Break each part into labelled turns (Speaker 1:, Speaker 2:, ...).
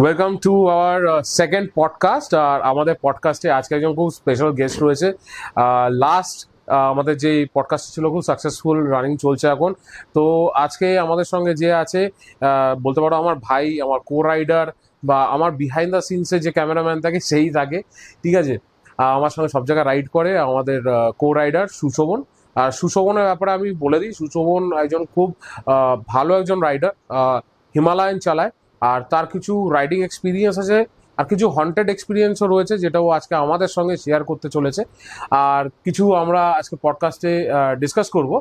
Speaker 1: Welcome to our second podcast আর আমাদের পডকাস্টে আজকে একজন খুব স্পেশাল গেস্ট রয়েছে লাস্ট আমাদের যে পডকাস্ট ছিল খুব সাকসেসফুল রানিং চলছে এখন তো আজকে আমাদের সঙ্গে যে আছে বলতে পারো আমার ভাই আমার কো রাইডার বা আমার বিহাইন্ড দ্য সিনসে যে ক্যামেরাম্যান থাকে সেই থাকে ঠিক আছে আমার সঙ্গে সব জায়গায় রাইড করে আমাদের কো রাইডার সুশোভন আর সুশোভনের ব্যাপারে আমি বলে দিই সুশোভন একজন খুব ভালো একজন রাইডার হিমালয়ান চালায় আর তার কিছু রাইডিং এক্সপিরিয়েন্স আছে আর কিছু হন্টেড এক্সপিরিয়েন্সও রয়েছে যেটাও আজকে আমাদের সঙ্গে শেয়ার করতে চলেছে আর কিছু আমরা আজকে পডকাস্টে ডিসকাস করব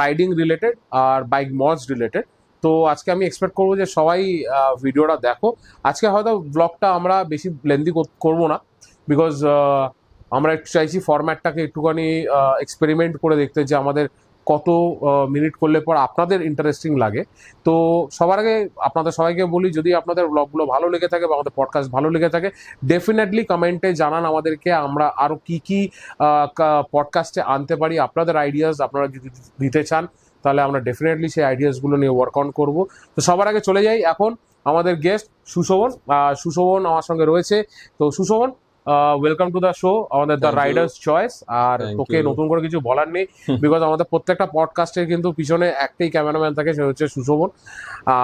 Speaker 1: রাইডিং রিলেটেড আর বাইক মজ রিলেটেড তো আজকে আমি এক্সপেক্ট করবো যে সবাই ভিডিওটা দেখো আজকে হয়তো ব্লগটা আমরা বেশি লেন্দি করবো না বিকজ আমরা একটু চাইছি ফরম্যাটটাকে একটুখানি এক্সপেরিমেন্ট করে দেখতে যে আমাদের কত মিনিট করলে পর আপনাদের ইন্টারেস্টিং লাগে তো সবার আগে আপনাদের সবাইকে বলি যদি আপনাদের ব্লগগুলো ভালো লেগে থাকে বা আমাদের পডকাস্ট ভালো লেগে থাকে ডেফিনেটলি কমেন্টে জানান আমাদেরকে আমরা আরও কি কি পডকাস্টে আনতে পারি আপনাদের আইডিয়াস আপনারা যদি দিতে চান তাহলে আমরা ডেফিনেটলি সেই আইডিয়াসগুলো নিয়ে ওয়ার্ক অন করব তো সবার আগে চলে যাই এখন আমাদের গেস্ট সুশোভন সুশোভন আমার সঙ্গে রয়েছে তো Sushovan welcome to the show আমাদের দ্য রাইডার্স চয়েস আর তোকে নতুন করে কিছু বলার নেই বিকজ আমাদের প্রত্যেকটা পডকাস্টের কিন্তু পিছনে একটাই ক্যামেরাম্যান থাকে সে হচ্ছে সুশোভন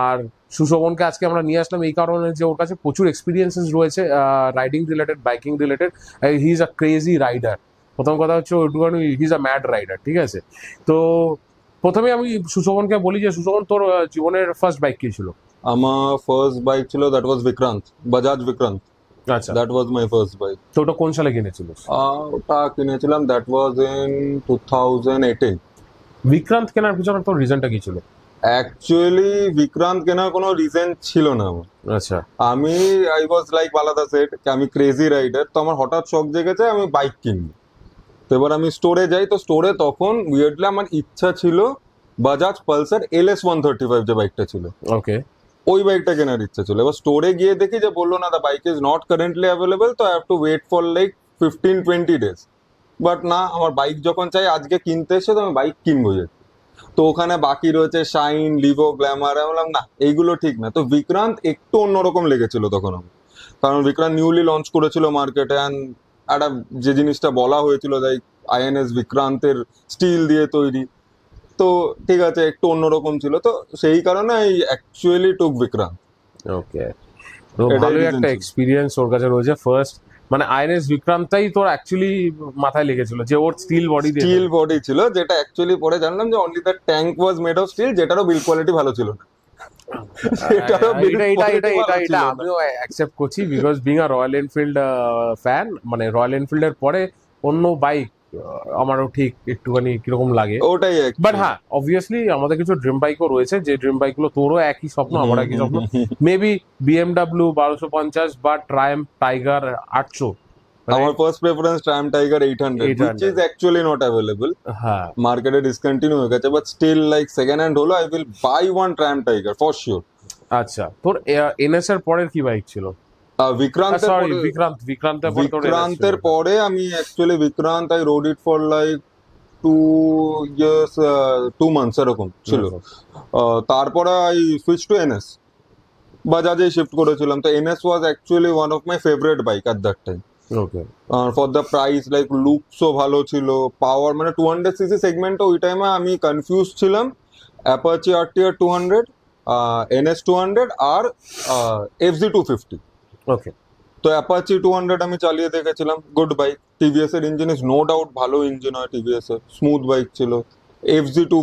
Speaker 1: আর সুশোভনকে আজকে আমরা নিয়ে আসলাম এই কারণে যে ওর কাছে প্রচুর এক্সপিরিয়েন্সেস রয়েছে riding related biking related he is a crazy rider প্রথম কথা হচ্ছে ওইটুকানি he is a mad rider ঠিক আছে তো প্রথমে আমি সুশোভনকে বলি যে সুশোভন তোর জীবনের ফার্স্ট বাইক কি ছিল আমার ফার্স্ট বাইক ছিল দ্যাট
Speaker 2: ওয়াজ বিক্রান্ত বাজাজ বিক্রান্ত আচ্ছা that was my first bike তো ওটা কোন সালে কিনেছিল ওটা কিনেছিলাম that was in two thousand eighteen Vikrant কেনার পিছনে তোর রিজনটা কি ছিল অ্যাকচুয়ালি বিক্রান্ত কেনার কোনো রিজন ছিল না আমার আচ্ছা আমি আই ওয়াজ লাইক আলাদা সেট আমি ক্রেজি রাইডার তো আমার হঠাৎ শখ জেগেছে আমি বাইক কিনবো তো এবার আমি স্টোরে যাই তো স্টোরে তখন উইয়ার্ডলি আমার ইচ্ছা ছিল Bajaj Pulsar L S one thirty five যে বাইকটা ছিল ওকে ওই বাইকটা কেনার ইচ্ছা ছিল এবার স্টোরে গিয়ে দেখি যে বললো না the bike is not currently available তো have to wait for like fifteen twenty days but না আমার বাইক যখন চাই আজকে কিনতে এসে তো আমি বাইক কিনবো যে তো ওখানে বাকি রয়েছে শাইন লিভো গ্ল্যামার বললাম না এইগুলো ঠিক না তো বিক্রান্ত একটু অন্যরকম লেগেছিল তখন আমি কারণ বিক্রান্ত নিউলি লঞ্চ করেছিল মার্কেটে অ্যান্ড একটা যে জিনিসটা বলা হয়েছিল তাই আইএনএস বিক্রান্তের স্টিল দিয়ে তৈরি তো ঠিক আছে একটু অন্যরকম ছিল তো সেই কারণে I actually took Vikram
Speaker 1: okay তো ভালো একটা এক্সপিরিয়েন্স ওর কাছে রয়েছে ফার্স্ট মানে আইএনএস বিক্রমটাই তোর অ্যাকচুয়ালি
Speaker 2: মাথায় লেগেছিল যে ওর স্টিল বডি স্টিল বডি ছিল যেটা অ্যাকচুয়ালি পরে জানলাম যে only the tank was made of steel যেটারও বিল কোয়ালিটি ভালো ছিল না
Speaker 1: আমিও করছি because being a Royal Enfield fan মানে রয়্যাল এনফিল্ডের পরে অন্য বাইক আমারও ঠিক একটুখানি কিরকম লাগে ওটাই বাট হ্যাঁ অবভিয়াসলি আমাদের কিছু ড্রিম বাইকও রয়েছে যে ড্রিম বাইক গুলো তোরও একই স্বপ্ন আমার একই স্বপ্ন মেবি বিএমডাব্লিউ
Speaker 2: বারোশো পঞ্চাশ বা ট্রায়াম টাইগার আটশো মানে আমার first preference Triumph Tiger eight hundred which is actually not available হ্যাঁ মার্কেটে ডিসকন্টিনিউ হয়ে গেছে but still like second hand হলো I will buy one Triumph Tiger for sure আচ্ছা তোর এনএস এর পরের কি বাইক ছিল বিক্রান্তের সরি
Speaker 1: বিক্রান্ত বিক্রান্ত বিক্রান্তের
Speaker 2: পরে আমি actually Vikrant I rode it for like two years two months এরকম ছিল তারপরে আই সুইচ টু এনএস বাজাজে শিফট করেছিলাম তো NS was actually one of my favourite bike at that time okay for the price like লুকসও ভালো ছিল পাওয়ার মানে টু হান্ড্রেড সিসি সেগমেন্টে ওই টাইমে আমি কনফিউজ ছিলাম অ্যাপাচি আর টিয়ার two hundred NS two hundred আর F Z two fifty okay তো অ্যাপাচি টু হান্ড্রেড আমি চালিয়ে দেখেছিলাম গুড বাইক টিভিএস এর ইঞ্জিন ইজ নো ডাউট ভালো ইঞ্জিন হয় টিভিএস এর স্মুথ বাইক ছিল F Z two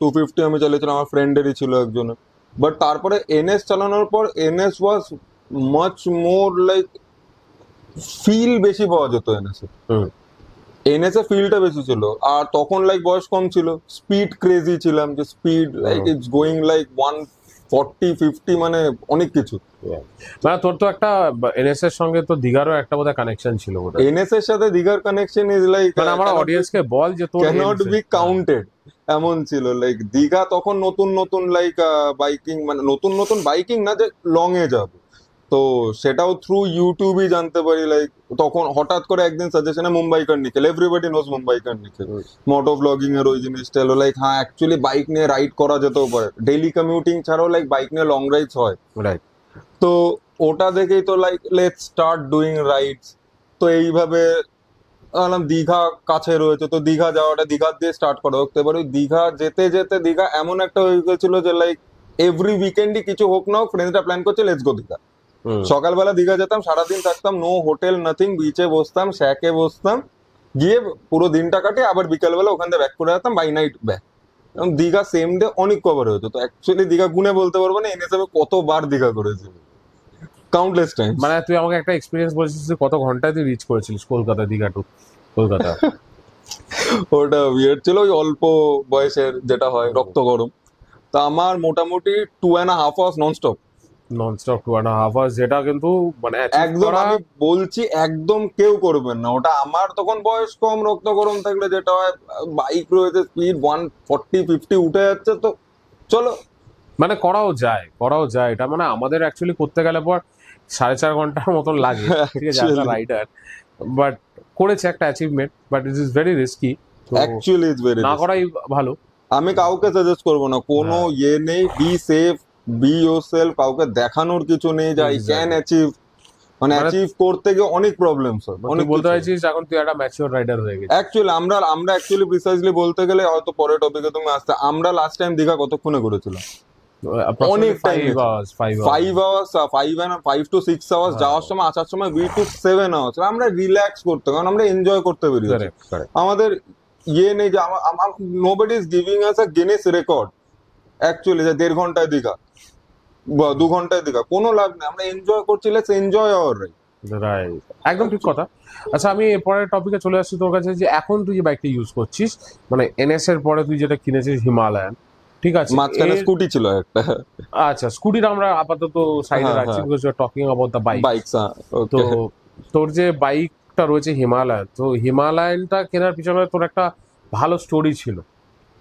Speaker 2: two fifty আমি চালিয়েছিলাম আমার ফ্রেন্ডেরই ছিল একজনের বাট তারপরে এনএস চালানোর পর NS was much more like feel বেশি পাওয়া যেত এনএসে এনএস এ ফিলটা বেশি ছিল আর তখন লাইক বয়স কম ছিল স্পিড ক্রেজি ছিলাম যে speed like it's going like one forty fifty মানে অনেক কিছু
Speaker 1: মানে তোর তো একটা এনএস এর সঙ্গে তো দিঘারও একটা বোধহয় কানেকশন
Speaker 2: ছিল এনএস এর সাথে দিঘার কানেকশন ইজ লাইক মানে আমার অডিয়েন্স uh, কে বল যে তোর ক্যানট বি কাউন্টেড এমন ছিল লাইক দিঘা তখন নতুন নতুন লাইক বাইকিং uh, মানে নতুন নতুন বাইকিং না যে লং এ যাবে তো সেটাও থ্রু ইউটিউবই জানতে পারি লাইক তখন হঠাৎ করে একদিন সাজেশনে Mumbaikar Nikhil everybody knows Mumbaikar Nikhil moto ব্লগিং এর ওই জিনিসটা এলো লাইক হ্যাঁ অ্যাকচুয়ালি বাইক নিয়ে রাইড করা যেতেও পারে ডেইলি কমিউটিং ছাড়াও লাইক বাইক নিয়ে লং রাইডস হয় রাইট তো ওটা দেখেই তো like let start doing rides তো এইভাবে বললাম দীঘা কাছে রয়েছে তো দীঘা যাওয়াটা দীঘা দিয়ে স্টার্ট করা হোক পারে ওই দীঘা যেতে যেতে দীঘা এমন একটা হয়ে গেছিল যে লাইক এভরি উইকেন্ডই কিছু হোক না হোক ফ্রেন্ডসরা প্ল্যান করছে লেটস গো দীঘা সকালবেলা দীঘা যেতাম সারাদিন থাকতাম নো হোটেল নাথিং বিচে বসতাম স্যাকে বসতাম গিয়ে পুরো দিনটা কাটে আবার বিকালবেলা ওখান থেকে ব্যাক করে যেতাম by night back Digha same day অনেক কভার হয়েছে তো অ্যাকচুয়ালি দীঘা গুনে বলতে পারবো না হিসাবে কতবার দীঘা করেছি কাউন্টলেস টাইম
Speaker 1: মানে তুই আমাকে একটা এক্সপিরিয়েন্স বলছিস কত ঘন্টায় তুই রিচ করেছিলিস কলকাতা দীঘা টু কলকাতা
Speaker 2: ওটা বিয়ার ছিল ওই অল্প বয়সের যেটা হয় রক্ত গরম তা আমার মোটামুটি two and half hours stop nonstop two and half hour যেটা কিন্তু মানে একদম আমি বলছি একদম কেউ করবেন না ওটা আমার তখন বয়স কম রক্ত গরম থাকলে যেটা হয় বাইক রয়েছে স্পিড ওয়ান ফর্টি ফিফটি উঠে যাচ্ছে তো চলো
Speaker 1: মানে করাও যায় করাও যায় এটা মানে আমাদের অ্যাকচুয়ালি করতে গেলে পর সাড়ে চার ঘন্টার মতন লাগে রাইডার বাট করেছে একটা achievement but it is very risky actually is very না করাই
Speaker 2: ভালো আমি কাউকে সাজেস্ট করবো না কোনো হ্যাঁ। ইয়ে নেই বি সেফ বি ইয়োর কাউকে দেখানোর কিছু নেই যাই ক্যান অ্যাচিভ মানে অ্যাচিভ মানে করতে গিয়ে অনেক প্রবলেমস মানে হয় অনেক বলতে চাইছিস এখন তুই একটা ম্যাচিওর রাইডার হয়ে গেছিস অ্যাকচুয়ালি আমরা আমরা অ্যাকচুয়ালি প্রিসাইজলি বলতে গেলে হয়তো পরের টপিকে তুমি আসতে আমরা লাস্ট টাইম দীঘা কতক্ষণে ঘুরেছিলাম five five to six hours যাওয়ার সময় আসার সময় টু সেভেন আওয়ার্স আমরা রিল্যাক্স করতে কারণ আমরা এনজয় করতে আমাদের ইয়ে নেই যে nobody is giving us a Guinness record actually যে দেড় ঘন্টায় দীঘা বা দু ঘন্টায় দীঘা কোনো লাভ নেই আমরা এনজয় করছি let's enjoy our ride right একদম ঠিক কথা আচ্ছা আমি পরের টপিকে চলে
Speaker 1: আসছি তোর কাছে যে এখন তুই যে বাইকটা ইউজ করছিস মানে এনএস এর পরে তুই যেটা কিনেছিস হিমালয়ান ঠিক আছে মাঝখানে স্কুটি ছিল একটা আচ্ছা স্কুটিটা আমরা আপাতত সাইডে হ্যাঁ, রাখছি because you are talking about the bike bikes তো তোর যে বাইকটা রয়েছে হিমালয়ান তো হিমালয়ানটা কেনার পিছনে তোর একটা ভালো স্টোরি ছিল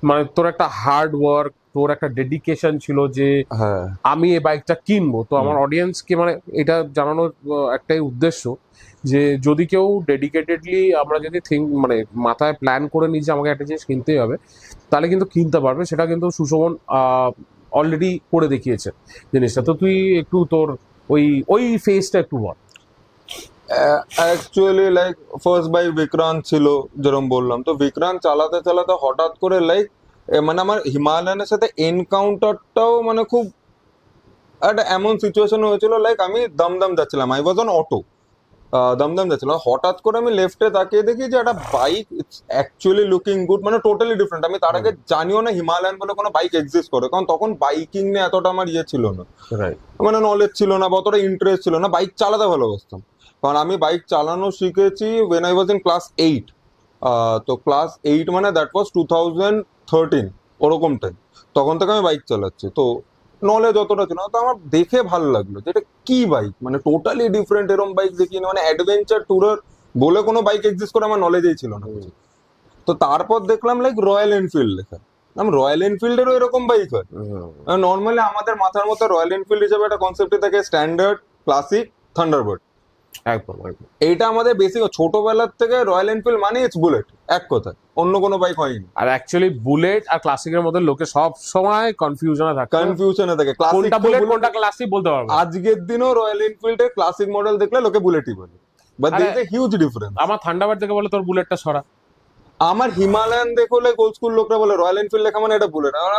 Speaker 1: মানে তোর একটা হার্ড ওয়ার্ক তোর একটা ডেডিকেশন ছিল যে হ্যাঁ। আমি এই বাইকটা কিনবো তো আমার অডিয়েন্সকে মানে এটা জানানোর একটাই উদ্দেশ্য যে যদি কেউ ডেডিকেটেডলি আমরা যদি থিঙ্ক মানে মাথায় প্ল্যান করে নিই যে আমাকে একটা জিনিস কিনতেই হবে তাহলে কিন্তু কিনতে পারবে সেটা কিন্তু সুশোভন অলরেডি করে দেখিয়েছে জিনিসটা তো তুই একটু তোর ওই ওই ফেসটা একটু বল
Speaker 2: actually like first buy Vikrant ছিল যেরকম বললাম তো বিক্রান্ত চালাতে চালাতে হঠাৎ করে লাইক মানে আমার হিমালয়ানের সাথে এনকাউন্টারটাও মানে খুব একটা এমন সিচুয়েশন হয়েছিল লাইক আমি দমদম যাচ্ছিলাম I was on auto Dumdum যাচ্ছিলাম হঠাৎ করে আমি লেফটে তাকিয়ে দেখি যে একটা বাইক অ্যাকচুয়ালি লুকিং গুড মানে টোটালি ডিফারেন্ট আমি তার আগে জানিও না হিমালয়ান বলে কোনো বাইক এক্সিস্ট করে কারণ তখন বাইকিং নিয়ে এতটা আমার ইয়ে ছিল না মানে নলেজ ছিল না বা অতটা ইন্টারেস্ট ছিল না বাইক চালাতে ভালোবাসতাম কারণ আমি বাইক চালানো শিখেছি when I was in class eight তো ক্লাস এইট মানে that was two thousand thirteen ওরকম টাইম তখন থেকে আমি বাইক চালাচ্ছি তো নলেজ অতটা ছিল তো আমার দেখে ভালো লাগলো যে এটা কী বাইক মানে টোটালি ডিফারেন্ট এরম বাইক দেখি না মানে অ্যাডভেঞ্চার ট্যুরের বলে কোনো বাইক এক্সিস্ট করে আমার নলেজেই ছিল না তো তারপর দেখলাম লাইক রয়্যাল এনফিল্ড লেখা আমি রয়্যাল এনফিল্ডেরও এরকম বাইক হয় নর্মালি আমাদের মাথার মতো রয়্যাল এনফিল্ড হিসেবে একটা কনসেপ্টে থাকে স্ট্যান্ডার্ড ক্লাসিক থান্ডারবার্ড একদম একদম এইটা আমাদের বেসিক ছোটবেলার থেকে রয়্যাল এনফিল্ড মানে ইটস বুলেট এক কথা অন্য কোনো বাইক হয়নি আর অ্যাকচুয়ালি বুলেট আর ক্লাসিকের মধ্যে লোকে সব সময় কনফিউশনে থাকে কনফিউশনে থাকে কোনটা বুলেট কোনটা ক্লাসিক বলতে পারবে আজকের দিনও রয়্যাল এনফিল্ডের ক্লাসিক মডেল দেখলে লোকে বুলেটই বলে but there is huge difference আমার থান্ডাবার্ড থেকে বলে তোর বুলেটটা সরা আমার হিমালয়ান দেখলে গোল স্কুল লোকরা বলে রয়্যাল এনফিল্ড লেখা মানে এটা বুলেট আর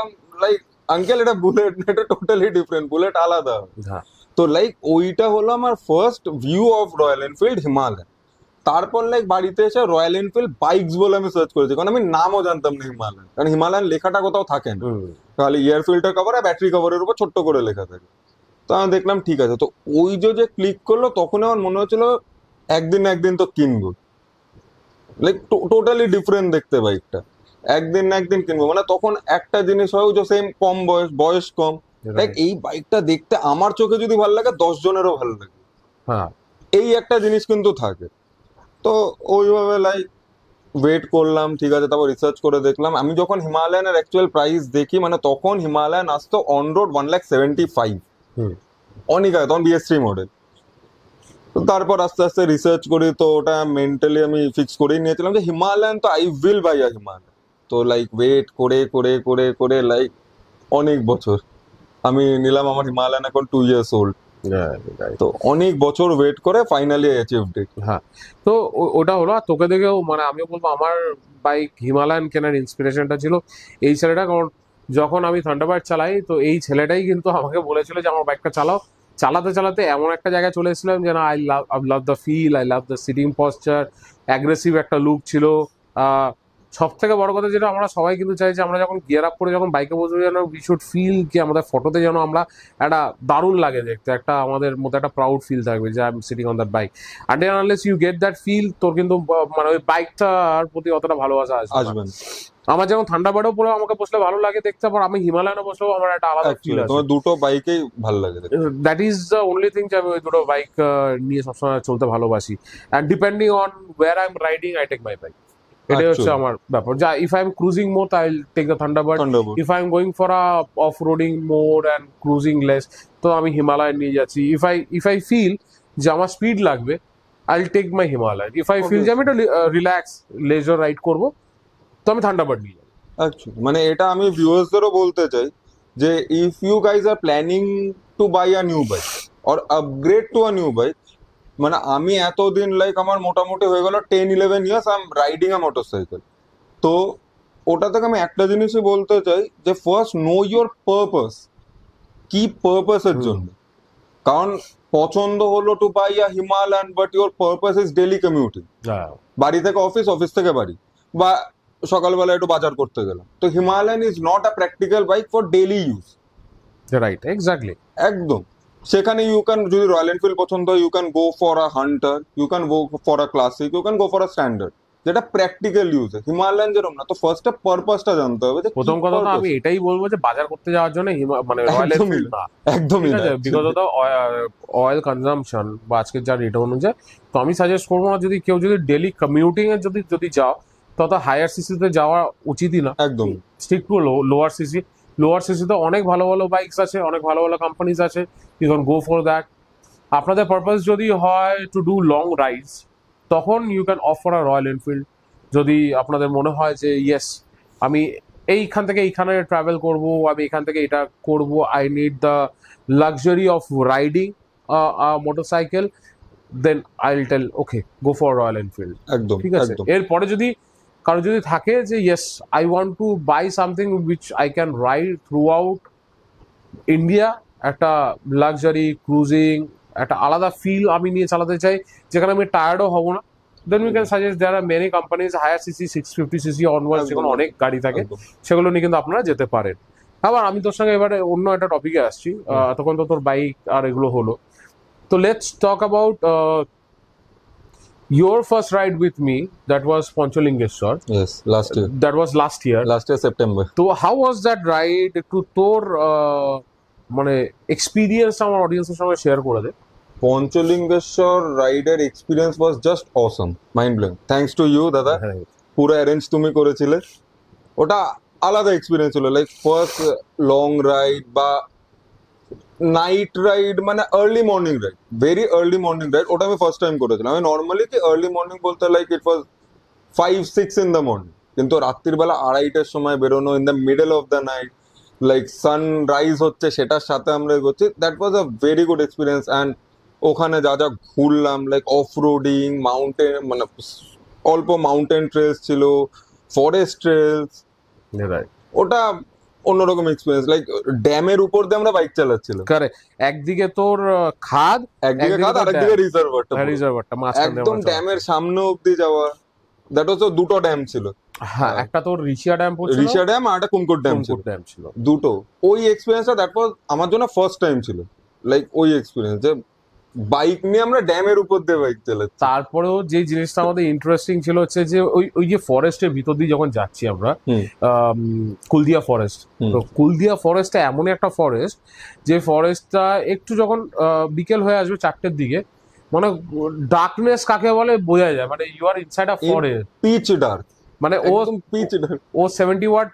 Speaker 2: লাইক আঙ্কেল এটা বুলেট এটা টোটালি ডিফারেন্ট বুলেট আলাদা হ্যাঁ তো লাইক ওইটা হলো আমার first view of Royal Enfield Himalaya তারপর লাইক বাড়িতে এসে রয়্যাল এনফিল্ড বাইকস বলে আমি সার্চ করেছি কারণ আমি নামও জানতাম না হিমালয়ান কারণ হিমালয়ান লেখাটা কোথাও থাকে না তাহলে ইয়ার ফিল্টার কভার আর ব্যাটারি কভারের উপর ছোট্ট করে লেখা থাকে তো আমি দেখলাম ঠিক আছে তো ওই যে যে ক্লিক করলো তখন আমার মনে হচ্ছিল একদিন একদিন তো কিনবো লাইক টোটালি ডিফারেন্ট দেখতে বাইকটা একদিন না একদিন কিনবো মানে তখন একটা জিনিস হয় যে সেম কম বয়স বয়স কম দেখ এই বাইকটা দেখতে আমার চোখে যদি ভালো লাগে দশ জনেরও ভালো লাগে হ্যাঁ এই একটা জিনিস কিন্তু থাকে তো ওইভাবে লাইক ওয়েট করলাম ঠিক আছে তারপর রিসার্চ করে দেখলাম আমি যখন হিমালয়ানের অ্যাকচুয়াল প্রাইস দেখি মানে তখন হিমালয়ান আসতো on road one lakh seventy five অনেক আগে তখন বিএস থ্রি মডেল তারপর আস্তে আস্তে রিসার্চ করি তো ওটা মেন্টালি আমি ফিক্স করেই নিয়েছিলাম যে হিমালয়ান তো I will buy a Himalayan তো লাইক ওয়েট করে করে করে করে লাইক অনেক বছর আমি নিলাম আমার হিমালয়ান এখন টু ইয়ার্স ওল্ড তো অনেক বছর ওয়েট করে ফাইনালি অ্যাচিভ ডেট হ্যাঁ তো ওটা হলো আর তোকে দেখেও মানে
Speaker 1: আমিও বলবো আমার বাইক হিমালয়ান কেনার ইন্সপিরেশনটা ছিল এই ছেলেটা কারণ যখন আমি থান্ডারবার্ড চালাই তো এই ছেলেটাই কিন্তু আমাকে বলেছিল যে আমার বাইকটা চালাও চালাতে চালাতে এমন একটা জায়গায় চলে এসেছিলাম যে না I love I love the feel I love the sitting posture aggressive একটা লুক ছিল সব থেকে বড় কথা যেটা আমরা সবাই কিন্তু চাই যে আমরা যখন গিয়ার আপ করে যখন বাইকে বসবো যেন উই শুড ফিল কি আমাদের ফটোতে যেন আমরা একটা দারুণ লাগে দেখতে একটা আমাদের মধ্যে একটা প্রাউড ফিল থাকবে যে I am sitting on that bike and unless you get that feel তোর কিন্তু মানে ওই বাইকটার প্রতি অতটা ভালোবাসা আসবে আমার যেমন ঠান্ডা বাড়েও পরে আমাকে বসলে ভালো লাগে দেখতে পর আমি হিমালয়ানও
Speaker 2: বসলেও আমার একটা আলাদা ফিল আছে তোমার দুটো বাইকেই ভালো লাগে
Speaker 1: that is the only thing যে আমি ওই দুটো বাইক uh, নিয়ে সবসময় চলতে ভালোবাসি and depending on where I am riding I take my bike এটাই হচ্ছে আমার ব্যাপার যা if I am cruising more I take the Thunderbird if I am going for a off roading more and cruising less তো আমি হিমালয় নিয়ে যাচ্ছি if I if I feel যে আমার স্পিড লাগবে I take my Himalaya if I feel যে আমি এটা রিল্যাক্স
Speaker 2: লেজার রাইড করবো তো আমি থান্ডারবার্ড নিয়ে যাবো আচ্ছা মানে এটা আমি ভিউয়ার্সদেরও বলতে চাই যে if you guys are planning to buy a new bike or upgrade to a new bike মানে আমি এতদিন লাইক আমার মোটামুটি হয়ে গেল ten eleven years I am riding a motorcycle তো ওটা থেকে আমি একটা জিনিসই বলতে চাই যে ফার্স্ট নো ইয়োর পারপাস কি পারপাসের জন্য কারণ পছন্দ হলো to buy a Himalayan but your purpose is daily commuting বাড়ি থেকে অফিস অফিস থেকে বাড়ি বা সকালবেলা একটু বাজার করতে গেলাম তো Himalayan is not a practical bike for daily use right exactly একদম সেখানে ইউ ক্যান যদি রয়্যাল এনফিল্ড পছন্দ হয় you can go for a Hunter you can go for a Classic you can go for a Standard যেটা practical use Himalayan যেরকম না তো first এ পারপাসটা জানতে হবে যে প্রথম কথা তো আমি
Speaker 1: এটাই বলবো যে বাজার করতে যাওয়ার জন্য মানে রয়্যাল এনফিল্ড
Speaker 2: না একদমই না বিকজ অফ
Speaker 1: অয়েল কনজাম্পশন বা আজকের যা রেট অনুযায়ী তো আমি সাজেস্ট করবো না যদি কেউ যদি ডেলি কমিউটিং এ যদি যদি যাও তত হায়ার সিসিতে যাওয়া উচিতই না একদম strict to lower CC lower সিসিতে অনেক ভালো ভালো বাইকস আছে অনেক ভালো ভালো কোম্পানিজ আছে you can go for that আপনাদের পারপাস যদি হয় টু ডু লং রাইডস তখন you can off for a Royal Enfield যদি আপনাদের মনে হয় যে ইয়েস আমি এইখান থেকে এইখানে ট্রাভেল করব আমি এখান থেকে এটা করব I need the luxury of riding motorcycle then I will tell okay go for Royal Enfield একদম ঠিক আছে এরপরে যদি কারো যদি থাকে যে yes I want to buy something which I can ride throughout India একটা লাক্সারি ক্রুজিং একটা আলাদা ফিল আমি নিয়ে চালাতে চাই যেখানে আমি টায়ার্ডও হব না then we can suggest there are many companies higher CC six fifty CC onward যেগুলো অনেক গাড়ি থাকে সেগুলো নিয়ে কিন্তু আপনারা যেতে পারেন আবার আমি তোর সঙ্গে এবারে অন্য একটা টপিকে আসছি এতক্ষণ তো তোর বাইক আর এগুলো হলো তো let's talk about your first ride with me that was Ponchalingeshwar. Yes, last year. That was last year. Last year September. So how was that ride to
Speaker 2: tour? Uh, মানে এক্সপিরিয়েন্স আমার অডিয়েন্সের সঙ্গে share করে দে পঞ্চলিঙ্গেশ্বর রাইডের experience was just awesome mind blowing thanks to you দাদা হ্যাঁ। পুরো অ্যারেঞ্জ তুমি করেছিলে ওটা আলাদা এক্সপিরিয়েন্স ছিল লাইক ফার্স্ট লং রাইড বা নাইট রাইড মানে early morning ride very early morning ride ওটা আমি ফার্স্ট টাইম করেছিলাম আমি নর্মালি কি আর্লি মর্নিং বলতে like it was five six in the morning কিন্তু রাত্রিবেলা আড়াইটার সময় বেরোনো in the middle of the night like sunrise হচ্ছে সেটার সাথে আমরা এগোচ্ছি that was a very good experience and ওখানে যা যা ঘুরলাম লাইক অফ রোডিং মাউন্টেন মানে অল্প মাউন্টেন ট্রেলস ছিল ফরেস্ট ট্রেলস ওটা অন্যরকম এক্সপিরিয়েন্স লাইক ড্যামের উপর দিয়ে আমরা বাইক চালাচ্ছিলাম কারে একদিকে তোর খাদ একদিকে খাদ একদিকে রিজার্ভারটা রিজার্ভারটা একদম ড্যামের সামনে অবধি যাওয়া দ্যাট ওয়াজ দুটো ড্যাম ছিল হ্যাঁ একটা তো ঋষিয়া ড্যাম পড়ছিল ঋষিয়া ড্যাম আর একটা কুমকুট ড্যাম কুমকুট ড্যাম ছিল দুটো ওই এক্সপেরিয়েন্সটা দ্যাট ওয়াজ আমার জন্য ফার্স্ট টাইম ছিল লাইক ওই এক্সপেরিয়েন্স যে বাইক নিয়ে আমরা ড্যামের উপর দিয়ে বাইক চালাচ্ছি
Speaker 1: তারপরেও যে জিনিসটা আমাদের ইন্টারেস্টিং ছিল হচ্ছে যে ওই ওই যে ফরেস্টের ভিতর দিয়ে যখন যাচ্ছি আমরা কুলদিয়া ফরেস্ট তো কুলদিয়া ফরেস্টটা এমনই একটা ফরেস্ট যে ফরেস্টটা একটু যখন বিকেল হয়ে আসবে চারটের দিকে মানে ডার্কনেস কাকে বলে বোঝা যায় মানে you are inside a forest pitch dark মানে ও ও সেভেন্টি ওয়াট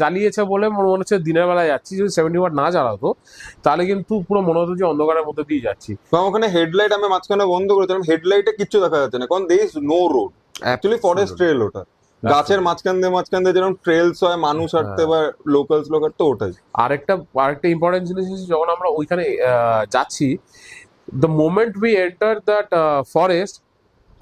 Speaker 1: জ্বালিয়েছে বলে মনে হচ্ছে দিনের বেলা যাচ্ছি
Speaker 2: যদি সেভেন্টি ওয়াট না জ্বালাতো তাহলে কিন্তু পুরো মনে হতো যে অন্ধকারের মধ্যে দিয়ে যাচ্ছি ওখানে হেডলাইট আমি মাঝখানে বন্ধ করেছিলাম হেডলাইটে কিচ্ছু দেখা যাচ্ছে না কারণ this no road actually forest trail ওটা গাছের মাঝখান দিয়ে মাঝখান দিয়ে যেরকম ট্রেলস হয় মানুষ হ্যাঁ। হাঁটতে বা লোকালস লোক হাঁটতে ওটাই আরেকটা আরেকটা
Speaker 1: ইম্পর্টেন্ট জিনিস যখন আমরা ওইখানে যাচ্ছি the moment we enter that forest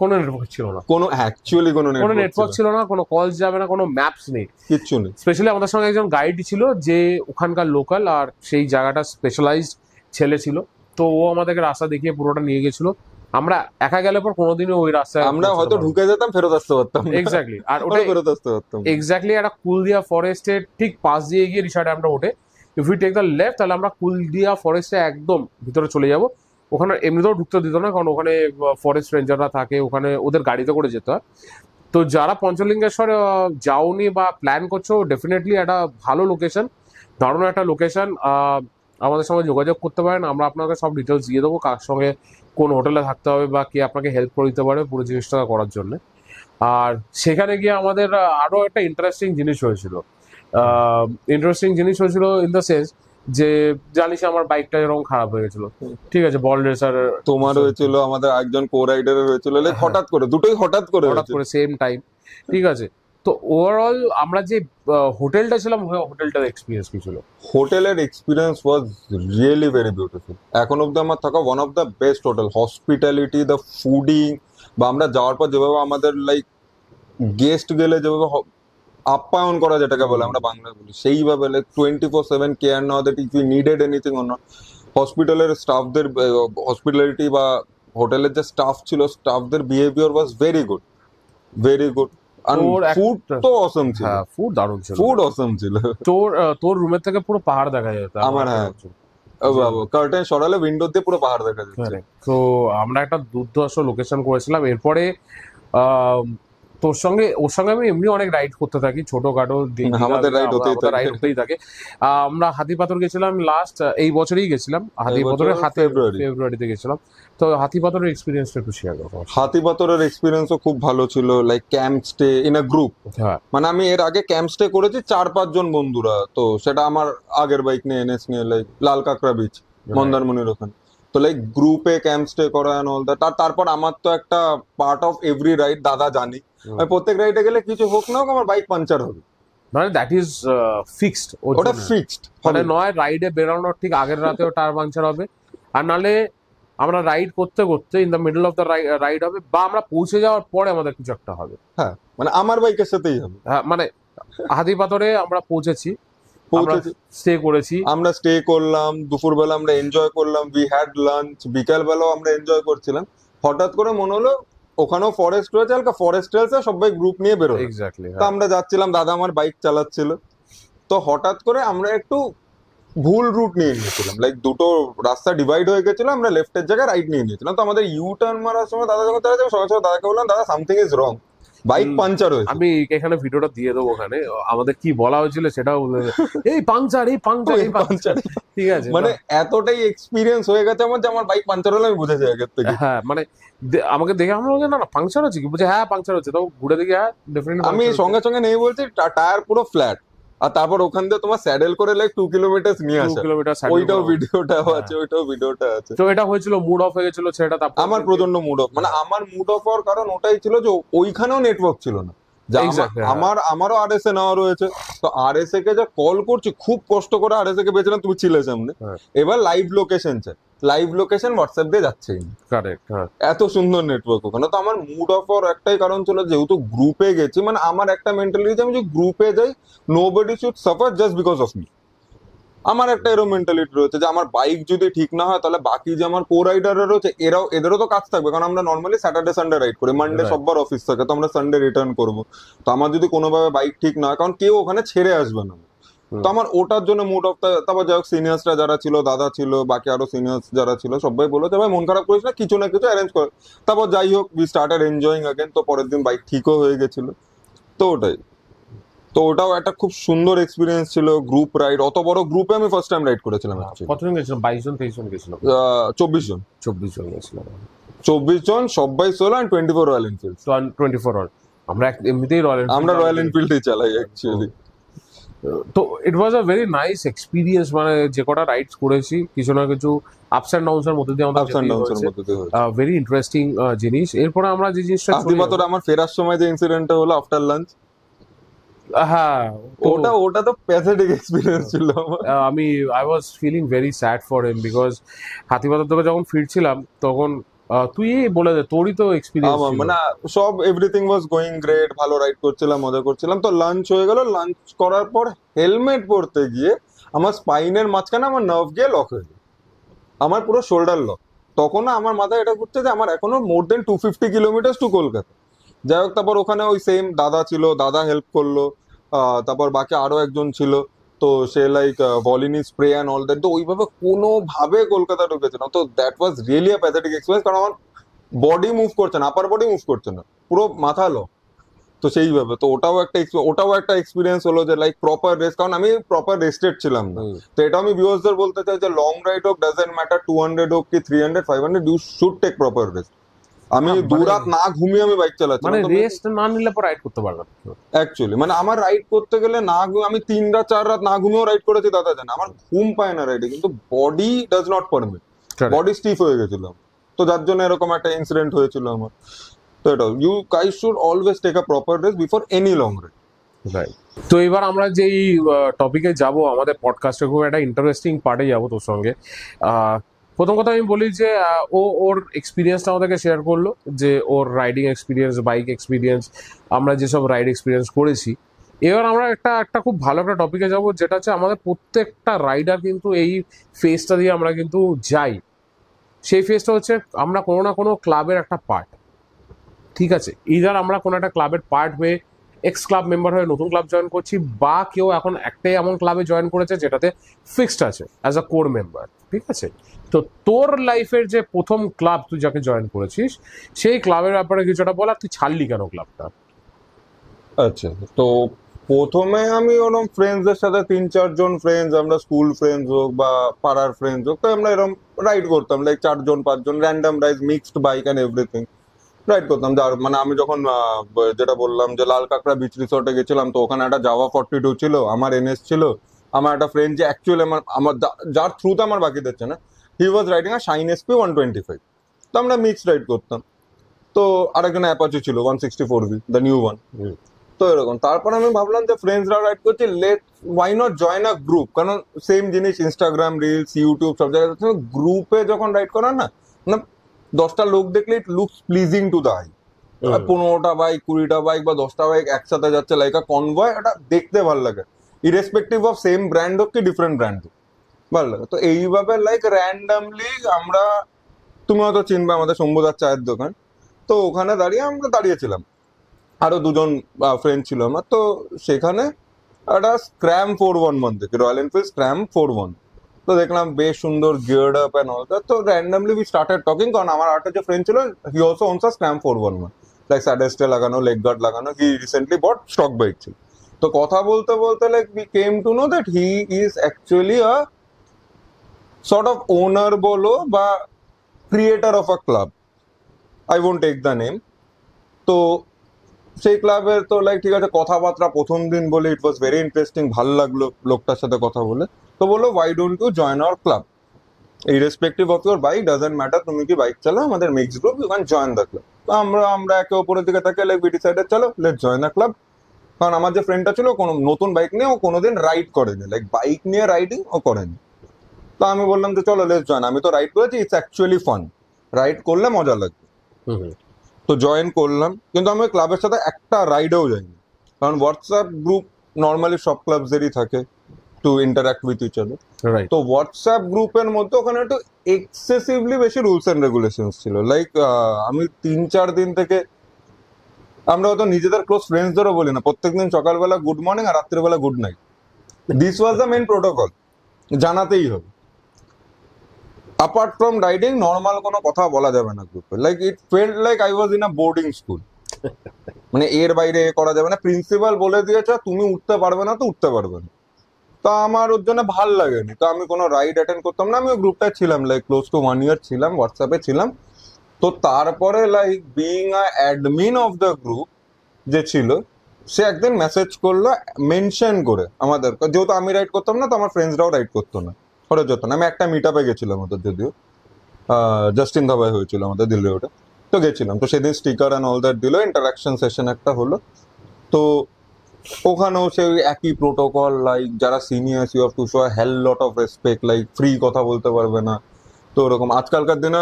Speaker 1: কোনো নেটওয়ার্ক ছিল না কোনো অ্যাকচুয়ালি কোনো কোনো নেটওয়ার্ক ছিল না কোনো কলস যাবে না কোনো ম্যাপস নেই কিচ্ছু নেই স্পেশালি আমাদের সঙ্গে একজন গাইড ছিল যে ওখানকার লোকাল আর সেই জায়গাটা স্পেশালাইজড ছেলে ছিল তো ও আমাদেরকে রাস্তা দেখিয়ে পুরোটা নিয়ে গেছিল আমরা একা গেলে পর কোনোদিনও ওই রাস্তায় আমরা হয়তো ঢুকে
Speaker 2: যেতাম ফেরত আসতে
Speaker 1: পারতাম এক্স্যাক্টলি আর ওটা ফেরত
Speaker 2: আসতে পারতাম এক্স্যাক্টলি
Speaker 1: একটা কুলদিয়া ফরেস্টের ঠিক পাশ দিয়ে গিয়ে রিসার্ট আমরা ওঠে if you take the left তাহলে আমরা কুলদিয়া ফরেস্টে একদম ভিতরে চলে যাবো ওখানে এমনিতেও ঢুকতে দিত না কারণ ওখানে ফরেস্ট রেঞ্জাররা থাকে ওখানে ওদের গাড়িতে করে যেতে হয় তো যারা পঞ্চলিঙ্গেশ্বর যাওনি বা প্ল্যান করছো ডেফিনেটলি একটা ভালো লোকেশন দারুণ একটা লোকেশন আমাদের সঙ্গে যোগাযোগ করতে পারেন আমরা আপনাকে সব ডিটেলস দিয়ে দেবো কার সঙ্গে কোন হোটেলে থাকতে হবে বা কে আপনাকে হেল্প করে দিতে পারে পুরো জিনিসটা করার জন্য আর সেখানে গিয়ে আমাদের আরও একটা ইন্টারেস্টিং জিনিস হয়েছিল ইন্টারেস্টিং জিনিস হয়েছিল ইন দ্য সেন্স যে জানিস আমার বাইকটা এরকম খারাপ হয়ে গেছিল ঠিক আছে বল রেসার তোমার হয়েছিল
Speaker 2: আমাদের একজন কো রাইডারের হয়েছিল হ্যাঁ। হঠাৎ করে দুটোই হঠাৎ করে হঠাৎ করে সেম টাইম ঠিক আছে তো ওভারঅল আমরা যে হোটেলটা ছিলাম হোটেলটার এক্সপিরিয়েন্স কি ছিল হোটেলের experience was really very beautiful এখন অব্দি আমার থাকা one of the best hotel hospitality the fooding বা আমরা যাওয়ার পর যেভাবে আমাদের লাইক গেস্ট গেলে যেভাবে আপ্যায়ন করা যেটাকে বলে আমরা বাংলায় বলি সেইভাবে like twenty four seven care নেওয়া that if you needed anything on হসপিটালের স্টাফদের হসপিটালিটি বা হোটেলের যে স্টাফ ছিল স্টাফদের behaviour was very good very good food তো
Speaker 1: অসম ফুড ফুড অসম ছিল তোর তোর রুমের থেকে পুরো পাহাড় দেখা যেত আমার মানে
Speaker 2: হ্যাঁ সরালে উইন্ডো দিয়ে পুরো পাহাড় দেখা
Speaker 1: তো আমরা একটা দুর্ধর্ষ লোকেশন করেছিলাম এরপরে তোর সঙ্গে ওর সঙ্গে আমি এমনি অনেক রাইড করতে থাকি ছোটখাটো আমাদের রাইড হতেই থাকে রাইড আমরা গেছিলাম লাস্ট এই বছরই গেছিলাম পাথরের হাতে ফেব্রুয়ারিতে গেছিলাম তো
Speaker 2: হাতিপাথরের এক্সপিরিয়েন্সটা একটু শেয়ার করো পাথরের এক্সপিরিয়েন্সও খুব ভালো ছিল like camp stay in a group মানে আমি এর আগে ক্যাম্প স্টে করেছি চার পাঁচজন বন্ধুরা তো সেটা আমার আগের বাইক নিয়ে এনএস নিয়ে লাইক লাল কাঁকড়া বিচ মন্দারমণির ওখানে তো লাইক গ্রুপে ক্যাম্প স্টে করা অ্যান্ড অল দ্যাট তারপর আমার তো একটা পার্ট অফ এভরি রাইড দাদা জানি আমি প্রত্যেক রাইডে গেলে কিছু হোক না হোক আমার বাইক পাঞ্চার হবে মানে দ্যাট ইজ ফিক্সড ওটা ফিক্সড মানে
Speaker 1: নয় রাইডে বেরোনোর ঠিক আগের রাতেও টায়ার পাঞ্চার হবে আর নালে আমরা রাইড করতে করতে in the middle of the ride হবে বা আমরা পৌঁছে যাওয়ার পরে আমাদের কিছু একটা হবে হ্যাঁ মানে আমার বাইকের সাথেই হবে হ্যাঁ মানে হাতি পাথরে আমরা পৌঁছেছি স্টে করেছি
Speaker 2: আমরা স্টে করলাম দুপুরবেলা আমরা এনজয় করলাম উই হ্যাড লাঞ্চ বিকালবেলাও আমরা এনজয় করছিলাম হঠাৎ করে মনে হলো ওখানেও ফরেস্ট রয়েছে হালকা ফরেস্ট রয়েছে সবাই গ্রুপ নিয়ে বেরোয় এক্স্যাক্টলি তো আমরা যাচ্ছিলাম দাদা আমার বাইক চালাচ্ছিল তো হঠাৎ করে আমরা একটু ভুল রুট নিয়ে নিয়েছিলাম লাইক দুটো রাস্তা ডিভাইড হয়ে গেছিল আমরা লেফটের জায়গায় রাইট নিয়ে নিয়েছিলাম তো আমাদের ইউ টার্ন মারার সময় দাদা যখন চালাচ্ছিলাম সবাই সবাই দাদাকে বললাম দাদা something is wrong bike puncture হয়েছে
Speaker 1: আমি এখানে ভিডিওটা দিয়ে দেবো ওখানে আমাদের কি বলা হয়েছিল সেটাও বলে এই পাঞ্চার এই পাঞ্চার এই পাঞ্চার ঠিক আছে মানে এতটাই এক্সপিরিয়েন্স হয়ে গেছে আমার যে আমার বাইক পাঞ্চার হলে আমি বুঝেছি আগের থেকে হ্যাঁ মানে আমাকে দেখে আমরা বলছে না না পাংচার হচ্ছে কি বুঝে হ্যাঁ পাংচার হচ্ছে তো ঘুরে দেখি হ্যাঁ ডিফারেন্ট আমি
Speaker 2: সঙ্গে সঙ্গে নেই বলছি টায়ার পুরো ফ্ল্যাট আর তারপর ওখান দিয়ে তোমার স্যাডেল করে লাইক টু কিলোমিটার নিয়ে আসে কিলোমিটার ওইটাও ভিডিওটা হ্যাঁ। আছে ওইটাও ভিডিওটা আছে তো এটা হয়েছিল মুড অফ হয়ে গেছিল সেটা আমার প্রচন্ড মুড অফ মানে আমার মুড অফ হওয়ার কারণ ওটাই ছিল যে ওইখানেও নেটওয়ার্ক ছিল না হ্যাঁ। আমার আমারও আর এস এ নেওয়া রয়েছে তো আর এস কে যে কল করছি খুব কষ্ট করে আর এস এ কে বেচলাম তুমি ছিলে সামনে হ্যাঁ। এবার লাইভ লোকেশন চাই লাইভ লোকেশন হোয়াটসঅ্যাপ দিয়ে যাচ্ছে হ্যাঁ। এত সুন্দর নেটওয়ার্ক ওখানে তো আমার মুড অফ আর একটাই কারণ ছিল যেহেতু গ্রুপে গেছি মানে আমার একটা মেন্টালিটি আমি যে গ্রুপে যাই nobody should suffer just because of me আমার একটা এরো মেন্টালিটি রয়েছে যে আমার বাইক যদি ঠিক না হয় তাহলে বাকি যে আমার কো রাইডাররা রয়েছে এরাও এদেরও তো কাজ থাকবে কারণ আমরা নর্মালি স্যাটারডে সানডে রাইড করি মানডে সববার অফিস থাকে তো আমরা সানডে রিটার্ন করব তো আমার যদি কোনোভাবে বাইক ঠিক না হয় কারণ কেউ ওখানে ছেড়ে আসবে না তো আমার ওটার জন্য মুড অফ তারপর যাই হোক সিনিয়র্সরা যারা ছিল দাদা ছিল বাকি আরো সিনিয়র্স যারা ছিল সবাই বললো যে ভাই মন খারাপ করিস না কিছু না কিছু অ্যারেঞ্জ কর তারপর যাই হোক উই স্টার্টেড এনজয়িং আগেন তো পরের দিন বাইক ঠিকও হয়ে গেছিল তো ওটাই তো ওটাও একটা খুব সুন্দর এক্সপিরিয়েন্স ছিল গ্রুপ রাইড অত বড় গ্রুপে আমি ফার্স্ট টাইম রাইড করেছিলাম
Speaker 1: কতজন হ্যাঁ, গেছিলাম বাইশ জন তেইশ জন গেছিলাম
Speaker 2: চব্বিশ জন চব্বিশ জন গেছিলাম চব্বিশ জন সবাই সোলা and twenty four Royal Enfield twenty four আমরা এমনিতেই রয়্যাল আমরা রয়্যাল এনফিল্ডই চালাই অ্যাকচুয়ালি
Speaker 1: তো it was a very nice experience মানে যে কটা রাইডস করেছি কিছু না কিছু আপস অ্যান্ড ডাউনস এর মধ্যে দিয়ে আমাদের আপস অ্যান্ড ডাউনস এর মধ্যে দিয়ে ভেরি ইন্টারেস্টিং জিনিস এরপরে আমরা যে জিনিসটা
Speaker 2: আমার ফেরার সময় যে ইনসিডেন্টটা হলো আফটার
Speaker 1: লাঞ্চ হ্যাঁ ওটা ওটা তো প্যাথেটিক এক্সপিরিয়েন্স ছিল আমি I was feeling very sad for him because Hatibazar থেকে যখন ফিরছিলাম তখন তুই বলে দে তোরই তো এক্সপিরিয়েন্স মানে
Speaker 2: সব এভরিথিং ওয়াজ গোয়িং গ্রেট ভালো রাইড করছিলাম মজা করছিলাম তো লাঞ্চ হয়ে গেল লাঞ্চ করার পর হেলমেট পরতে গিয়ে আমার স্পাইনের মাঝখানে আমার নার্ভ গিয়ে লক হয়ে আমার পুরো শোল্ডার লক তখন আমার মাথায় এটা ঘুরতে যে আমার এখনো more than two fifty kilometre to Kolkata যাই হোক তারপর ওখানে ওই সেম দাদা ছিল দাদা হেল্প করলো তারপর বাকি আরও একজন ছিল তো সে like Volini spray and all that তো ওইভাবে কোনোভাবে কলকাতা ঢুকেছে না তো that was really pathetic experience কারণ আমার বডি মুভ করছে না আপার বডি মুভ করছে না পুরো মাথা লো তো সেইভাবে তো ওটাও একটা ওটাও একটা এক্সপিরিয়েন্স হলো যে লাইক প্রপার রেস্ট কারণ আমি প্রপার রেস্টেড ছিলাম না তো এটা আমি ভিউয়ার্সদের বলতে চাই যে লং রাইড হোক ডাজেন্ট ম্যাটার টু হান্ড্রেড হোক কি three hundred five hundred you should take proper rest আমি দু মানে রাত না ঘুমিয়ে আমি বাইক চালাচ্ছি মানে রেস্ট মানে না নিলে পর রাইড করতে পারলাম অ্যাকচুয়ালি মানে আমার রাইড করতে গেলে না আমি তিন রাত চার রাত না ঘুমিয়েও রাইড করেছি দাদা জানে আমার ঘুম পায় না রাইডে কিন্তু body does not permit body stiff হয়ে গেছিল তো যার জন্য এরকম একটা ইনসিডেন্ট হয়েছিল আমার তো এটা you guys should always take a proper rest before any long ride right তো এবার আমরা যেই টপিকে যাব আমাদের পডকাস্টে খুব একটা
Speaker 1: ইন্টারেস্টিং পার্টে যাব তোর সঙ্গে প্রথম কথা আমি বলি যে ও ওর এক্সপিরিয়েন্সটা আমাদেরকে শেয়ার করলো যে ওর রাইডিং এক্সপিরিয়েন্স বাইক এক্সপিরিয়েন্স আমরা যেসব রাইড এক্সপিরিয়েন্স করেছি এবার আমরা একটা একটা খুব ভালো একটা টপিকে যাব যেটা হচ্ছে আমাদের প্রত্যেকটা রাইডার কিন্তু এই ফেজটা দিয়ে আমরা কিন্তু যাই সেই ফেজটা হচ্ছে আমরা কোনো না কোনো ক্লাবের একটা পার্ট ঠিক আছে ইদার আমরা কোনো একটা ক্লাবের পার্ট হয়ে এক্স ক্লাব মেম্বার হয়ে নতুন ক্লাব জয়েন করছি বা কেউ এখন একটাই এমন ক্লাবে জয়েন করেছে যেটাতে ফিক্সড আছে অ্যাজ আ কোর মেম্বার ঠিক আছে তো তোর লাইফের যে প্রথম ক্লাব তুই যাকে জয়েন করেছিস সেই ক্লাবের ব্যাপারে কিছুটা একটা বলার তুই ছাড়লি কেন ক্লাবটা
Speaker 2: আচ্ছা তো প্রথমে আমি ওরকম ফ্রেন্ডসদের সাথে তিন চারজন ফ্রেন্ডস আমরা স্কুল ফ্রেন্ডস হোক বা পাড়ার ফ্রেন্ডস হোক তো আমরা এরকম রাইড করতাম লাইক চারজন পাঁচজন random ride mixed bike and everything ride করতাম যার মানে আমি যখন যেটা বললাম যে লাল কাঁকড়া বিচ রিসর্টে গেছিলাম তো ওখানে একটা জাওয়া ফর্টি টু ছিল আমার এনএস ছিল আমার একটা ফ্রেন্ড যে অ্যাকচুয়ালি আমার আমার যার থ্রুতে আমার বাকি দিচ্ছে না he was riding a Shine SP one twenty five তো আমরা মিক্স রাইড করতাম তো আরেকজন অ্যাপাচি ছিল one sixty four V the new one তো এরকম তারপর আমি ভাবলাম যে ফ্রেন্ডসরা রাইড করছে let why not join a group কারণ সেম জিনিস ইনস্টাগ্রাম রিলস ইউটিউব সব জায়গায় গ্রুপে যখন রাইড করা না দশটা লোক দেখলে it looks pleasing to the eye পনেরোটা বাইক কুড়িটা বাইক বা দশটা বাইক একসাথে যাচ্ছে লাইক আ কনভয় এটা দেখতে ভালো লাগে ইরেসপেক্টিভ অফ সেম ব্র্যান্ড হোক কি ডিফারেন্ট ব্র্যান্ড হোক ভালো লাগে তো এইভাবে লাইক র্যান্ডামলি আমরা তুমি হয়তো চিনবে আমাদের শম্ভুদার চায়ের দোকান তো ওখানে দাঁড়িয়ে আমরা দাঁড়িয়েছিলাম আরও দুজন ফ্রেন্ড ছিল আমার তো সেখানে একটা স্ক্র্যাম ফোর ওয়ান ওয়ান থেকে Royal Enfield Scram four one one দেখলাম বেশ সুন্দর geared up and all that তো র্যান্ডমলি উই স্টার্টেড টকিং কারণ আমার আরেকটা যে ফ্রেন্ড ছিল he also owns a Scram four one one like স্যাডেস্টে লাগানো লেগ গার্ড লাগানো he recently bought stock bike ছিল তো কথা বলতে বলতে like we came to know that he is actually a sort of ওনার বলো বা creator of a club I won't take the name তো সেই ক্লাবের তো লাইক ঠিক আছে কথাবার্তা প্রথম দিন বলে ইট ওয়াজ ভেরি ইন্টারেস্টিং ভাল লাগলো লোকটার সাথে কথা বলে তো বললো why don't you join our club এই respective of your bike doesn't matter তুমি কি বাইক চালাও আমাদের mix group you can join the club তো আমরা আমরা একে অপরের দিকে থাকি লাইক বিটি সাইডে চলো লেট জয়েন দ্য ক্লাব কারণ আমার যে ফ্রেন্ডটা ছিল কোনো নতুন বাইক নিয়ে ও কোনোদিন রাইড করেনি লাইক বাইক নিয়ে রাইডিং ও করেনি তো আমি বললাম যে চলো লেট জয়েন আমি তো রাইড করেছি ইটস অ্যাকচুয়ালি ফান রাইড করলে মজা লাগবে তো জয়েন করলাম কিন্তু আমি ক্লাবের সাথে একটা রাইডেও যাইনি কারণ হোয়াটসঅ্যাপ গ্রুপ নর্মালি সব ক্লাবসেরই থাকে to interact with each other তো হোয়াটসঅ্যাপ গ্রুপের মধ্যে ওখানে একটু এক্সেসিভলি বেশি রুলস অ্যান্ড রেগুলেশনস ছিল লাইক আমি তিন চার দিন থেকে আমরা হয়তো নিজেদের ক্লোজ ফ্রেন্ডসদেরও বলি না প্রত্যেকদিন সকালবেলা গুড মর্নিং আর রাত্রিবেলা good night this was the main protocol জানাতেই হবে অ্যাপার্ট ফ্রম রাইডিং নর্মাল কোনো কথা বলা যাবে না গ্রুপে like it felt like I was in a boarding school মানে এর বাইরে করা যাবে না প্রিন্সিপাল বলে দিয়েছে তুমি উঠতে পারবে না তো উঠতে পারবে না তা আমার ওর জন্য ভাল লাগেনি তো আমি কোনো রাইড অ্যাটেন্ড করতাম না আমি ওই গ্রুপটা ছিলাম like close to one year ছিলাম হোয়াটসঅ্যাপে ছিলাম তো তারপরে like being a admin of the group যে ছিল সে একদিন মেসেজ করলো মেনশন করে আমাদের যেহেতু আমি রাইড করতাম না তো আমার ফ্রেন্ডসরাও রাইড করতো না খরচ হতো না আমি একটা মিট আপে গেছিলাম ওদের যদিও জাস্টিন ধাবাই হয়েছিল আমাদের দিল্লি ওটা তো গেছিলাম তো সেদিন স্টিকার অ্যান্ড অল দ্যাট দিল ইন্টারাকশন সেশন একটা হলো তো ওখানেও সে একই প্রোটোকল লাইক যারা senior you have to show hell lot of respect like free কথা বলতে পারবে না তো ওরকম আজকালকার দিনে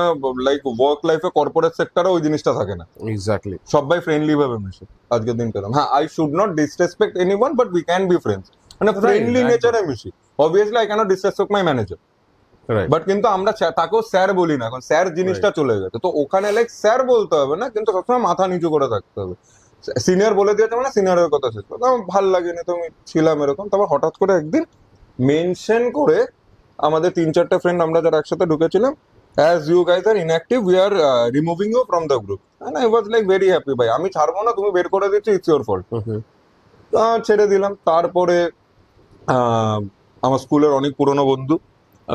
Speaker 2: লাইক ওয়ার্ক লাইফে কর্পোরেট সেক্টরে ওই জিনিসটা থাকে না এক্স্যাক্টলি সবাই ফ্রেন্ডলি ভাবে মেশে আজকের দিন কালাম হ্যাঁ I should not disrespect anyone but we can be friends মানে ফ্রেন্ডলি নেচারে মিশি obviously I cannot disrespect my manager but কিন্তু আমরা তাকেও স্যার বলি না এখন স্যার জিনিসটা চলে গেছে তো ওখানে লাইক স্যার বলতে হবে না কিন্তু সবসময় মাথা নিচু করে থাকতে হবে সিনিয়র বলে দিয়েছে মানে সিনিয়রের কথা ছিল আমার ভাল লাগেনি তো আমি ছিলাম এরকম তারপর হঠাৎ করে একদিন মেনশন করে আমাদের তিন চারটা ফ্রেন্ড আমরা যারা একসাথে ঢুকেছিলাম as you guys are inactive we are removing you from the group I was like very happy ভাই আমি ছাড়বো না তুমি বের করে দিচ্ছি ইটস ইউর ফল্ট ছেড়ে দিলাম তারপরে আমার স্কুলের অনেক পুরনো বন্ধু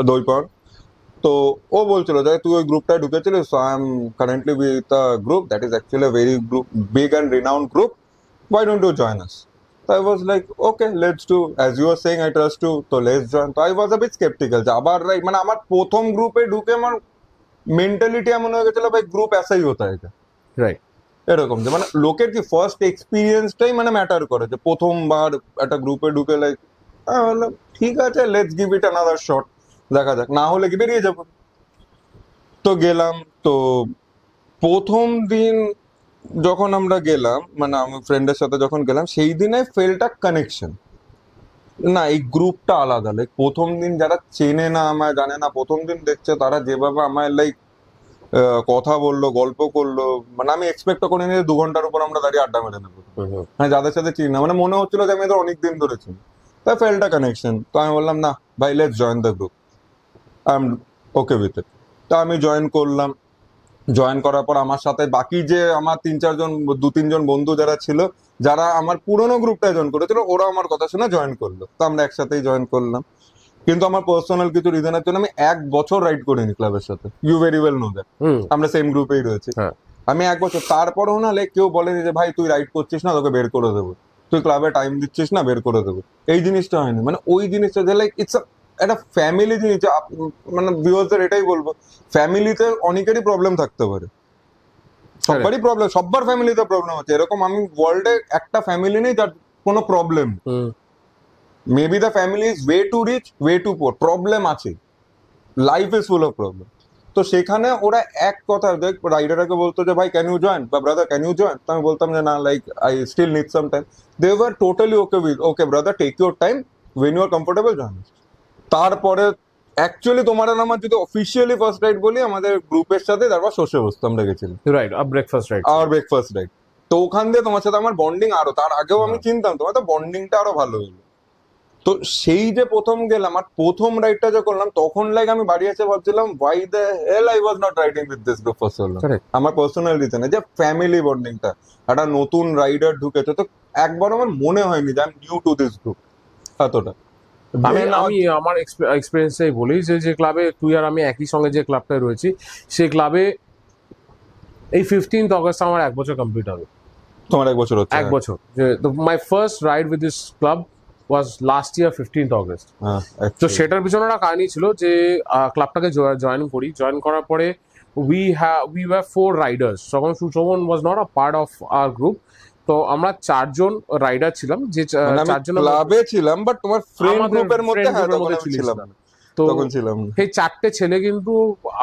Speaker 2: দৈপান তো ও বলছিল যে তুই ওই গ্রুপটায় ঢুকেছিলি so I am currently with a group that is actually very group big and renowned group why don't you join us তো I was like okay let's to as you are saying I trust to তো let's join তো I was a bit skeptical যে আবার like মানে আমার প্রথম গ্রুপে ঢুকে আমার মেন্টালিটি এমন হয়ে গেছিলো ভাই গ্রুপ এসেই হতে এটা রাইট এরকম যে মানে লোকের কি ফার্স্ট এক্সপিরিয়েন্সটাই মানে ম্যাটার করে যে প্রথমবার একটা গ্রুপে ঢুকে হ্যাঁ, লাইক ঠিক আছে let's give it another shot দেখা যাক না হলে কি বেরিয়ে যাব তো গেলাম তো প্রথম দিন যখন আমরা গেলাম মানে আমি ফ্রেন্ডের সাথে যখন গেলাম সেই দিনে ফেলটা কানেকশন না এই গ্রুপটা আলাদা লাইক প্রথম দিন যারা চেনে না আমায় জানে না প্রথম দিন দেখছে তারা যেভাবে আমায় লাইক কথা বললো গল্প করলো মানে আমি এক্সপেক্ট নি দু ঘন্টার উপর আমরা দাঁড়িয়ে আড্ডা মেরে নেবো মানে যাদের সাথে চিনি না মানে মনে হচ্ছিল যে আমি এদের অনেক দিন ধরে চিনি তাই ফেলটা কানেকশন তো আমি বললাম না ভাই let's join the group I am okay with it তা আমি জয়েন করলাম জয়েন করার পর আমার সাথে বাকি যে আমার তিন চারজন দু তিনজন বন্ধু যারা ছিল যারা আমার পুরনো গ্রুপটা জয়েন করেছিল ওরা আমার কথা শুনে জয়েন করলো তো আমরা একসাথেই জয়েন করলাম কিন্তু আমার পার্সোনাল কিছু রিজনের জন্য আমি এক বছর রাইড করিনি ক্লাবের সাথে you very well know that আমরা সেম গ্রুপেই রয়েছি হ্যাঁ। আমি এক বছর তারপরও না কেউ বলেনি যে ভাই তুই রাইড করছিস না তোকে বের করে দেবো তুই ক্লাবে টাইম দিচ্ছিস না বের করে দেবো এই জিনিসটা হয়নি মানে ওই জিনিসটা যে লাইক ইটস একটা ফ্যামিলি জিনিস মানে ভিউয়ার্সদের এটাই বলবো ফ্যামিলিতে অনেকেরই প্রবলেম থাকতে পারে সবারই প্রবলেম সবার ফ্যামিলিতে প্রবলেম আছে এরকম আমি ওয়ার্ল্ডে একটা ফ্যামিলি নেই যার কোনো problem maybe the family is way to reach way to poor problem আছে life is full of problem তো সেখানে ওরা এক কথা দেখ রাইডারকে বলতো যে ভাই ক্যান ইউ জয়েন বা ব্রাদার ক্যান ইউ জয়েন তো আমি বলতাম যে না like I still need some time they were totally okay with okay brother take your time when you are comfortable join তারপরে অ্যাকচুয়ালি তোমার আর আমার যদি অফিসিয়ালি ফার্স্ট রাইড বলি আমাদের গ্রুপের সাথে তারপর শোষে বসতো আমরা গেছিলাম রাইট আর ব্রেকফাস্ট রাইড আর ব্রেকফাস্ট রাইড তো ওখান দিয়ে তোমার সাথে আমার বন্ডিং আরো তার আগেও আমি হ্যাঁ। চিনতাম তোমার তো বন্ডিংটা আরো ভালো হলো তো সেই যে প্রথম গেলাম আর প্রথম রাইডটা যে করলাম তখন লাইক আমি বাড়ি এসে ভাবছিলাম why the hell I was not riding with this group first হলো আমার পার্সোনাল রিজনে যে ফ্যামিলি বন্ডিংটা একটা নতুন রাইডার ঢুকেছে তো একবার আমার মনে হয়নি যে আমি নিউ টু দিস গ্রুপ এতটা
Speaker 1: আমি আমি আমার এক্সপিরিয়েন্সটাই বলি যে যে ক্লাবে তুই আর আমি একই সঙ্গে যে ক্লাবটায় রয়েছি সেই ক্লাবে এই ফিফটিন্থ অগস্ট আমার এক বছর কমপ্লিট হবে
Speaker 2: তোমার এক বছর এক বছর
Speaker 1: my first ride with this club was last year fifteenth August তো সেটার পিছনে একটা কাহিনী ছিল যে ক্লাবটাকে জয়েন করি জয়েন করার পরে we have we have four riders তখন Sushovan was not a part of our group তো আমরা চারজন রাইডার ছিলাম যে মানে চারজন ক্লাবে
Speaker 2: ছিলাম বাট তোমার ফ্রেন্ড গ্রুপের হ্যাঁ, মধ্যে ছিলাম তো
Speaker 1: সেই চারটে ছেলে কিন্তু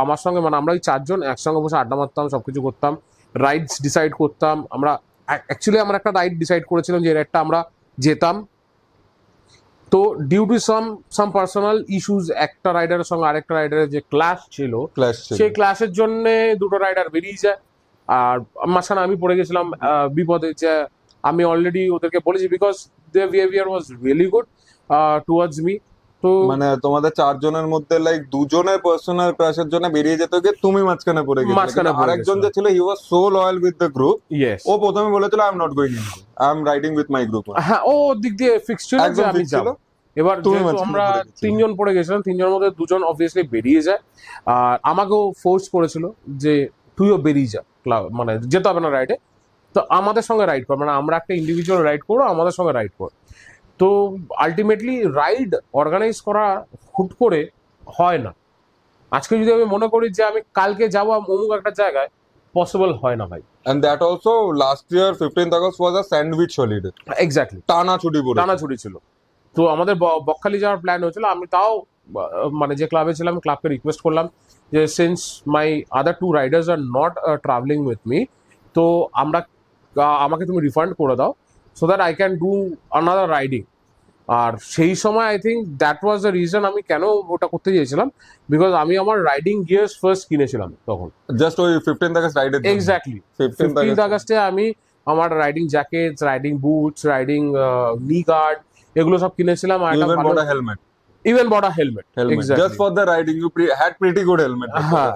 Speaker 1: আমার সঙ্গে মানে আমরা ওই চারজন একসঙ্গে বসে আড্ডা মারতাম সবকিছু করতাম রাইডস ডিসাইড করতাম আমরা অ্যাকচুয়ালি আমরা একটা রাইড ডিসাইড করেছিলাম যে রাইডটা আমরা যেতাম তো due to some some personal issues একটা রাইডারের সঙ্গে আরেকটা রাইডারের যে ক্লাস ছিল সেই ক্লাসের জন্য দুটো রাইডার বেরিয়ে যায় আর মাঝখানে আমি পড়ে গেছিলাম বিপদে যে আমি অলরেডি ওদেরকে বলেছি
Speaker 2: because they behaviour was really good towards me তো মানে তোমাদের চারজনের মধ্যে লাইক দুজনের পার্সোনাল ক্রাশের জন্য বেরিয়ে যেত গিয়ে তুমি মাঝখানে পড়ে গেছিলে মাঝখানে আরেকজন যে ছিল he was so loyal with the group ও প্রথমে বলেছিল I am not going I am riding with my group হ্যাঁ ও দিক দিয়ে ফিক্স ছিল আমি যাব এবার যেহেতু আমরা তিনজন পড়ে গেছিলাম
Speaker 1: তিনজনের মধ্যে দুজন অবভিয়াসলি বেরিয়ে যায় আর আমাকেও ফোর্স করেছিল যে তুইও বেরিয়ে যা ক্লাব মানে যেতে হবে না রাইডে তো আমাদের সঙ্গে রাইড কর মানে আমরা একটা ইন্ডিভিজুয়াল রাইড করো আমাদের সঙ্গে রাইড কর তো আলটিমেটলি রাইড অর্গানাইজ করা হুট করে হয় না আজকে যদি আমি মনে করি যে আমি কালকে যাবো অমুক একটা জায়গায়
Speaker 2: পসিবল হয় না ভাই and that also last year fifteenth August was a sandwich holiday exactly টানা ছুটি পড়ে টানা ছুটি ছিল তো আমাদের বকখালি যাওয়ার প্ল্যান হয়েছিল আমি তাও
Speaker 1: মানে যে ক্লাবে ছিলাম ক্লাবকে রিকোয়েস্ট করলাম since my other two riders are not travelling with me তো আমরা আমাকে তুমি রিফান্ড করে দাও so that I can do another riding আর সেই সময় I think that was the reason আমি কেন ওটা করতে চেয়েছিলাম বিকজ আমি আমার রাইডিং গিয়ার্স ফার্স্ট কিনেছিলাম তখন জাস্ট ওই fifteen August rider exactly fifteen আগস্টে আমি আমার riding jackets riding boots riding knee guard এগুলো সব কিনেছিলাম আর helmet even a helmet just for the riding you had pretty good helmet হ্যাঁ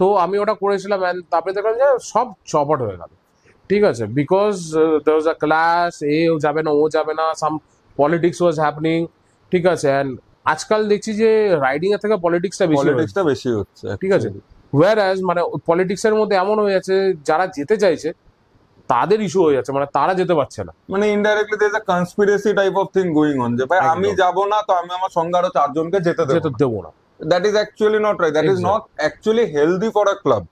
Speaker 1: তো আমি ওটা করেছিলাম তারপরে দেখলাম যে সব চপট হয়ে গেল ঠিক আছে because there was a class এ যাবে না ও যাবে না সাম পলিটিক্স ওয়াজ হ্যাপনিং ঠিক আছে অ্যান্ড আজকাল দেখছি যে রাইডিং এর থেকে পলিটিক্সটা বেশি পলিটিক্সটা
Speaker 2: বেশি হচ্ছে ঠিক আছে
Speaker 1: ওয়ার অ্যাজ মানে পলিটিক্সের মধ্যে এমন হয়ে যাচ্ছে যারা যেতে চাইছে তাদের ইস্যু হয়ে যাচ্ছে মানে তারা যেতে পারছে না
Speaker 2: মানে ইনডাইরেক্টলি দের a conspiracy type of thing going on যে ভাই আমি যাব না তো আমি আমার সঙ্গে আরো চারজনকে যেতে যেতে দেব না that is actually not right that is not actually healthy for a club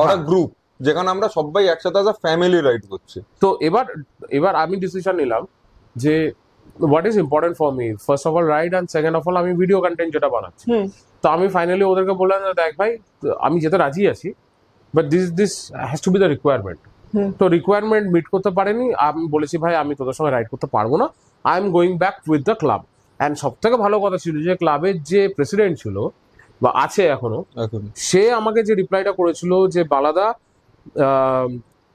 Speaker 2: or a group যেখানে আমরা সবাই একসাথে অ্যাজ আ ফ্যামিলি রাইড করছি তো এবার এবার আমি ডিসিশন নিলাম
Speaker 1: যে what is important for me first of all ride and second of all আমি ভিডিও কন্টেন্ট যেটা বানাচ্ছি তো আমি ফাইনালি ওদেরকে বললাম দেখ ভাই আমি যেতে রাজি আছি but this this has to be the requirement তো রিকোয়ারমেন্ট মিট করতে পারেনি আমি বলেছি ভাই আমি তোদের সঙ্গে রাইড করতে পারবো না I am going back with the club and সব থেকে ভালো কথা ছিল যে ক্লাবের যে প্রেসিডেন্ট ছিল বা আছে এখনো সে আমাকে যে রিপ্লাইটা করেছিল যে বালাদা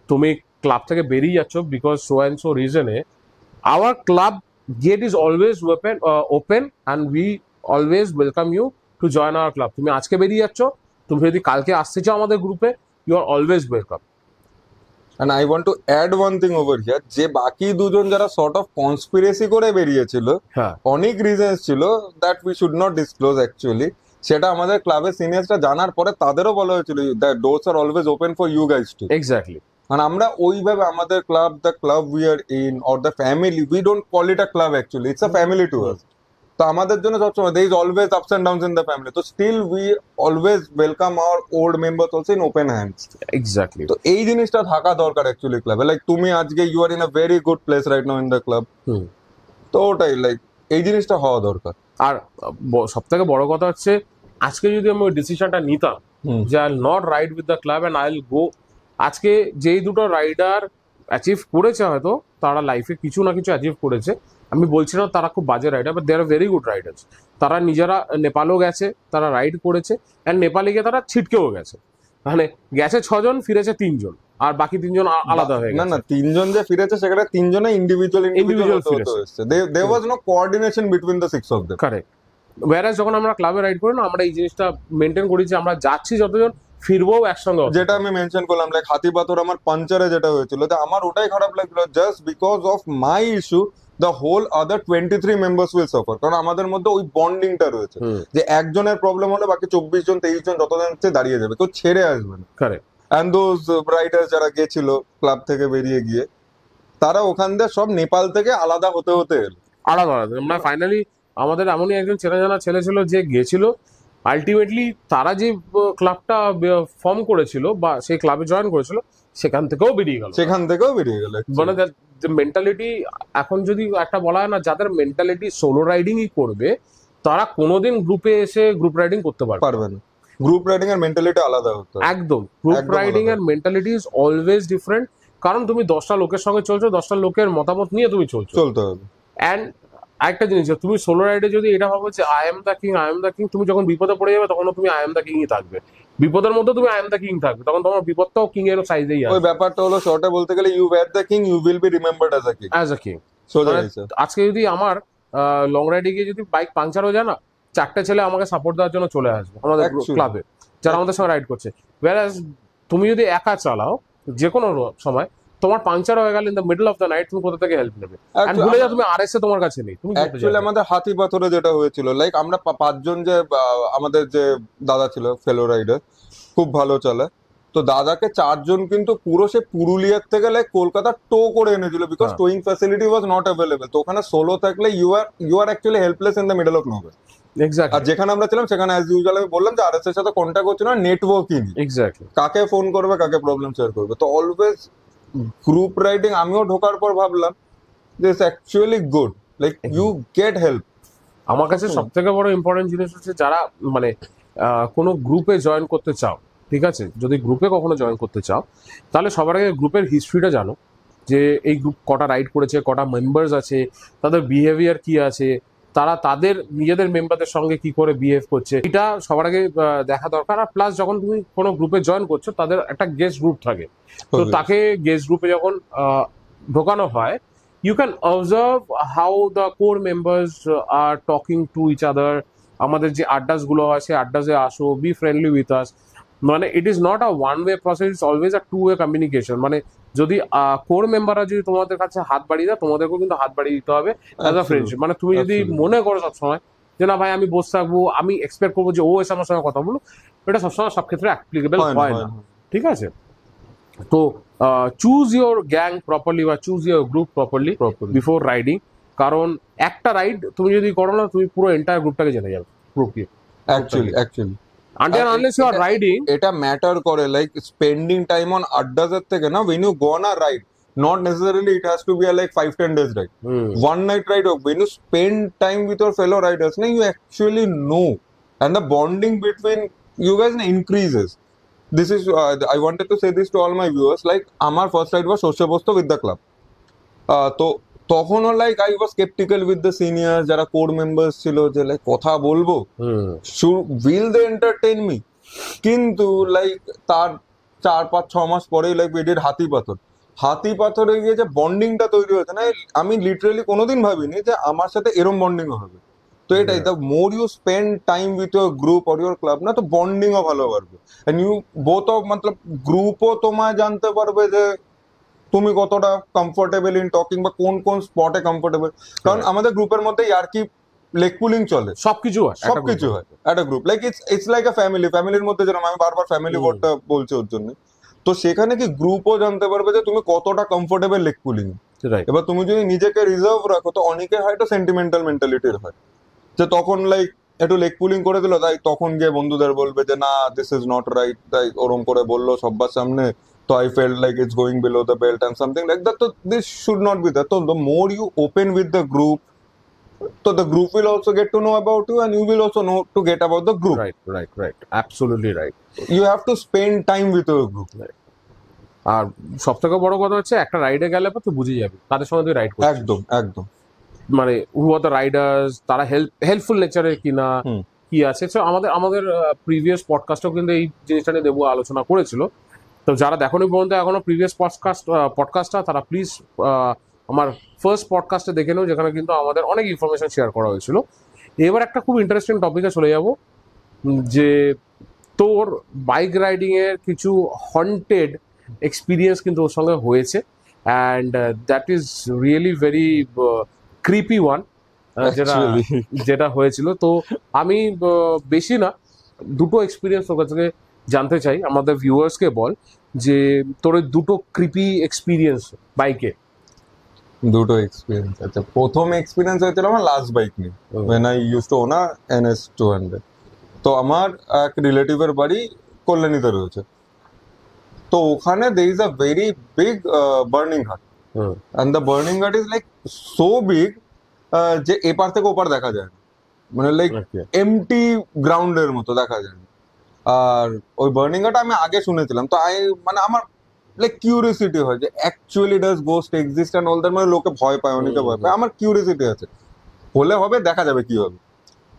Speaker 1: তুমি ক্লাব থেকে বেরিয়ে যাচ্ছ বিকজ সো অ্যান্ড সো রিজনে our club gate is always open open and we always welcome you to join our club তুমি আজকে বেরিয়ে যাচ্ছ তুমি যদি কালকে আসতে চাও আমাদের গ্রুপে you are always
Speaker 2: welcome and I want to add one thing over here যে বাকি দুজন যারা সর্ট অফ কনস্পিরেসি করে বেরিয়েছিল হ্যাঁ। অনেক রিজনস ছিল that we should not disclose actually সেটা আমাদের ক্লাবের সিনিয়র্সটা জানার পরে তাদেরও বলা হয়েছিল the doors are always open for you guys to exactly মানে আমরা ওইভাবে আমাদের club the club we are in or the family we don't call it a club actually it's a family to us তো আমাদের জন্য সবসময় they is always ups and downs in the family তো still we always welcome our old member also in open hands exactly তো এই জিনিসটা থাকা দরকার অ্যাকচুয়ালি ক্লাবে লাইক তুমি আজকে you are in a very good place right now in the club তো ওটাই লাইক এই জিনিসটা হওয়া দরকার আর সব থেকে বড় কথা
Speaker 1: হচ্ছে আজকে যদি আমি ওই ডিসিশনটা নিতাম যে I not ride with the club and I will go আজকে যেই দুটো রাইডার অ্যাচিভ করেছে হয়তো তারা লাইফে কিছু না কিছু অ্যাচিভ করেছে আমি বলছি না তারা খুব বাজে rider but they are very good riders তারা নিজেরা নেপালও গেছে তারা রাইড করেছে অ্যান্ড নেপালে গিয়ে তারা ছিটকেও গেছে মানে গেছে ছজন ফিরেছে তিনজন আর বাকি তিনজন আলাদা হয়ে না না
Speaker 2: তিনজন যে ফিরেছে সেখানে তিনজনে ইন্ডিভিজুয়াল ইন্ডিভিজুয়াল ফিরেছে was no coordination between the six of the correct
Speaker 1: were যখন আমরা ক্লাবে
Speaker 2: রাইড করি না আমরা এই জিনিসটা মেনটেন করি যে আমরা যাচ্ছি যতজন ফিরবো একসঙ্গে যেটা আমি মেনশন করলাম লাইক হাতি পাথর আমার পাঞ্চারে যেটা হয়েছিল তো আমার ওটাই খারাপ লাগছিল just because of my issue the whole other twenty three members will suffer কারণ আমাদের মধ্যে ওই বন্ডিংটা রয়েছে যে একজনের প্রবলেম হলে বাকি চব্বিশ জন তেইশ জন যতজন দাঁড়িয়ে যাবে কেউ ছেড়ে আসবে না কারেক্ট অ্যান্ড দোজ রাইডার যারা গেছিল ক্লাব থেকে বেরিয়ে গিয়ে তারা ওখান দিয়ে সব নেপাল থেকে আলাদা হতে হতে এলো
Speaker 1: আলাদা আলাদা ফাইনালি মানে আমাদের এমনই একজন চেনা জানা ছেলে ছিল যে গেছিল আলটিমেটলি তারা যে ক্লাবটা ফর্ম করেছিল বা সেই ক্লাবে জয়েন করেছিল সেখান থেকেও বেরিয়ে গেল সেখান থেকেও বেরিয়ে গেল মানে মেন্টালিটি এখন যদি একটা বলা হয় না যাদের মেন্টালিটি সোলো রাইডিংই করবে তারা কোনোদিন গ্রুপে এসে গ্রুপ রাইডিং করতে পারবে না গ্রুপ রাইডিং এর মেন্টালিটি আলাদা হতো একদম গ্রুপ রাইডিং এর মেন্টালিটি ইজ অলওয়েজ ডিফারেন্ট কারণ তুমি দশটা লোকের সঙ্গে চলছো দশটা লোকের মতামত নিয়ে তুমি চলছো চলতে হবে অ্যান্ড একটা জিনিস তুমি সোলো রাইডে যদি এটা ভাবো যে I am the king I am the king তুমি যখন বিপদে পড়ে যাবে তখন তুমি আই এম দ্য কিং থাকবে বিপদের মধ্যে তুমি আই এম দ্য কিং থাকবে তখন তোমার বিপদটাও কিং এর সাইজেই আছে ওই ব্যাপারটা হলো শর্টে বলতে গেলে you were the king you will be remembered as a king as a king আজকে যদি আমার লং রাইডে গিয়ে যদি বাইক পাংচার হয়ে যায় না চারটে ছেলে আমাকে সাপোর্ট দেওয়ার জন্য চলে আসবে আমাদের ক্লাবে যারা আমাদের সঙ্গে রাইড করছে ওয়ারাস তুমি যদি একা চালাও যে কোনো সময় তোমার পাংচার হয়ে গেল in the middle of the night তুমি কোথা থেকে হেল্প নেবে এন্ড ভুলে যাও
Speaker 2: তুমি আরএসএ তোমার কাছে নেই তুমি एक्चुअली আমাদের হাতি পাথরে যেটা হয়েছিল লাইক আমরা পাঁচজন যে আমাদের যে দাদা ছিল ফেলো রাইডার খুব ভালো চলে তো দাদাকে চারজন কিন্তু পুরো সে পুরুলিয়ার থেকে লাইক কলকাতা টো করে এনেছিল because towing facility was not available তো ওখানে সোলো থাকলে you are you are actually helpless in the middle of nowhere যেখানে আমরা ছিলাম সেখানে অ্যাজ ইউজুয়াল আমি বললাম যে আর এর সাথে কন্ট্যাক্ট হচ্ছে না নেটওয়ার্কিং এক্স্যাক্টলি কাকে ফোন করবে কাকে প্রবলেম শেয়ার করবে তো অলওয়েজ গ্রুপ রাইডিং আমিও ঢোকার পর ভাবলাম যে is actually good like you get help আমার কাছে সব থেকে বড় ইম্পর্টেন্ট জিনিস হচ্ছে যারা
Speaker 1: মানে কোনো গ্রুপে জয়েন করতে চাও ঠিক আছে যদি গ্রুপে কখনো জয়েন করতে চাও তাহলে সবার আগে গ্রুপের হিস্ট্রিটা জানো যে এই গ্রুপ কটা রাইড করেছে কটা মেম্বার্স আছে তাদের বিহেভিয়ার কি আছে তারা তাদের নিজেদের মেম্বারদের সঙ্গে কি করে বিহেভ করছে এটা সবার আগে দেখা দরকার আর প্লাস যখন তুমি কোনো গ্রুপে জয়েন করছো তাদের একটা গেস্ট গ্রুপ থাকে তো তাকে গেস্ট গ্রুপে যখন ঢোকানো হয় you can observe how the core members are talking to each other আমাদের যে আড্ডাসগুলো হয় সেই আড্ডাসে আসো বি ফ্রেন্ডলি উইথ আস মানে it is not a one way process it's always a two way communication মানে যদি কোর মেম্বাররা যদি তোমাদের কাছে হাত বাড়িয়ে দেয় তোমাদেরকেও কিন্তু হাত বাড়িয়ে দিতে হবে অ্যাজ আ ফ্রেন্ডশিপ মানে তুমি যদি মনে করো সবসময় যে না ভাই আমি বসে থাকবো আমি এক্সপেক্ট করবো যে ও এসে আমার সঙ্গে কথা বলো এটা সবসময় সব ক্ষেত্রে অ্যাপ্লিকেবল হয় না ঠিক আছে তো চুজ ইউর গ্যাং প্রপারলি বা choose your group properly before riding কারণ একটা রাইড তুমি যদি করো না তুমি পুরো এন্টায়ার গ্রুপটাকে জেনে যাবে
Speaker 2: গ্রুপকে actually actually Until uh, unless you are riding. এটা ম্যাটার করে like spending time on na when you go on a ride, not necessarily it has to be a like 5 10 days ride hmm. one night ride or when you spend time with your fellow riders na, you actually know and the bonding between you guys na, increases this is uh, i wanted to say this to all my viewers like amar first ride was post with the club uh, so তখনও like I was skeptical with the senior যারা core members ছিল যে like কথা বলবো will they entertain me কিন্তু like তার চার পাঁচ ছ মাস পরেই লাইক এডিট হাতি পাথর হাতি পাথরে গিয়ে যে বন্ডিংটা তৈরি হয়েছে না আমি লিটারেলি কোনোদিন ভাবিনি যে আমার সাথে এরম বন্ডিং হবে তো এটাই the more you spend time with your group or your club না তো বন্ডিংও ভালো পারবে অ্যান্ড ইউ বোথ অফ মতলব গ্রুপও তোমায় জানতে পারবে যে তুমি কতটা কমফোর্টেবল ইন টকিং বা কোন কোন স্পটে কমফোর্টেবল কারণ আমাদের গ্রুপের মধ্যে আর কি লেগ পুলিং চলে সবকিছু হয় সবকিছু হয় একটা group like it's it's like a family ফ্যামিলির মধ্যে যেরকম আমি বারবার ফ্যামিলি ওয়ার্ডটা বলছি ওর জন্য তো সেখানে কি গ্রুপও জানতে পারবে যে তুমি কতটা কমফোর্টেবল লেগ পুলিং এবার তুমি যদি নিজেকে রিজার্ভ রাখো তো অনেকে হয় তো সেন্টিমেন্টাল মেন্টালিটির হয় যে তখন লাইক একটু লেক পুলিং করে দিল তাই তখন গিয়ে বন্ধুদের বলবে যে না দিস ইজ নট রাইট তাই ওরম করে বললো সব্বার সামনে So I felt like it's going below the belt and something like that. So this should not be that. So the more you open with the group, so the group will also get to know about you and you will also know to get about the group. Right, right, right. Absolutely right. You have to spend time with your group. Right.
Speaker 1: আর সব থেকে বড় কথা হচ্ছে একটা রাইডে গেলে পর তুই বুঝে যাবি তাদের সঙ্গে তুই রাইড করছিস একদম একদম মানে হু আর দ্য রাইডার্স তারা হেল্প হেল্পফুল নেচারের কিনা কি আছে সো আমাদের আমাদের প্রিভিয়াস পডকাস্টও কিন্তু এই জিনিসটা নিয়ে দেবু আলোচনা করেছিল তো যারা দেখোনি পর্যন্ত এখনও প্রিভিয়াস পডকাস্ট পডকাস্টটা তারা প্লিজ আমার ফার্স্ট পডকাস্টে দেখে নেও যেখানে কিন্তু আমাদের অনেক ইনফরমেশন শেয়ার করা হয়েছিল এবার একটা খুব ইন্টারেস্টিং টপিকে চলে যাব যে তোর বাইক রাইডিংয়ের কিছু হন্টেড এক্সপিরিয়েন্স কিন্তু ওর সঙ্গে হয়েছে and that is really very creepy one যেটা যেটা হয়েছিল তো আমি বেশি না দুটো এক্সপিরিয়েন্স ওর কাছে জানতে চাই আমাদের ভিউয়ার্সকে বল যে
Speaker 2: তোর দুটো ক্রিপি এক্সপিরিয়েন্স বাইকে দুটো এক্সপিরিয়েন্স আছে প্রথম এক্সপিরিয়েন্স হয়েছিল আমার লাস্ট বাইক নিয়ে when I use to own a N S two hundred তো আমার এক রিলেটিভের বাড়ি কল্যাণীতে রয়েছে তো ওখানে there is a very big burning ghat and the burning ghat is like so big যে এপার থেকে ওপার দেখা যায় না মানে লাইক এমটি গ্রাউন্ডের মতো দেখা যায় না আর ওই বার্নিংটা আমি আগে শুনেছিলাম তো আই মানে আমার লাইক কিউরিয়াসিটি হয় যে actually does ghost exist and all that মানে লোকে ভয় পায় অনেকে ভয় পায় আমার কিউরিয়াসিটি আছে হলে হবে দেখা যাবে কি হবে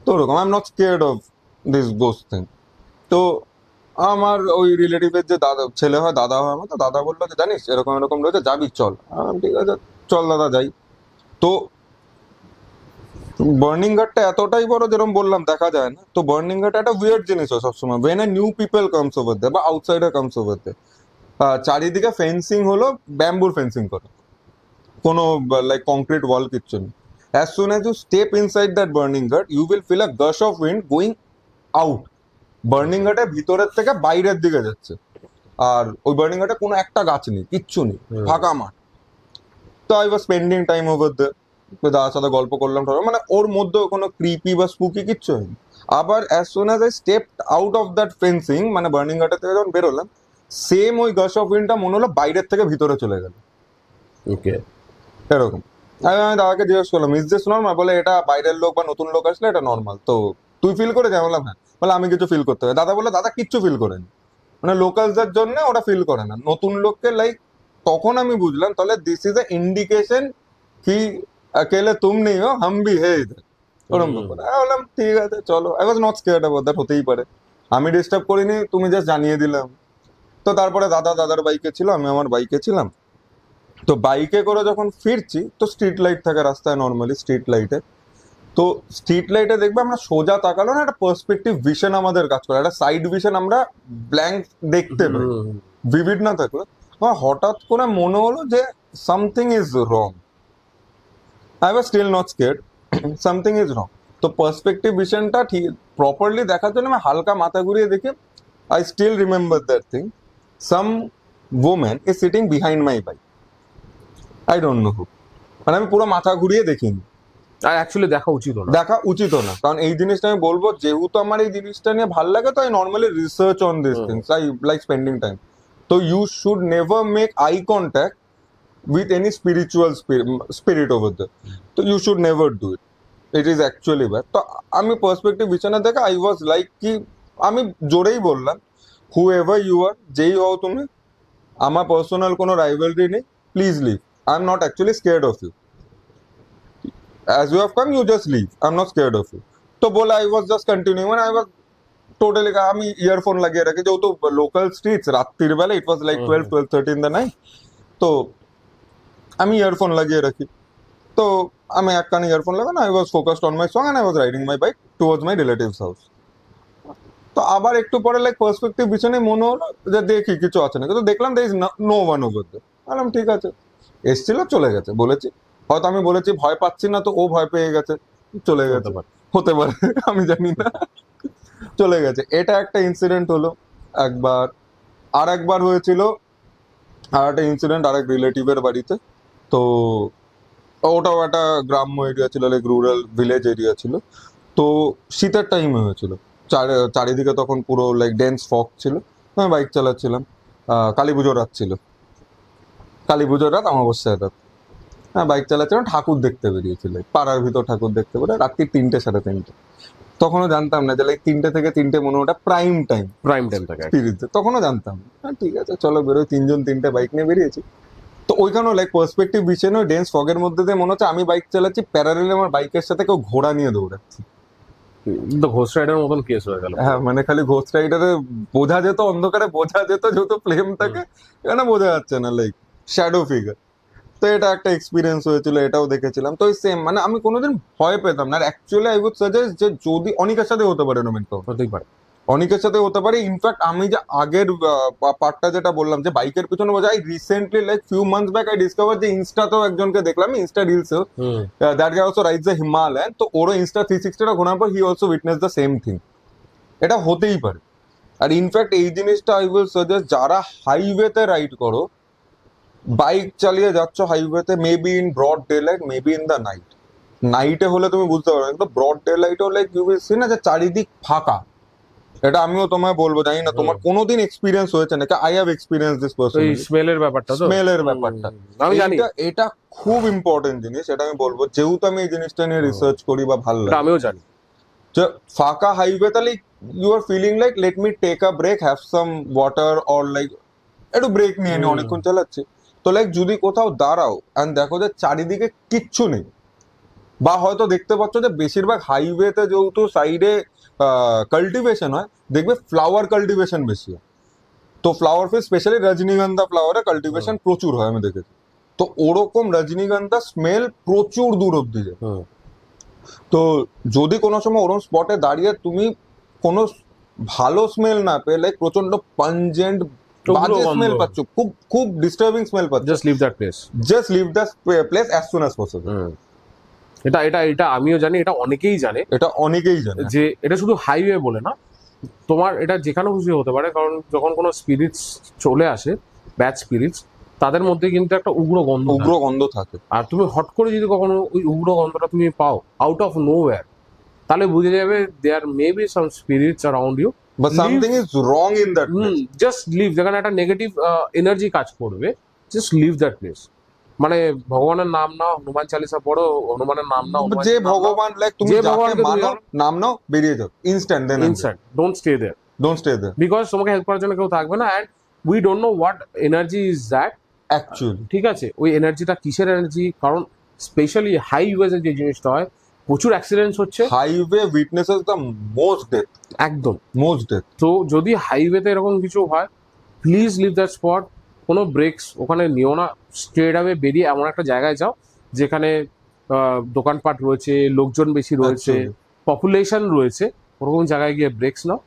Speaker 2: তো ওরকম I am not scared of this ghost thing তো আমার ওই রিলেটিভের যে দাদা ছেলে হয় দাদা হয় আমার তো দাদা বললো যে জানিস এরকম এরকম রয়েছে যাবি চল ঠিক আছে চল দাদা যাই তো বার্নিং গার্ডটা এতটাই বড় যেরকম বললাম দেখা যায় না তো বার্নিং গার্ড একটা উইয়ার্ড জিনিস হয় সবসময় when a new people comes over there বা আউটসাইডার কামস ওভার দে চারিদিকে ফেন্সিং হলো ব্যাম্বুর ফেন্সিং করে কোনো লাইক কংক্রিট ওয়াল কিচ্ছু নেই as soon as you step inside that burning guard you will feel a gush of wind going out burning গার্ডের ভিতরের থেকে বাইরের দিকে যাচ্ছে আর ওই বার্নিং গার্ডে কোনো একটা গাছ নেই কিচ্ছু নেই ফাঁকা মাঠ তো I was spending time over the দাদার সাথে গল্প করলাম মানে ওর মধ্যে কোনো ক্রিপি বা স্পুকি কিচ্ছু হয়নি আবার as soon as I step out of that fencing মানে বার্নিং ঘাটা থেকে যখন বেরোলাম সেম ওই গাছ অফ উইনটা মনে হলো বাইরের থেকে ভিতরে চলে গেল ওকে এরকম আমি আমি দাদাকে জিজ্ঞেস করলাম ইজ দিস নর্মাল বলে এটা বাইরের লোক বা নতুন লোক আসলে এটা নর্মাল তো তুই ফিল করে যাই বললাম হ্যাঁ বলে আমি কিছু ফিল করতে হবে দাদা বলে দাদা কিচ্ছু ফিল করেনি মানে লোকালসদের জন্য ওটা ফিল করে না নতুন লোককে লাইক তখন আমি বুঝলাম তাহলে দিস ইজ এ ইন্ডিকেশন কি अकेले तुम नहीं हो हम भी है इधर ওরকম ব্যাপার বললাম ঠিক আছে চলো I was not scared about that হতেই পারে আমি ডিস্টার্ব করিনি তুমি জাস্ট জানিয়ে দিলাম তো তারপরে দাদা দাদার বাইকে ছিল আমি আমার বাইকে ছিলাম তো বাইকে করে যখন ফিরছি তো স্ট্রিট লাইট থাকে রাস্তায় নর্মালি স্ট্রিট লাইটে তো স্ট্রিট লাইটে দেখবে আমরা সোজা তাকালো না একটা পার্সপেক্টিভ ভিশন আমাদের কাজ করে একটা সাইড ভিশন আমরা ব্ল্যাঙ্ক দেখতে পাই ভিভিড না থাকলে হঠাৎ করে মনে হলো যে something is wrong I was still not scared something is wrong তো পার্সপেক্টিভ ভিশনটা ঠিক প্রপারলি দেখার জন্য আমি হালকা মাথা ঘুরিয়ে দেখি I still remember that thing some women is sitting behind my bike I don't know who মানে আমি পুরো মাথা ঘুরিয়ে দেখিনি আর অ্যাকচুয়ালি দেখা উচিত না দেখা উচিত না কারণ এই জিনিসটা আমি বলবো যেহেতু আমার এই জিনিসটা নিয়ে ভালো লাগে তো I normally research on this things I like spending time তো you should never make eye contact with any spiritual spirit, spirit over there. So you should never do it. It is actually bad. তো আমি perspective বিছানা দেখে I was like কি আমি জোরেই বললাম হু ever you আর যেই হও তুমি আমার পার্সোনাল কোনো রাইভালরি নেই please leave I am not actually scared of you as you have come, you just leave. I'm not scared of you. तो बोला I was just continue I was totally আমি earphone লাগিয়ে রাখি যেহেতু local streets রাত্রির বেলা it was like twelve twelve thirteen the night তো আমি ইয়ারফোন লাগিয়ে রাখি তো আমি এক কানে ইয়ারফোন লাগানো I was focused on my song and I was riding my bike towards my relatives house তো আবার একটু পরে লাইক পার্সপেক্টিভ পিছনে মনে হলো যে দেখি কিছু আছে না তো দেখলাম there is no one over there বললাম ঠিক আছে এসছিল চলে গেছে বলেছি হয়তো আমি বলেছি ভয় পাচ্ছি না তো ও ভয় পেয়ে গেছে চলে গেছে হতে পারে আমি জানি না চলে গেছে এটা একটা ইনসিডেন্ট হলো একবার আর একবার হয়েছিল আর একটা ইনসিডেন্ট আর এক রিলেটিভের বাড়িতে তো ওটাও একটা গ্রাম্য এরিয়া ছিল লাইক রুরাল ভিলেজ এরিয়া ছিল তো শীতের টাইম হয়েছিল চারিদিকে তখন পুরো লাইক ডেন্স ফক ছিল আমি বাইক চালাচ্ছিলাম কালী পুজোর রাত ছিল কালী পুজোর রাত অমাবস্যার রাত হ্যাঁ বাইক চালাচ্ছিলাম ঠাকুর দেখতে বেরিয়েছিল পাড়ার ভিতর ঠাকুর দেখতে পেরে রাত্রি তিনটে সাড়ে তিনটে তখনও জানতাম না যে লাইক তিনটে থেকে তিনটে মনে ওটা প্রাইম টাইম প্রাইম টাইম থাকে তখনও জানতাম হ্যাঁ ঠিক আছে চলো বেরোয় তিনজন তিনটে বাইক নিয়ে বেরিয়েছি তো ওইখানে লাইক পার্সপেক্টিভ বিছানো ডেন্স ফগের মধ্যে দিয়ে মনে হচ্ছে আমি বাইক চালাচ্ছি প্যারারেলে আমার বাইকের সাথে কেউ ঘোড়া নিয়ে দৌড়াচ্ছি ঘোস্ট রাইডার মতন কেস হয়ে গেল হ্যাঁ মানে খালি ঘোস্ট রাইডারে বোঝা যেত অন্ধকারে বোঝা যেত যেহেতু ফ্লেম থাকে এখানে বোঝা যাচ্ছে না লাইক শ্যাডো ফিগার তো এটা একটা এক্সপিরিয়েন্স হয়েছিল এটাও দেখেছিলাম তো ওই সেম মানে আমি কোনোদিন ভয় পেতাম না আর অ্যাকচুয়ালি আই উড সাজেস্ট যে যদি অনেকের সাথে হতে পারে রোমেন্ট হতেই পারে অনেকের সাথে হতে পারে ইনফ্যাক্ট আমি যে আগের পার্টটা যেটা বললাম যে বাইকের পিছনে বোঝা I recently like few months back I discover যে ইনস্টাতেও একজনকে দেখলাম ইনস্টা রিলসেও that guy also rides the Himalayan তো ওরও ইনস্টা থ্রি সিক্সটিটা ঘোরার পর he also witness the same thing এটা হতেই পারে আর ইনফ্যাক্ট এই জিনিসটা আই উইল সাজেস্ট যারা হাইওয়েতে রাইড করো বাইক চালিয়ে যাচ্ছ হাইওয়েতে maybe in broad daylight maybe in the night নাইটে হলে তুমি বুঝতে পারবে কিন্তু ব্রড ডে লাইটও লাইক ইউ সি না যে চারিদিক ফাঁকা এটা আমিও তোমায় বলবো জানি না তোমার কোনোদিন এক্সপিরিয়েন্স হয়েছে নাকি I have experience this person এই স্মেলের ব্যাপারটা তো স্মেলের ব্যাপারটা আমি জানি এটা খুব ইম্পর্টেন্ট জিনিস এটা আমি বলবো যেহেতু আমি এই জিনিসটা নিয়ে রিসার্চ করি বা ভালো লাগে আমিও জানি যে ফাঁকা হাইওয়ে তাহলে you are feeling like let me take a break have some water or like একটু ব্রেক নিয়ে নি অনেকক্ষণ চালাচ্ছে তো লাইক যদি কোথাও দাঁড়াও অ্যান্ড দেখো যে চারিদিকে কিচ্ছু নেই বা হয়তো দেখতে পাচ্ছ যে বেশিরভাগ হাইওয়েতে যেহেতু সাইডে কাল্টিভেশন হয় দেখবে ফ্লাওয়ার কাল্টিভেশন বেশি হয় তো ফ্লাওয়ার ফিস স্পেশালি রজনীগন্ধা ফ্লাওয়ারে কাল্টিভেশন প্রচুর হয় আমি দেখেছি তো ওরকম রজনীগন্ধা স্মেল প্রচুর দূর অব্দি যায় তো যদি কোনো সময় ওরকম স্পটে দাঁড়িয়ে তুমি কোনো ভালো স্মেল না পেয়ে লাইক প্রচন্ড পাঞ্জেন্ট বাজে স্মেল পাচ্ছ খুব খুব ডিস্টার্বিং স্মেল পাচ্ছ just leave that place just leave that place as soon as possible এটা
Speaker 1: এটা এটা আমিও জানি এটা অনেকেই জানে এটা অনেকেই জানে যে এটা শুধু হাইওয়ে বলে না তোমার এটা যেখানে খুশি হতে পারে কারণ যখন কোনো স্পিরিটস চলে আসে ব্যাড স্পিরিটস তাদের মধ্যে কিন্তু একটা উগ্র গন্ধ উগ্র গন্ধ থাকে আর তুমি হট করে যদি কখনো ওই উগ্র গন্ধটা তুমি পাও আউট অফ নো তাহলে বুঝে যাবে there are maybe some spirits around you but something is wrong in that just leave যেখানে একটা নেগেটিভ এনার্জি কাজ করবে জাস্ট লিভ দ্যাট প্লেস মানে ভগবানের নাম নাও হনুমান চালিসা পড়ো হনুমানের নাম নাও যে ভগবান লাইক তুমি যে ভগবানকে মানো
Speaker 2: নাম নাও বেরিয়ে যাও instant then instant
Speaker 1: don't stay there don't stay there because তোমাকে হেল্প করার জন্য কেউ থাকবে না and we don't know what energy is that actually ঠিক আছে ওই এনার্জিটা কিসের এনার্জি কারণ স্পেশালি হাই হাইওয়েজ যে জিনিসটা হয় প্রচুর অ্যাক্সিডেন্টস হচ্ছে highway is the most death একদম মোস্ট ডেথ তো যদি হাইওয়েতে এরকম কিছু হয় প্লিজ লিভ দ্যাট স্পট কোনো ব্রেকস ওখানে নিও না স্ট্রেট আওয়ে বেরিয়ে এমন একটা জায়গায় যাও যেখানে দোকানপাট রয়েছে লোকজন বেশি রয়েছে পপুলেশন রয়েছে ওরকম জায়গায় গিয়ে breaks
Speaker 2: now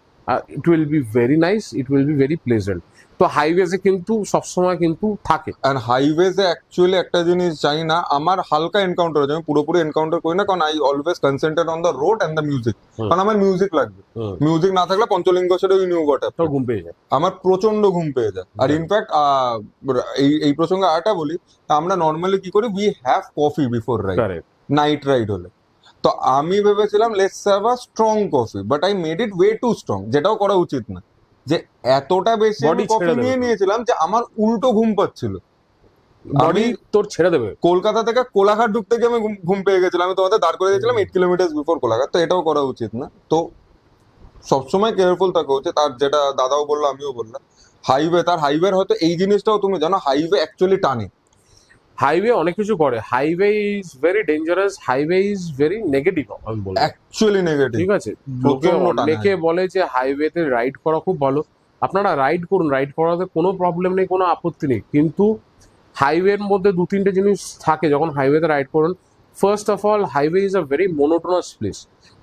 Speaker 2: it will be very nice it will be very pleasant তো হাইওয়েজে কিন্তু সবসময় কিন্তু থাকে আর হাইওয়েজে অ্যাকচুয়ালি একটা জিনিস জানি না আমার হালকা এনকাউন্টার হয়েছে আমি পুরোপুরি এনকাউন্টার করি না কারণ I always concentrate on the road and the music কারণ আমার মিউজিক লাগবে মিউজিক না থাকলে পঞ্চলিঙ্গ সেটা ওই নিউ গট ঘুম পেয়ে যায় আমার প্রচন্ড ঘুম পেয়ে যায় আর ইনফ্যাক্ট এই এই প্রসঙ্গে আটা বলি আমরা নর্মালি কি করি we have coffee before ride night ride হলে তো আমি ভেবেছিলাম let's have a strong coffee but I made it way too strong যেটাও করা উচিত না যে এতটা বেশি আমি কফি নিয়ে নিয়েছিলাম যে আমার উল্টো ঘুম পাচ্ছিল আমি তোর ছেড়ে দেবে কলকাতা থেকে কোলাঘাট ঢুকতে গিয়ে আমি ঘুম পেয়ে গেছিলাম আমি তোমাদের দাঁড় করে দিয়েছিলাম এইট কিলোমিটার বিফোর কোলাঘাট তো এটাও করা উচিত না তো সবসময় কেয়ারফুল থাকা উচিত আর যেটা দাদাও বললো আমিও বললাম হাইওয়ে তার হাইওয়ে হয়তো এই জিনিসটাও তুমি জানো হাইওয়ে অ্যাকচুয়ালি টানে হাইওয়ে অনেক কিছু করে highway is very dangerous
Speaker 1: highway is very negative আমি বলবো অ্যাকচুয়ালি নেগেটিভ ঠিক আছে লোকে অনেকে বলে যে হাইওয়েতে রাইড করা খুব ভালো আপনারা রাইড করুন রাইড করাতে কোনো প্রবলেম নেই কোনো আপত্তি নেই কিন্তু হাইওয়ের মধ্যে দু তিনটে জিনিস থাকে যখন হাইওয়েতে রাইড করুন first of all highway is a very monotonous place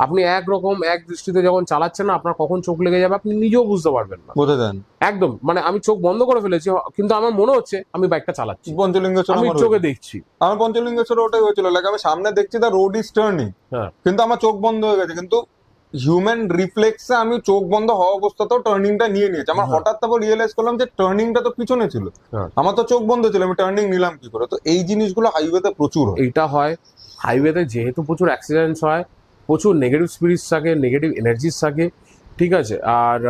Speaker 1: আপনি একরকম এক দৃষ্টিতে যখন চালাচ্ছেন না আপনার কখন চোখ লেগে যাবে আপনি নিজেও বুঝতে পারবেন না বোঝা দেন একদম মানে আমি চোখ বন্ধ করে ফেলেছি কিন্তু আমার মনে
Speaker 2: হচ্ছে আমি বাইকটা চালাচ্ছি পঞ্চলিঙ্গেশ্বর আমি চোখে দেখছি আমার পঞ্চলিঙ্গেশ্বর ওটাই হয়েছিল লাইক আমি সামনে দেখছি দা রোড ইজ টার্নিং কিন্তু আমার চোখ বন্ধ হয়ে গেছে কিন্তু হিউম্যান রিফ্লেক্সে আমি চোখ বন্ধ হওয়া অবস্থাতেও টার্নিংটা নিয়ে নিয়েছি আমার হ্যাঁ। হঠাৎ তারপর রিয়েলাইজ করলাম যে টার্নিংটা তো পিছনে ছিল হ্যাঁ। আমার তো চোখ বন্ধ ছিল আমি টার্নিং নিলাম কি করে তো এই জিনিসগুলো হাইওয়েতে প্রচুর এটা হয় হাইওয়েতে
Speaker 1: যেহেতু প্রচুর অ্যাক্সিডেন্টস হয় প্রচুর নেগেটিভ স্পিরিটস থাকে নেগেটিভ এনার্জিস থাকে ঠিক আছে আর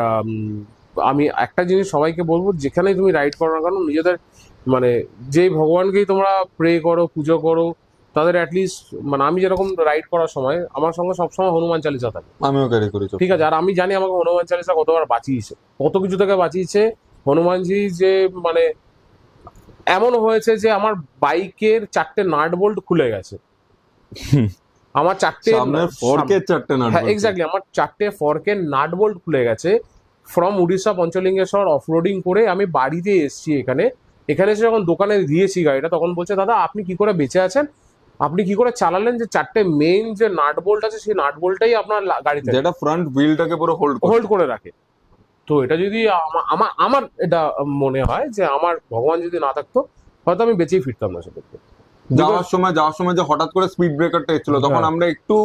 Speaker 1: আমি একটা জিনিস সবাইকে বলবো যেখানেই তুমি রাইড করো না কেন নিজেদের মানে যে ভগবানকেই তোমরা প্রে করো পুজো করো তাদের অ্যাটলিস্ট মানে আমি যেরকম রাইড করার সময় আমার সঙ্গে সবসময় হনুমান চালিসা থাকে
Speaker 2: আমিও ক্যারি করি ঠিক
Speaker 1: আছে আর আমি জানি আমাকে হনুমান চালিসা কতবার বাঁচিয়েছে কত কিছু থেকে বাঁচিয়েছে হনুমানজি যে মানে এমন হয়েছে যে আমার বাইকের চারটে নাট বোল্ট খুলে গেছে আমার চারটে ফরকের চারটে নাট হ্যাঁ এক্স্যাক্টলি আমার চারটে ফর্কের নাট বোল্ট খুলে গেছে ফ্রম উড়িষ্যা পঞ্চলিঙ্গেশ্বর অফরোডিং করে আমি বাড়িতে এসেছি এখানে এখানে এসে যখন দোকানে দিয়েছি গাড়িটা তখন বলছে দাদা আপনি কি করে বেঁচে আছেন আপনি কি করে চালালেন যে চারটে মেইন যে নাট বোল্ট আছে সেই নাট বোল্টাই আপনার গাড়িতে যেটা ফ্রন্ট হুইলটাকে পুরো হোল্ড হোল্ড করে রাখে তো এটা যদি আমার আমার এটা মনে হয় যে আমার ভগবান
Speaker 2: যদি না থাকতো হয়তো আমি বেঁচেই ফিরতাম না সেক্ষেত্রে যাওয়ার সময় যাওয়ার সময় যে হঠাৎ করে স্পিড ব্রেকারটা এসেছিল তখন হ্যাঁ। আমরা একটু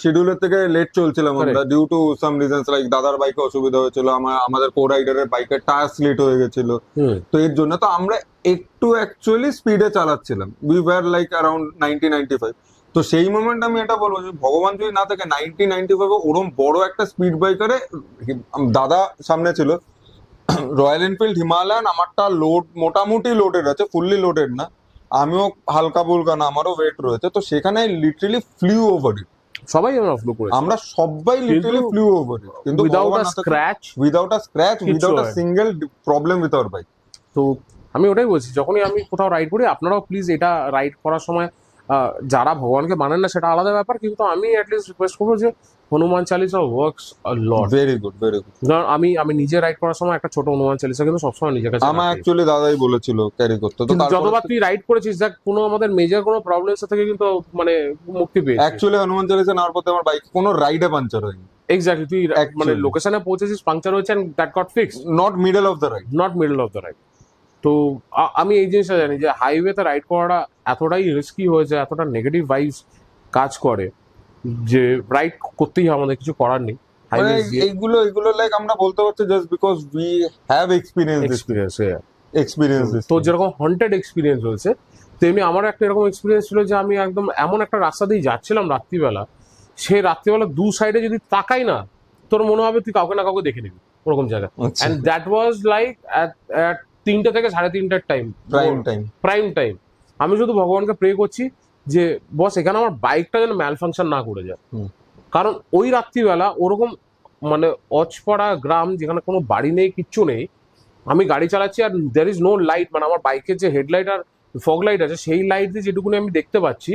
Speaker 2: শিডিউলের থেকে লেট চলছিলাম আমরা due to some reasons like দাদার বাইকে অসুবিধা হয়েছিল আমার আমাদের কো রাইডারের বাইকের টায়ার স্লিট হয়ে গেছিল তো এর জন্য তো আমরা একটু অ্যাকচুয়ালি স্পিডে চালাচ্ছিলাম we were like around ninety ninety five তো সেই মোমেন্ট আমি এটা বলবো যে ভগবান যদি না থাকে নাইনটি নাইনটি ফাইভ ওরম বড় একটা স্পিড বাইকারে দাদা সামনে ছিল রয়্যাল এনফিল্ড হিমালয়ান আমারটা লোড মোটামুটি লোডেড আছে ফুললি লোডেড না আমিও হালকা বুলকা না আমারও ওয়েট রয়েছে তো সেখানে লিটারেলি ফ্লিউ ওভার ইট সবাই আমরা ফ্লু করেছি আমরা সবাই লিটারালি ফ্লু ওভার ইট কিন্তু without a scratch without a scratch without a single problem with our bike তো আমি
Speaker 1: ওটাই বলছি যখনই আমি কোথাও রাইড করি আপনারাও প্লিজ এটা রাইড করার সময় যারা ভগবানকে মানেন না সেটা আলাদা ব্যাপার কিন্তু আমি অ্যাটলিস্ট রিকোয়েস্ট করবো যে Hanuman Chalisa works a lot very good very good না আমি আমি নিজে রাইড করার সময় একটা ছোট হনুমান চালিসা কিন্তু সবসময় নিজের কাছে আমার অ্যাকচুয়ালি
Speaker 2: দাদাই বলেছিল ক্যারি করতে তো যতবার
Speaker 1: তুই রাইড করেছিস দেখ কোনো আমাদের মেজর কোনো প্রবলেমস থেকে কিন্তু মানে মুক্তি পেয়েছিস অ্যাকচুয়ালি হনুমান চালিসা নেওয়ার পথে আমার বাইক কোনো রাইডে পাঞ্চার হয়নি এক্স্যাক্টলি তুই মানে লোকেশনে পৌঁছেছিস পাংচার হয়েছে and that got fix not middle of the ride not middle of the ride তো আমি এই জিনিসটা জানি যে হাইওয়েতে রাইড করাটা এতটাই রিস্কি হয়ে যায় এতটা নেগেটিভ ভাইবস কাজ করে যে রাইড করতেই হয় আমাদের কিছু করার নেই মানে
Speaker 2: এইগুলো এগুলো লাইক আমরা বলতে পারছি just because we have experience experience experience
Speaker 1: তো যেরকম হন্টেড এক্সপিরিয়েন্স হয়েছে তেমনি আমার একটা এরকম এক্সপিরিয়েন্স ছিল যে আমি একদম এমন একটা রাস্তা দিয়ে যাচ্ছিলাম রাত্রিবেলা সেই রাত্রিবেলা দু সাইডে যদি তাকাই না তোর মনে হবে তুই কাউকে না কাউকে দেখে নিবি ওরকম জায়গা অ্যান্ড দ্যাট ওয়াজ লাইক তিনটে থেকে সাড়ে তিনটার time prime time prime time আমি শুধু ভগবানকে প্রে করছি যে বস এখানে আমার বাইকটা যেন ম্যালফাংশন না করে যায় কারণ ওই রাত্রিবেলা ওরকম মানে অচপাড়া গ্রাম যেখানে কোনো বাড়ি নেই কিচ্ছু নেই আমি গাড়ি চালাচ্ছি আর দের ইজ নো লাইট মানে আমার বাইকের যে হেডলাইট আর ফগ লাইট আছে সেই লাইট দিয়ে যেটুকুনি আমি দেখতে পাচ্ছি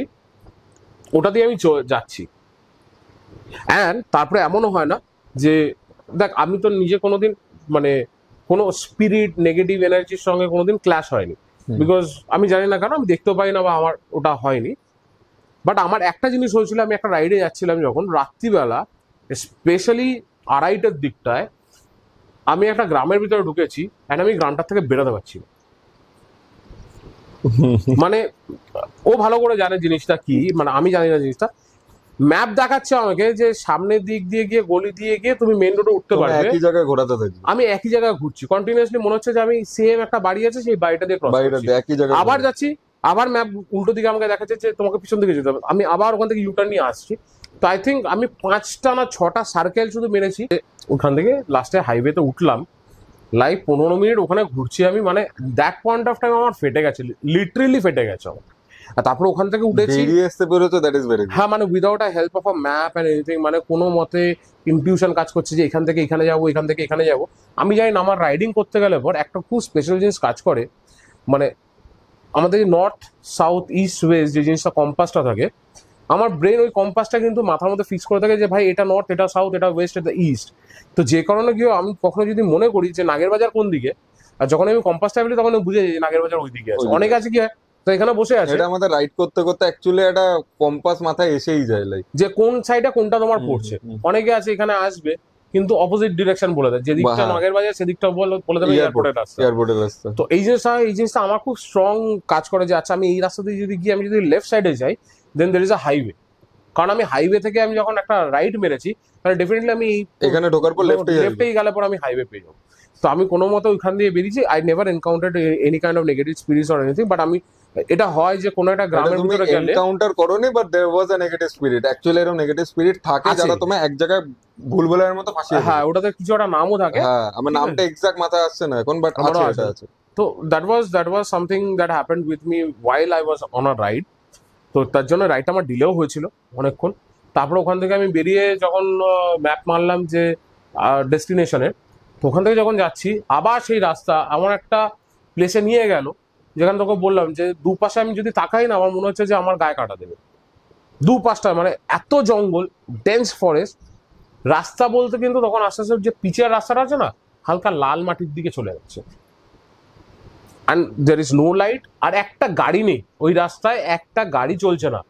Speaker 1: ওটা দিয়ে আমি যাচ্ছি অ্যান্ড তারপরে এমনও হয় না যে দেখ আমি তো নিজে কোনোদিন মানে কোনো স্পিরিট নেগেটিভ এনার্জির সঙ্গে কোনোদিন ক্ল্যাশ হয়নি বিকজ আমি জানি না কারণ আমি দেখতেও পাই না বা আমার ওটা হয়নি বাট আমার একটা জিনিস হয়েছিল আমি একটা রাইডে যাচ্ছিলাম যখন রাত্রিবেলা স্পেশালি আড়াইটার দিকটায় আমি একটা গ্রামের ভিতরে ঢুকেছি অ্যান্ড আমি গ্রামটার থেকে বেরোতে পারছি না মানে ও ভালো করে জানে জিনিসটা কি মানে আমি জানি না জিনিসটা ম্যাপ দেখাচ্ছে আমাকে যে সামনের দিক দিয়ে গিয়ে গলি দিয়ে গিয়ে তুমি মেন রোডে উঠতে পারবে একই
Speaker 2: জায়গায় ঘোরাতে থাকি
Speaker 1: আমি একই জায়গায় ঘুরছি কন্টিনিউয়াসলি মনে হচ্ছে যে আমি সেম একটা বাড়ি আছে সেই বাড়িটা দিয়ে ক্রস করছি একই জায়গায় আবার যাচ্ছি আবার ম্যাপ উল্টো দিকে আমাকে দেখাচ্ছে যে তোমাকে পিছন দিকে যেতে হবে আমি আবার ওখান থেকে ইউটার নিয়ে আসছি তো আই থিঙ্ক আমি পাঁচটা না ছটা সার্কেল শুধু মেরেছি ওখান থেকে লাস্টে হাইওয়ে তে উঠলাম লাইক পনেরো মিনিট ওখানে ঘুরছি আমি মানে দ্যাট পয়েন্ট অফ টাইম আমার ফেটে গেছে লিটারেলি ফেটে গেছে আমার তারপর ওখান থেকে উঠেছি
Speaker 2: আসতে দ্যাট
Speaker 1: হ্যাঁ মানে without a help of a map and anything মানে কোনো মতে ইনটিউশন কাজ করছে যে এখান থেকে এখানে যাবো এখান থেকে এখানে যাবো আমি জানি আমার রাইডিং করতে গেলে পর একটা খুব স্পেশাল জিনিস কাজ করে মানে আমাদের নর্থ সাউথ ইস্ট ওয়েস্ট যে জিনিসটা কম্পাসটা থাকে আমার ব্রেন ওই কম্পাসটা কিন্তু মাথার মধ্যে ফিক্স করে থাকে যে ভাই এটা নর্থ এটা সাউথ এটা ওয়েস্ট এটা ইস্ট তো যে কারণে কি আমি কখনো যদি মনে করি যে নাগের বাজার কোন দিকে আর যখন আমি কম্পাসটা পেলি তখন বুঝে যাই নাগের বাজার ওই দিকে আছে অনেক আছে কি হয় তো এখানে বসে আছে এটা আমাদের রাইড করতে করতে অ্যাকচুয়ালি একটা কম্পাস মাথায় এসেই যায় লাইক যে কোন সাইডে কোনটা তোমার পড়ছে অনেকে আছে এখানে আসবে কিন্তু অপোজিট ডিরেকশন বলে দেয় যেদিকটা নাগের বাজার সেদিকটা বলে দেবে এয়ারপোর্টের রাস্তা
Speaker 2: এয়ারপোর্টের রাস্তা
Speaker 1: তো এই জিনিসটা এই জিনিসটা আমার খুব স্ট্রং কাজ করে যে আচ্ছা আমি এই রাস্তা দিয়ে যদি গিয়ে আমি যদি লেফট সাইডে যাই দেন দের ইজ আ হাইওয়ে কারণ আমি হাইওয়ে থেকে আমি যখন একটা রাইট মেরেছি তাহলে ডেফিনেটলি আমি এখানে ঢোকার পর লেফটে লেফটেই গেলে পর আমি হাইওয়ে পেয়ে যাব তো আমি কোনো মতে ওইখান দিয়ে বেরিয়েছি I never encountered any kind of
Speaker 2: negative experience or anything but আমি এটা হয় যে কোনো একটা গ্রামের আচ্ছা, ভিতরে গেলে এনকাউন্টার করোনি but there was a negative spirit actually এরকম নেগেটিভ স্পিরিট থাকে যারা তোমার এক জায়গায় ভুল মতো ফাঁসিয়ে হ্যাঁ ওটাতে কিছু একটা নামও থাকে হ্যাঁ আমার নামটা এক্সাক্ট মাথায় আসছে না এখন বাট আছে এটা আছে তো that was that
Speaker 1: was something that happened with me while I was on a ride তো তার জন্য রাইড আমার ডিলেও হয়েছিল অনেকক্ষণ তারপর ওখান থেকে আমি বেরিয়ে যখন ম্যাপ মারলাম যে ডেস্টিনেশনের তো ওখান থেকে যখন যাচ্ছি আবার সেই রাস্তা আমার একটা প্লেসে নিয়ে গেল যেখানে তোকে বললাম যে দুপাশে আমি যদি তাকাই না আমার মনে হচ্ছে যে আমার গায়ে কাটা দেবে দুপাশটা মানে এত জঙ্গল ডেন্স ফরেস্ট রাস্তা বলতে কিন্তু তখন আস্তে আস্তে যে পিচের রাস্তাটা আছে না হালকা লাল মাটির দিকে চলে যাচ্ছে and there is no light আর একটা গাড়ি নেই ওই রাস্তায় একটা গাড়ি চলছে না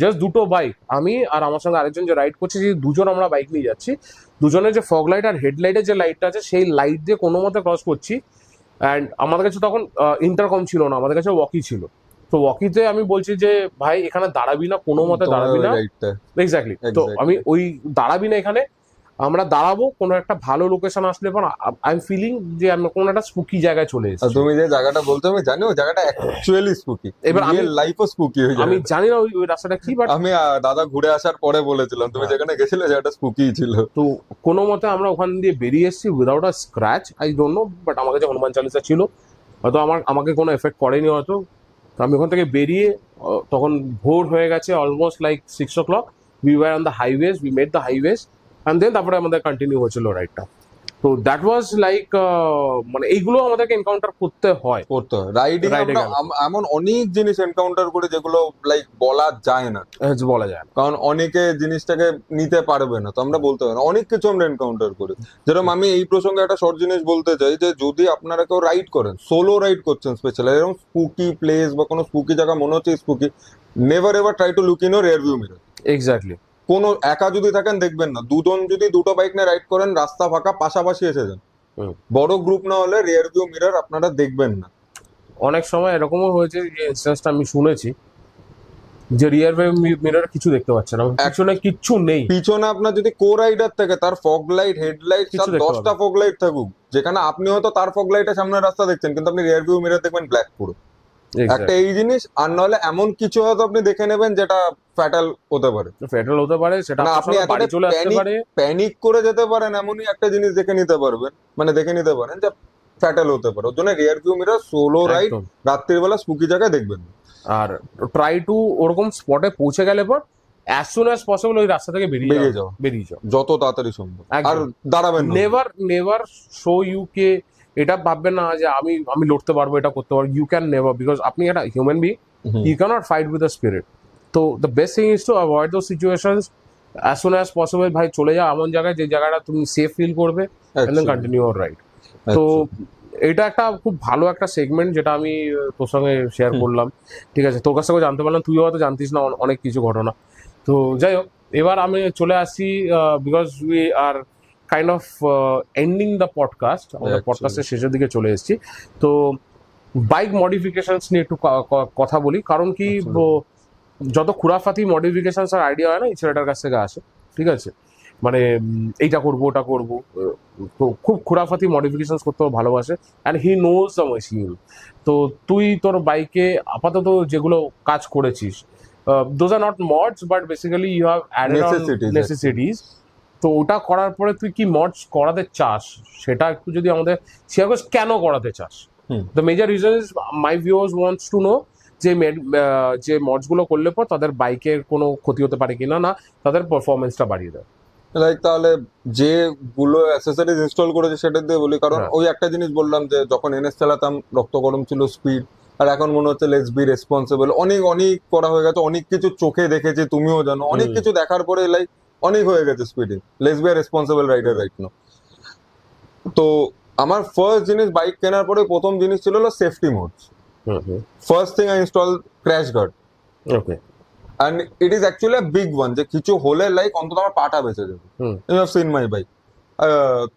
Speaker 1: জাস্ট দুটো বাইক আমি আর আমার সঙ্গে আরেকজন যে রাইড করছে যে দুজন আমরা বাইক নিয়ে যাচ্ছি দুজনের যে ফগ লাইট আর হেডলাইটের যে লাইটটা আছে সেই লাইট দিয়ে কোনো মতে ক্রস করছি অ্যান্ড আমাদের কাছে তখন ইন্টারকম ছিল না আমাদের কাছে ওয়াকি ছিল তো ওয়াকিতে আমি বলছি যে ভাই এখানে দাঁড়াবি না কোনো মতে দাঁড়াবি না এক্স্যাক্টলি তো আমি ওই দাঁড়াবি না এখানে আমরা দাঁড়াবো কোনো একটা ভালো লোকেশন আসলে পর আই এম ফিলিং যে আমরা কোনো একটা স্পুকি জায়গায় চলে এসেছি তুমি যে জায়গাটা বলতে হবে
Speaker 2: জানো জায়গাটা অ্যাকচুয়ালি স্পুকি এবার আমি লাইফও স্পুকি হয়ে আমি জানি না ওই রাস্তাটা কি বাট আমি দাদা ঘুরে আসার পরে বলেছিলাম তুমি হ্যাঁ। যেখানে গেছিলে জায়গাটা স্পুকি ছিল তো কোনো মতে আমরা ওখান
Speaker 1: দিয়ে বেরিয়ে এসেছি without a scratch I don't know but আমার কাছে হনুমান চালিসা ছিল হয়তো আমার আমাকে কোনো এফেক্ট করেনি হয়তো তো আমি ওখান থেকে বেরিয়ে তখন ভোর হয়ে গেছে almost like six o'clock we were on the highways we made the highways and then তারপরে আমাদের কন্টিনিউ হয়েছিল রাইডটা
Speaker 2: তো দ্যাট ওয়াজ লাইক মানে এইগুলো আমাদেরকে এনকাউন্টার করতে হয় করতে হয় রাইডিং এমন অনেক জিনিস এনকাউন্টার করে যেগুলো লাইক বলা যায় না হ্যাঁ, বলা যায় না কারণ অনেকে জিনিসটাকে নিতে পারবে না তো আমরা বলতে পারি অনেক কিছু আমরা এনকাউন্টার করি যেরকম আমি এই প্রসঙ্গে একটা শর্ট জিনিস বলতে চাই যে যদি আপনারা কেউ রাইড করেন সোলো রাইড করছেন স্পেশালি এরকম স্পুকি প্লেস বা কোনো স্পুকি জায়গা মনে হচ্ছে spooky never ever try to look in your rear view mirror exactly কোনো একা যদি থাকেন দেখবেন না দুজন যদি দুটো বাইক নিয়ে রাইড করেন রাস্তা ফাঁকা পাশাপাশি এসে যান বড় গ্রুপ না হলে রিয়ার ভিউ মিরর আপনারা দেখবেন না
Speaker 1: অনেক সময় এরকমও হয়েছে যে ইনস্টেন্সটা আমি শুনেছি যে রিয়ার মিরর কিছু দেখতে পাচ্ছে না
Speaker 2: পিছনে কিচ্ছু নেই পিছনে আপনার যদি কো রাইডার থাকে তার ফগ লাইট লাইট কিছু দশটা ফগ লাইট থাকুক যেখানে আপনি হয়তো তার ফগ লাইটের সামনের রাস্তা দেখছেন কিন্তু আপনি রিয়ার ভিউ মিরর দেখবেন ব্ল্যাক পুরো একটা এই জিনিস আর নাহলে এমন কিছু হয়তো আপনি দেখে নেবেন যেটা ফ্যাটাল হতে পারে ফ্যাটাল
Speaker 1: হতে পারে সেটা মানে আপনি বাড়ি চলে আসতে পারে
Speaker 2: প্যানিক করে যেতে পারেন এমনই একটা জিনিস দেখে নিতে পারবেন মানে দেখে নিতে পারেন যে ফ্যাটাল হতে পারে ওর জন্য rear view mirror solo ride রাত্রিবেলা স্পুকি জায়গায় দেখবেন আর ট্রাই টু ওরকম স্পটে পৌঁছে গেলে পর
Speaker 1: অ্যাজ সুন অ্যাজ পসিবল ওই রাস্তা থেকে বেরিয়ে যাও বেরিয়ে যাও যত তাড়াতাড়ি সম্ভব আর দাঁড়াবেন নেভার নেভার শো ইউ কে এটা ভাববেন না যে আমি আমি লড়তে পারবো এটা করতে পারবো ইউ ক্যান নেভার বিকজ আপনি একটা human be you not fight with the spirit তো the best thing is to avoid those situation as soon as possible ভাই চলে যাও এমন জায়গায় যে জায়গাটা তুমি সেফ ফিল করবে কন্টিনিউ আচ্ছা। রাইট তো আচ্ছা। এটা একটা খুব ভালো একটা সেগমেন্ট যেটা আমি তোর সঙ্গে শেয়ার করলাম ঠিক আছে তোর কাছ থেকে জানতে পারলাম তুইও হয়তো জানতিস না অনেক কিছু ঘটনা তো যাই হোক এবার আমি চলে আসি because we are kind of ending the podcast আমাদের পডকাস্টের শেষের দিকে চলে এসেছি তো বাইক মডিফিকেশনস নিয়ে একটু কথা বলি কারণ কি যত খুরাফাতি মডিফিকেশনস আর আইডিয়া হয় না এই ছেলেটার কাছ থেকে আসে ঠিক আছে মানে এইটা করবো ওটা করবো তো খুব খুরাফাতি মডিফিকেশন করতে ভালোবাসে and he knows the machine তো তুই তোর বাইকে আপাতত যেগুলো কাজ করেছিস those are not mods but basically you have added necessities তো ওটা করার পরে তুই কি মডস করাতে চাস সেটা একটু যদি আমাদের শেয়ার কেন করাতে চাস the major reason is my viewers wants to know যে যে মর্জগুলো করলে পর তাদের বাইকের কোনো ক্ষতি হতে পারে কিনা না তাদের পারফরমেন্সটা বাড়িয়ে দেয়
Speaker 2: লাইক তাহলে যেগুলো অ্যাসেসরিজ ইনস্টল করেছে সেটা দিয়ে বলি কারণ হ্যাঁ। ওই একটা জিনিস বললাম যে যখন এনএস চালাতাম রক্ত গরম ছিল স্পিড আর এখন মনে হচ্ছে লেটস বি রেসপন্সিবল অনেক অনেক করা হয়ে গেছে অনেক কিছু চোখে দেখেছে তুমিও জানো অনেক কিছু দেখার পরে লাইক অনেক হয়ে গেছে স্পিডে less be are responsible rider right no তো আমার ফার্স্ট জিনিস বাইক কেনার পরে প্রথম জিনিস ছিল হলো safety mode first thing I install crash guard okay and it is actually a big one যে কিছু হলে লাইক অন্তত আমার পাটা বেঁচে যাবে you have seen my bike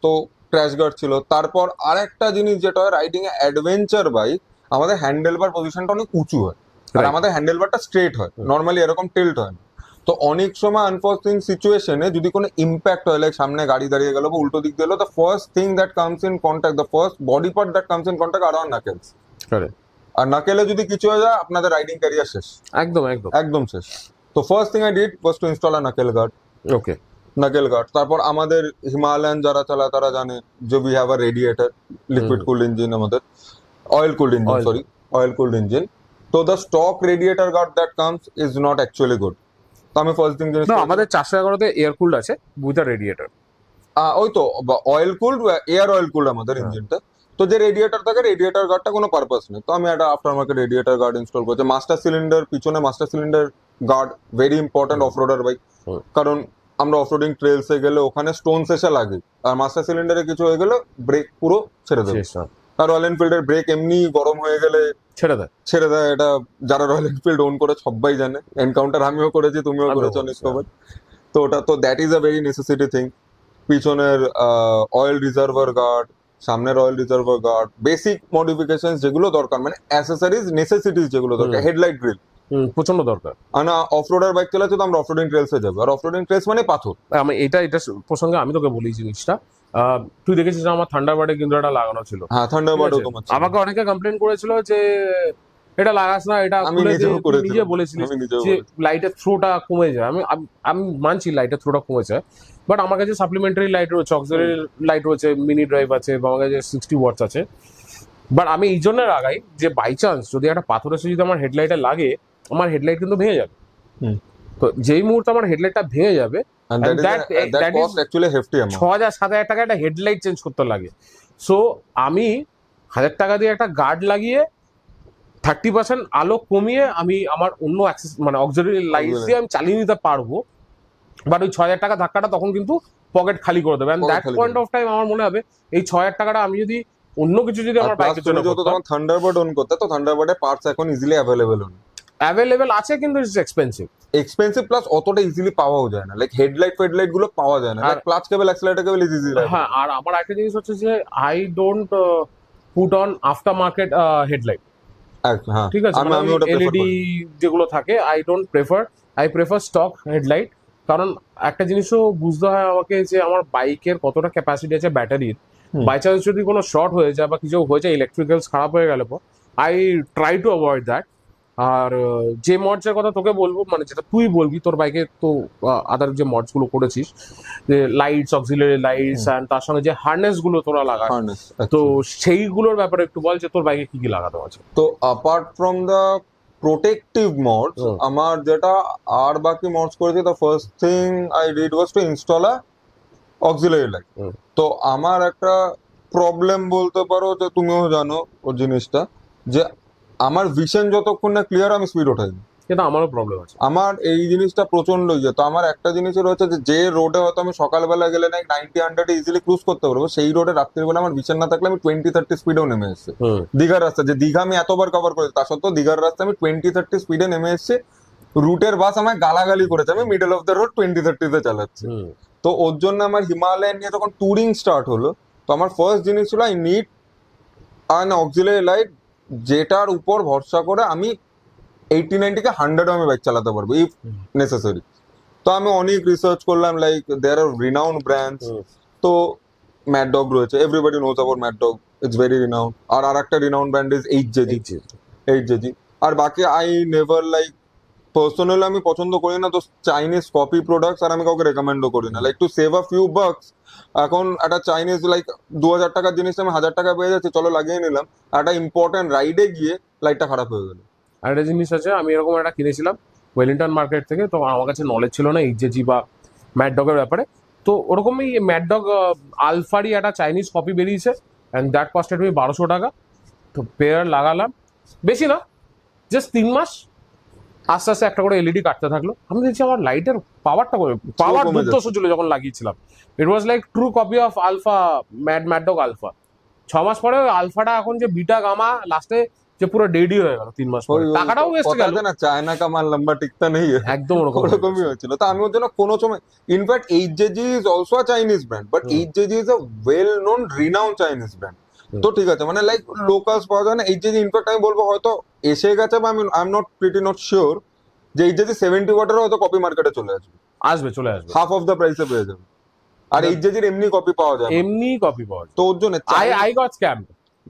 Speaker 2: তো ক্র্যাশ গার্ড ছিল তারপর আর একটা জিনিস যেটা হয় রাইডিং এ অ্যাডভেঞ্চার বাইক আমাদের হ্যান্ডেল বার পজিশনটা অনেক উঁচু হয় আর আমাদের হ্যান্ডেল বারটা স্ট্রেট হয় নর্মালি এরকম টিল্ট হয় না তো অনেক সময় আনফর্চুনেট সিচুয়েশনে যদি কোনো ইম্প্যাক্ট হয় লাইক সামনে গাড়ি দাঁড়িয়ে গেল বা উল্টো দিক দিয়ে the first thing that comes in contact the first body part that comes in contact are knuckles আর নাকেলে যদি কিছু হয়ে যায় আপনাদের রাইডিং ক্যারিয়ার শেষ একদম একদম একদম শেষ তো first thing I did first to install a knuckle guard okay knuckle guard তারপর আমাদের হিমালয়ান যারা চালায় তারা জানে যে we have a radiator liquid cool engine আমাদের oil cool engine sorry oil cool engine তো the stock radiator guard that comes is not actually good তো আমি ফার্স্ট দিন জিনিস আমাদের চারশো এগারোতে এয়ার কুলড আছে উইথ আ রেডিয়েটর ওই তো oil cooled air oil cooled আমাদের ইঞ্জিনটা হ্যাঁ। তো যে রেডিয়েটার থাকে রেডিয়েটার গার্ডটা কোনো পারপাস নেই তো আমি একটা after market radiator guard install করছি মাস্টার সিলিন্ডার পিছনে master cylinder guard very important offroader bike কারণ আমরা অফ রোডিং ট্রেলসে গেলে ওখানে স্টোন শেষে লাগে আর মাস্টার সিলিন্ডারে কিছু হয়ে গেলে ব্রেক পুরো ছেড়ে দেবে হ্যাঁ। আর রয়্যাল এনফিল্ডের ব্রেক এমনি গরম হয়ে গেলে ছেড়ে দেয় ছেড়ে দেয় এটা যারা রয়্যাল এনফিল্ড ওন করে সবাই জানে এনকাউন্টার আমিও করেছি তুমিও করেছো অনেক তো ওটা তো that is a very necessity thing পিছনের অয়েল রিজার্ভার গার্ড সামনের oil reservoir guard basic modification যেগুলো দরকার মানে অ্যাসেসরিজ নেসেসিটিজ যেগুলো দরকার হেডলাইট গ্রিল প্রচন্ড দরকার আনা অফরোডার বাইক চালাচ্ছি তো আমরা অফ অফরোডিং ট্রেলসে যাবো আর অফ রোডিং ট্রেলস মানে পাথর আমি এটা এটা প্রসঙ্গে আমি তোকে বলি জিনিসটা
Speaker 1: তুই দেখেছিস আমার থান্ডারবার্ডে কিন্তু এটা লাগানো ছিল হ্যাঁ থান্ডারবার্ডও তোমার আমাকে অনেকে কমপ্লেন করেছিল যে এটা লাগাস না এটা আমি নিজে বলেছিলি যে লাইটের থ্রোটা কমে যায় আমি আমি মানছি লাইটের থ্রোটা কমে যায় বাট আমার কাছে সাপ্লিমেন্টারি লাইট রয়েছে অক্সিলারি লাইট রয়েছে মিনি ড্রাইভ আছে বা আমার কাছে সিক্সটি ওয়াটস আছে বাট আমি এই জন্য লাগাই যে বাই চান্স যদি একটা পাথর এসে যদি আমার হেডলাইটে লাগে আমার হেডলাইট কিন্তু ভেঙে যাবে তো যেই মুহূর্তে আমার হেডলাইটটা ভেঙে যাবে and, and uh, টাকা একটা হেডলাইট চেঞ্জ করতে লাগে সো আমি হাজার টাকা দিয়ে একটা গার্ড লাগিয়ে থার্টি পার্সেন্ট আলো কমিয়ে আমি আমার অন্য অ্যাক্সেস মানে অক্সিজেন লাইট দিয়ে আমি চালিয়ে নিতে পারবো বাট ওই ছ হাজার টাকা ধাক্কাটা তখন কিন্তু পকেট খালি করে দেবে দ্যাট পয়েন্ট অফ টাইম আমার মনে হবে এই ছ হাজার টাকাটা আমি যদি অন্য কিছু যদি আমার বাইকের জন্য
Speaker 2: থান্ডারবার্ড অন করতে তো থান্ডারবার্ডে পার্টস এখন ইজিলি অ্যাভেলেবেল হন অ্যাভেলেবেল আছে কিন্তু ইটস এক্সপেন্সিভ এক্সপেন্সিভ প্লাস অতটা ইজিলি পাওয়াও যায় না লাইক হেডলাইট ফেডলাইট গুলো পাওয়া যায় না আর clutch cable accelerator cable easy হ্যাঁ আর
Speaker 1: আমার একটা জিনিস হচ্ছে যে I don't put on after market headlight
Speaker 2: ঠিক আছে আমি এলইডি
Speaker 1: মানে যেগুলো থাকে I don't prefer I prefer stock headlight কারণ একটা জিনিসও বুঝতে হয় আমাকে যে আমার বাইকের কতটা ক্যাপাসিটি আছে ব্যাটারির বাই চান্স যদি কোনো শর্ট হয়ে যায় বা কিছু হয়ে যায় ইলেকট্রিক্যালস খারাপ হয়ে গেলে পর I try to avoid that আর যে মর্চের কথা তোকে বলবো মানে যেটা তুই বলবি তোর বাইকে তো আদার যে মডস গুলো করেছিস যে লাইটস অক্সিলারি লাইটস অ্যান্ড তার সঙ্গে যে হার্নেস গুলো তোরা হারনেস তো আচ্ছা। সেইগুলোর ব্যাপারে একটু বল যে তোর বাইকে কি কি লাগাতে আছে
Speaker 2: তো apart from the protective mods আমার যেটা আর বাকি মডস করেছি the first thing I did was to install a auxiliary light তো আমার একটা প্রবলেম বলতে পারো যে তুমিও জানো ওই জিনিসটা যে আমার ভিশন যতক্ষণ না ক্লিয়ার আমি স্পিড ওঠাই না কিন্তু আমারও প্রবলেম আছে আমার এই জিনিসটা প্রচন্ড ইয়ে তো আমার একটা জিনিস রয়েছে যে যে রোডে হয়তো আমি সকালবেলা গেলে নাই নাইনটি হান্ড্রেডে ইজিলি ক্রুজ করতে পারবো সেই রোডে রাত্রিবেলা আমার বিছান না থাকলে আমি টোয়েন্টি থার্টি স্পিডেও নেমে এসেছি দীঘার রাস্তা যে দীঘা আমি এতবার কভার করেছি তা সত্ত্বেও দীঘার রাস্তা আমি টোয়েন্টি থার্টি স্পিডে নেমে এসেছি রুটের বাস আমায় গালাগালি করেছে আমি middle of the road twenty থার্টিতে চালাচ্ছি তো ওর জন্য আমার হিমালয়ান নিয়ে যখন ট্যুরিং স্টার্ট হলো তো আমার ফার্স্ট জিনিস ছিল I need an auxiliary light যেটার উপর ভরসা করে আমি এইটি নাইনটিকে হান্ড্রেড আমি বাইক চালাতে পারবো ইফ নেসেসারি তো আমি অনেক রিসার্চ করলাম like there are renowned brands তো ম্যাড ডগ রয়েছে এভরিবডি নোজ আবার mad dog it's very renowned আর আর একটা renowned brand is H JG H JG আর বাকি আই নেভার লাইক পার্সোনালি আমি পছন্দ করি না তো চাইনিজ কপি প্রোডাক্টস আর আমি কাউকে রেকমেন্ডও করি না like to save a few bucks এখন একটা চাইনিজ লাইক দু হাজার টাকার জিনিস আমি হাজার টাকা পেয়ে যাচ্ছি চলো লাগিয়ে নিলাম একটা ইম্পর্টেন্ট রাইডে গিয়ে লাইটটা খারাপ হয়ে গেল আরেকটা জিনিস আছে আমি এরকম একটা কিনেছিলাম ওয়েলিংটন মার্কেট থেকে তো আমার কাছে নলেজ
Speaker 1: ছিল না জি বা ম্যাডডগের ব্যাপারে তো ওরকমই ম্যাডডগ আলফারি একটা চাইনিজ কপি বেরিয়েছে অ্যান্ড দ্যাট কস্টেড মি বারোশো টাকা তো পেয়ার লাগালাম বেশি না জাস্ট তিন মাস আস্তে আস্তে একটা করে এলইডি e কাটতে থাকলো আমি দেখছি আমার লাইটের পাওয়ারটা পাওয়ার দুর্দশ ছিল যখন লাগিয়েছিলাম it was like true copy of alpha mad mad dog alpha ছ মাস পরে আলফাটা এখন যে বিটা গামা লাস্টে যে পুরো ডেডি
Speaker 2: হয়ে গেল তিন মাস পরে টাকাটাও ওয়েস্ট গেল না চায়না কা মাল লম্বা টিকতা নেই একদম ওরকম ওরকমই হয়েছিল তো আমি ওর জন্য কোনো সময় in fact JG is also a Chinese brand but JG is a well known renowned Chinese brand তো ঠিক আছে মানে লাইক লোকালস পাওয়া যায় না এই যে ইনফ্যাক্ট আমি বলবো হয়তো এসে গেছে বা আমি I am not pretty not sure যে এই যে সেভেন্টি ওয়াটার হয়তো কপি মার্কেটে চলে আসবে আসবে চলে আসবে হাফ অফ দ্য প্রাইসে পেয়ে যাবে আর মানে এই যে এমনি কপি পাওয়া যায় এমনি কপি পাওয়া যায় তো ওর জন্য আই আই গট স্ক্যাম